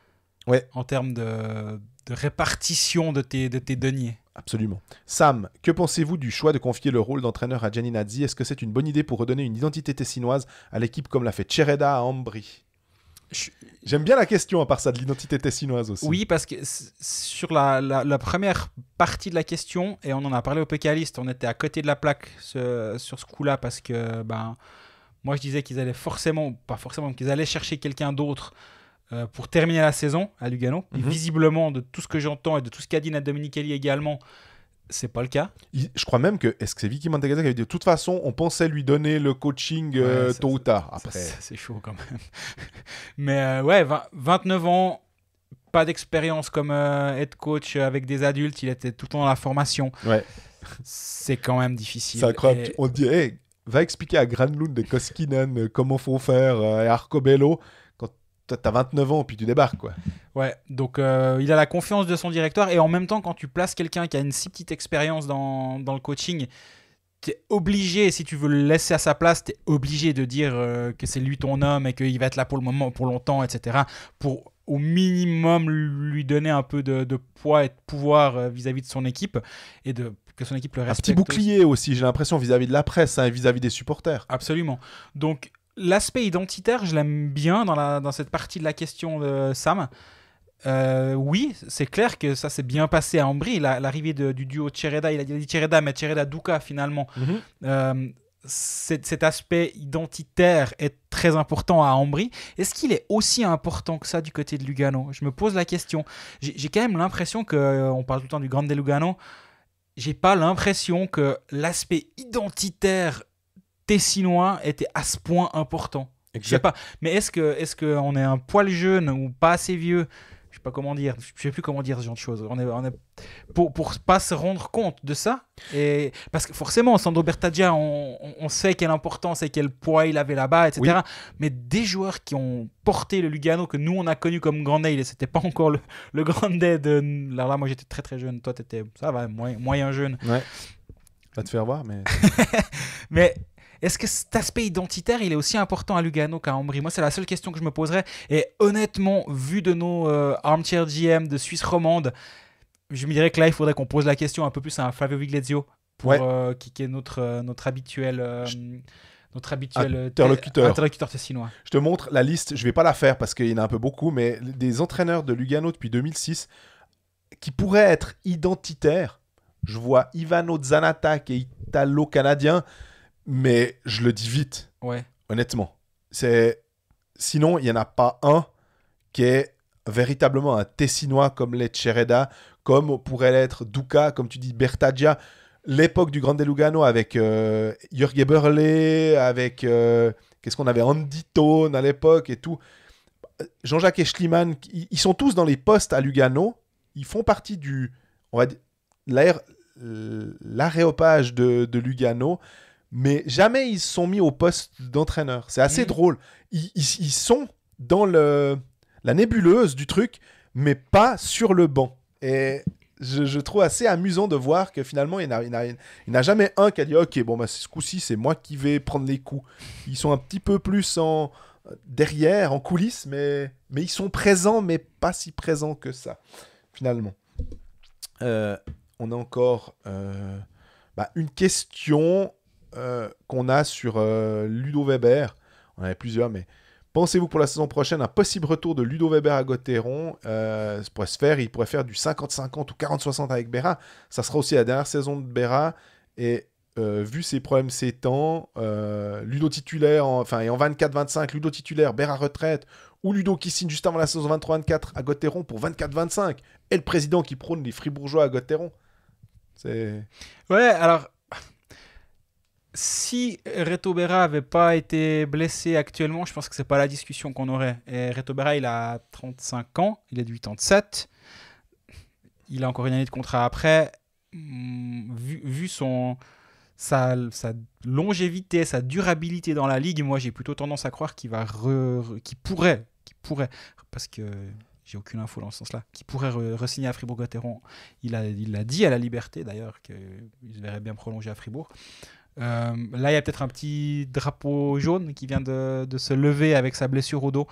Ouais. En termes de, répartition de tes, deniers. Absolument. Sam, que pensez-vous du choix de confier le rôle d'entraîneur à Gianni Nazzi Est-ce que c'est une bonne idée pour redonner une identité tessinoise à l'équipe comme l'a fait Chereda à Ambry J'aime bien la question, à part ça, de l'identité tessinoise aussi. Oui, parce que sur la, première partie de la question, et on en a parlé au Pécaliste, on était à côté de la plaque sur ce coup-là, parce que ben, moi je disais qu'ils allaient forcément, pas forcément, qu'ils allaient chercher quelqu'un d'autre euh, pour terminer la saison à Lugano. Mm-hmm. visiblement, de tout ce que j'entends et de tout ce qu'a dit Nat Kelly également, c'est pas le cas. je crois même que, est-ce que c'est Vicky qui avait dit de toute façon, on pensait lui donner le coaching euh, tôt ou tard après C'est chaud quand même. Mais euh, ouais, 29 ans, pas d'expérience comme euh, head coach avec des adultes, il était tout le temps dans la formation. C'est quand même difficile. On dit, va expliquer à Granlund de Koskinen comment faut faire et Arcobello toi, t'as 29 ans, puis tu débarques, quoi. Ouais, donc euh, il a la confiance de son directeur, et en même temps, quand tu places quelqu'un qui a une si petite expérience dans, le coaching, t'es obligé, si tu veux le laisser à sa place, tu es obligé de dire euh, que c'est lui ton homme et qu'il va être là pour le moment, pour longtemps, etc. Pour au minimum lui donner un peu de, poids et de pouvoir euh, vis-à-vis de son équipe et de que son équipe le respecte. Un petit bouclier aussi, j'ai l'impression, vis-à-vis de la presse hein, et vis-à-vis des supporters. Absolument. Donc l'aspect identitaire, je l'aime bien dans, la, dans cette partie de la question de Sam. Euh, oui, c'est clair que ça s'est bien passé à Ambry. L'arrivée du duo Chereda, il a dit Chereda, mais Chereda duka finalement. Mhm. Euh, cet aspect identitaire est très important à Ambry. Est-ce qu'il est aussi important que ça du côté de Lugano Je me pose la question. J'ai quand même l'impression que euh, on parle tout le temps du Grande Lugano. J'ai pas l'impression que l'aspect identitaire tessinois était à ce point important. Exact. Je sais pas. Mais est-ce que est-ce qu'on est un poil jeune ou pas assez vieux Je sais pas comment dire. Je sais plus comment dire ce genre de choses. On est, on est pour pour pas se rendre compte de ça. Et parce que forcément, Sandro bertadia on, on sait quelle importance et quel poids il avait là-bas, etc. Mais des joueurs qui ont porté le Lugano que nous on a connu comme nail, et c'était pas encore le, grand Grandet de là là. Moi j'étais très très jeune. Toi étais ça va moyen, jeune. Ouais. Va te faire voir, mais. mais est-ce que cet aspect identitaire, il est aussi important à Lugano qu'à Ambry Moi, c'est la seule question que je me poserais. Et honnêtement, vu de nos euh, armchair GM de Suisse romande, je me dirais que là, il faudrait qu'on pose la question un peu plus à Flavio Viglezio, pour, euh, qui, est notre, euh, notre habituel. notre habituel interlocuteur. tessinois. Je te montre la liste, je vais pas la faire parce qu'il y en a un peu beaucoup, mais des entraîneurs de Lugano depuis 2006 qui pourraient être identitaires. Je vois Ivano Zanata et italo-canadien mais je le dis vite. Ouais. Honnêtement. C'est... Sinon, il n'y en a pas un qui est véritablement un Tessinois comme les Chereda, comme pourrait l'être Duca, comme tu dis Bertaggia. L'époque du Grande Lugano avec euh, Jürgen avec euh, qu'est-ce qu'on avait Andy Tone à l'époque et tout. Jean-Jacques Eschliman, ils sont tous dans les postes à Lugano. Ils font partie du, on va dire, l'aréopage de, de Lugano mais jamais ils se sont mis au poste d'entraîneur. C'est assez mm. drôle. Ils, ils, sont dans le, la nébuleuse du truc, mais pas sur le banc. Et je, trouve assez amusant de voir que finalement, il n'y en a, jamais un qui a dit Ok, bon, bah, ce coup-ci, c'est moi qui vais prendre les coups. Ils sont un petit peu plus en derrière, en coulisses, mais, mais ils sont présents, mais pas si présents que ça, finalement. Euh, on a encore euh, bah, une question euh, qu'on a sur euh, Ludo Weber. On en avait plusieurs, mais pensez-vous pour la saison prochaine un possible retour de Ludo Weber à Gotteron euh, Ça pourrait se faire. Il pourrait faire du 50-50 ou 40-60 avec Berra. Ça sera aussi la dernière saison de Berra. Et vu ses problèmes ces temps, Ludo titulaire, enfin, et en 24-25, Ludo titulaire, Berra retraite, ou Ludo qui signe juste avant la saison 23-24 à Gotteron pour 24-25, et le président qui prône les Fribourgeois à Gotteron. C'est. Ouais, alors si Retobera avait pas été blessé actuellement, je pense que c'est pas la discussion qu'on aurait. Et Retobera, il a 35 ans, il est de 87. Il a encore une année de contrat après. Hmm, vu, son, sa, sa, longévité, sa durabilité dans la ligue, moi j'ai plutôt tendance à croire qu'il va qui pourrait, qui pourrait, parce que j'ai aucune info dans ce sens-là, qui pourrait re-signer à Fribourg-Gotteron. Il l'a il dit à la Liberté d'ailleurs qu'il verrait bien prolonger à Fribourg. Euh, là, il y a peut-être un petit drapeau jaune qui vient de, se lever avec sa blessure au dos.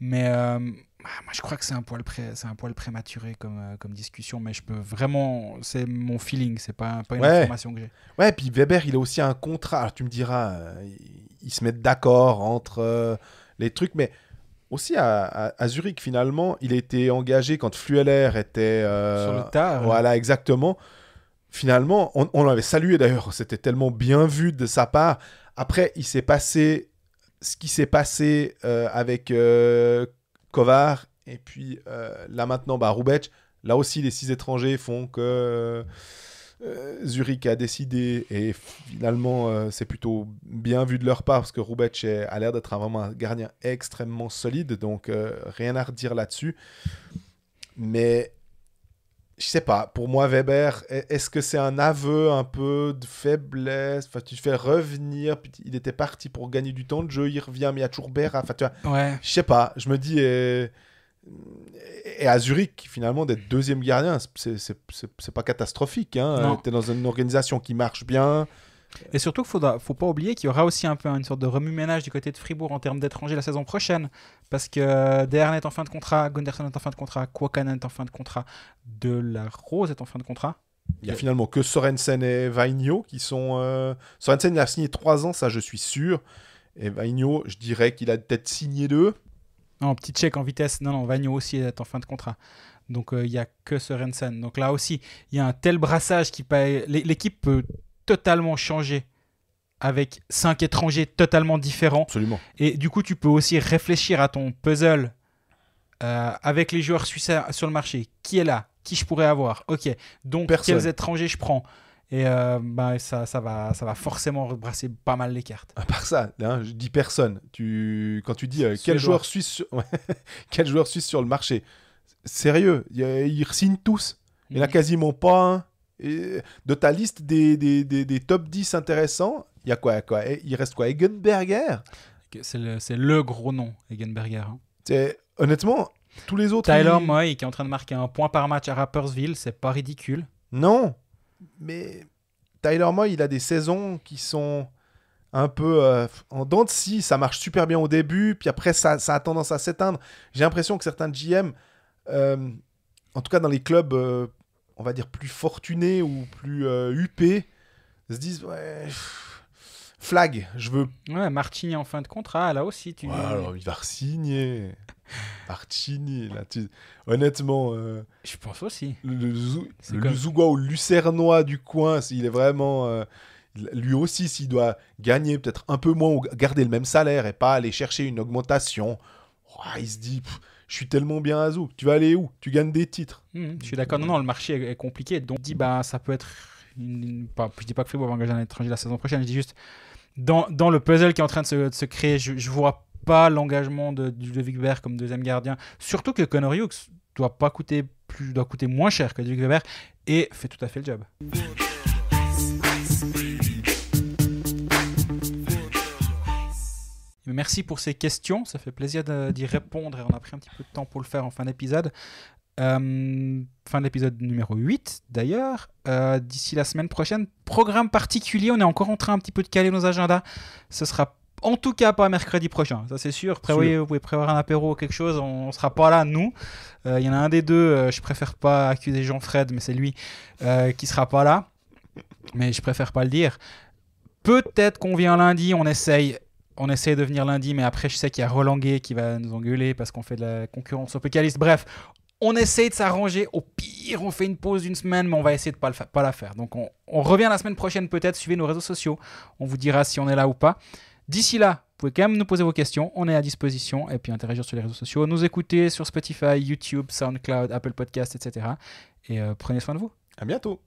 Mais euh, ah, moi, je crois que c'est un poil un poil prématuré euh, comme, discussion, mais je peux vraiment, c'est mon feeling, c'est pas, pas une information que j'ai. Ouais, puis Weber, il a aussi un contrat. tu me diras, ils se mettent d'accord entre les trucs, mais aussi à, Zurich finalement, il était engagé quand Flueller était sur le tard. Voilà, exactement finalement, on, l'avait salué d'ailleurs, c'était tellement bien vu de sa part. Après, il s'est passé ce qui s'est passé euh, avec euh, Kovar et puis euh, là maintenant, bah, Là aussi, les six étrangers font que Zurich a décidé et finalement, c'est plutôt bien vu de leur part parce que Roubaix a l'air d'être vraiment un gardien extrêmement solide, donc rien à redire là-dessus. Mais je sais pas, pour moi, Weber, est-ce que c'est un aveu un peu de faiblesse Enfin, tu fais revenir, il était parti pour gagner du temps de jeu, il revient, mais il y a toujours Berra. Enfin, tu je sais pas, je me dis. Et, à Zurich, finalement, d'être deuxième gardien, c'est pas catastrophique. Hein. Tu es dans une organisation qui marche bien, et surtout, il ne faut pas oublier qu'il y aura aussi un peu une sorte de remue-ménage du côté de Fribourg en termes d'étrangers la saison prochaine. Parce que euh, Dern est en fin de contrat, Gunderson est en fin de contrat, Kwakanen est en fin de contrat, De La Rose est en fin de contrat. Il n'y a finalement que Sorensen et Vainio qui sont. Euh, Sorensen, a signé 3 ans, ça je suis sûr. Et Vainio, je dirais qu'il a peut-être signé 2. Non, petit check en vitesse. Non, non, Vainio aussi est en fin de contrat. Donc euh, il n'y a que Sorensen. Donc là aussi, il y a un tel brassage qui L'équipe peut totalement changé avec cinq étrangers totalement différents. Absolument. Et du coup, tu peux aussi réfléchir à ton puzzle euh, avec les joueurs suisses sur le marché. Qui est là Qui je pourrais avoir Ok. Donc, quels étrangers je prends et euh, bah, ça, va, ça va forcément rebrasser pas mal les cartes. À part ça, hein, je dis personne. Tu, quand tu dis euh, quel, joueur suisse sur... quel joueur suisse sur le marché, sérieux, ils signent tous. Il n'y en a mm. quasiment pas un de ta liste des, des, des, top 10 intéressants, il y a quoi, quoi eh, Il reste quoi Egenberger C'est le, le, gros nom, Egenberger. Hein. Honnêtement, tous les autres. Tyler Moy qui est en train de marquer un point par match à Rappersville, c'est pas ridicule. Non, mais Tyler Moy, il a des saisons qui sont un peu euh, en dents de scie. Ça marche super bien au début, puis après, ça, a tendance à s'éteindre. J'ai l'impression que certains GM, euh, en tout cas dans les clubs. Euh, on va dire, plus fortunés ou plus euh, huppés se disent Ouais, flag, je veux. Ouais, Martini en fin de contrat, là aussi. Tu... Ouais, alors il va signer. Martini, là, tu... honnêtement. Euh, je pense aussi. Le, ou le lucernois du coin, s'il est vraiment. Euh, lui aussi, s'il doit gagner peut-être un peu moins ou garder le même salaire et pas aller chercher une augmentation, il se dit je suis tellement bien à Zouk. Tu vas aller où Tu gagnes des titres. Mmh, je suis d'accord. Non, non, le marché est compliqué. Donc, je dis, bah, ça peut être. Une, pas, je dis pas que Fribourg va engager un étranger la saison prochaine. Je dis juste, dans, le puzzle qui est en train de se, créer, je, vois pas l'engagement de, de Weber comme deuxième gardien. Surtout que Connor Hughes doit pas coûter plus, doit coûter moins cher que Ludwig Weber et fait tout à fait le job. Merci pour ces questions. Ça fait plaisir d'y répondre. Et on a pris un petit peu de temps pour le faire en fin d'épisode. Euh, fin de l'épisode numéro 8 d'ailleurs. Euh, d'ici la semaine prochaine, programme particulier. On est encore en train un petit peu de caler nos agendas. Ce sera en tout cas pas mercredi prochain, ça c'est sûr. vous pouvez prévoir un apéro ou quelque chose, on, sera pas là, nous. Euh, il y en a un des deux, je préfère pas accuser Jean-Fred, mais c'est lui qui sera pas là. Mais je préfère pas le dire. Peut-être qu'on vient lundi, on essaye on essaie de venir lundi, mais après, je sais qu'il y a Roland qui va nous engueuler parce qu'on fait de la concurrence au pécaliste. Bref, on essaie de s'arranger. Au pire, on fait une pause d'une semaine, mais on va essayer de ne pas, la faire. Donc, on, revient la semaine prochaine, peut-être. Suivez nos réseaux sociaux. On vous dira si on est là ou pas. D'ici là, vous pouvez quand même nous poser vos questions. On est à disposition. Et puis, interagir sur les réseaux sociaux. Nous écouter sur Spotify, YouTube, SoundCloud, Apple Podcast, etc. Et euh, prenez soin de vous. À bientôt.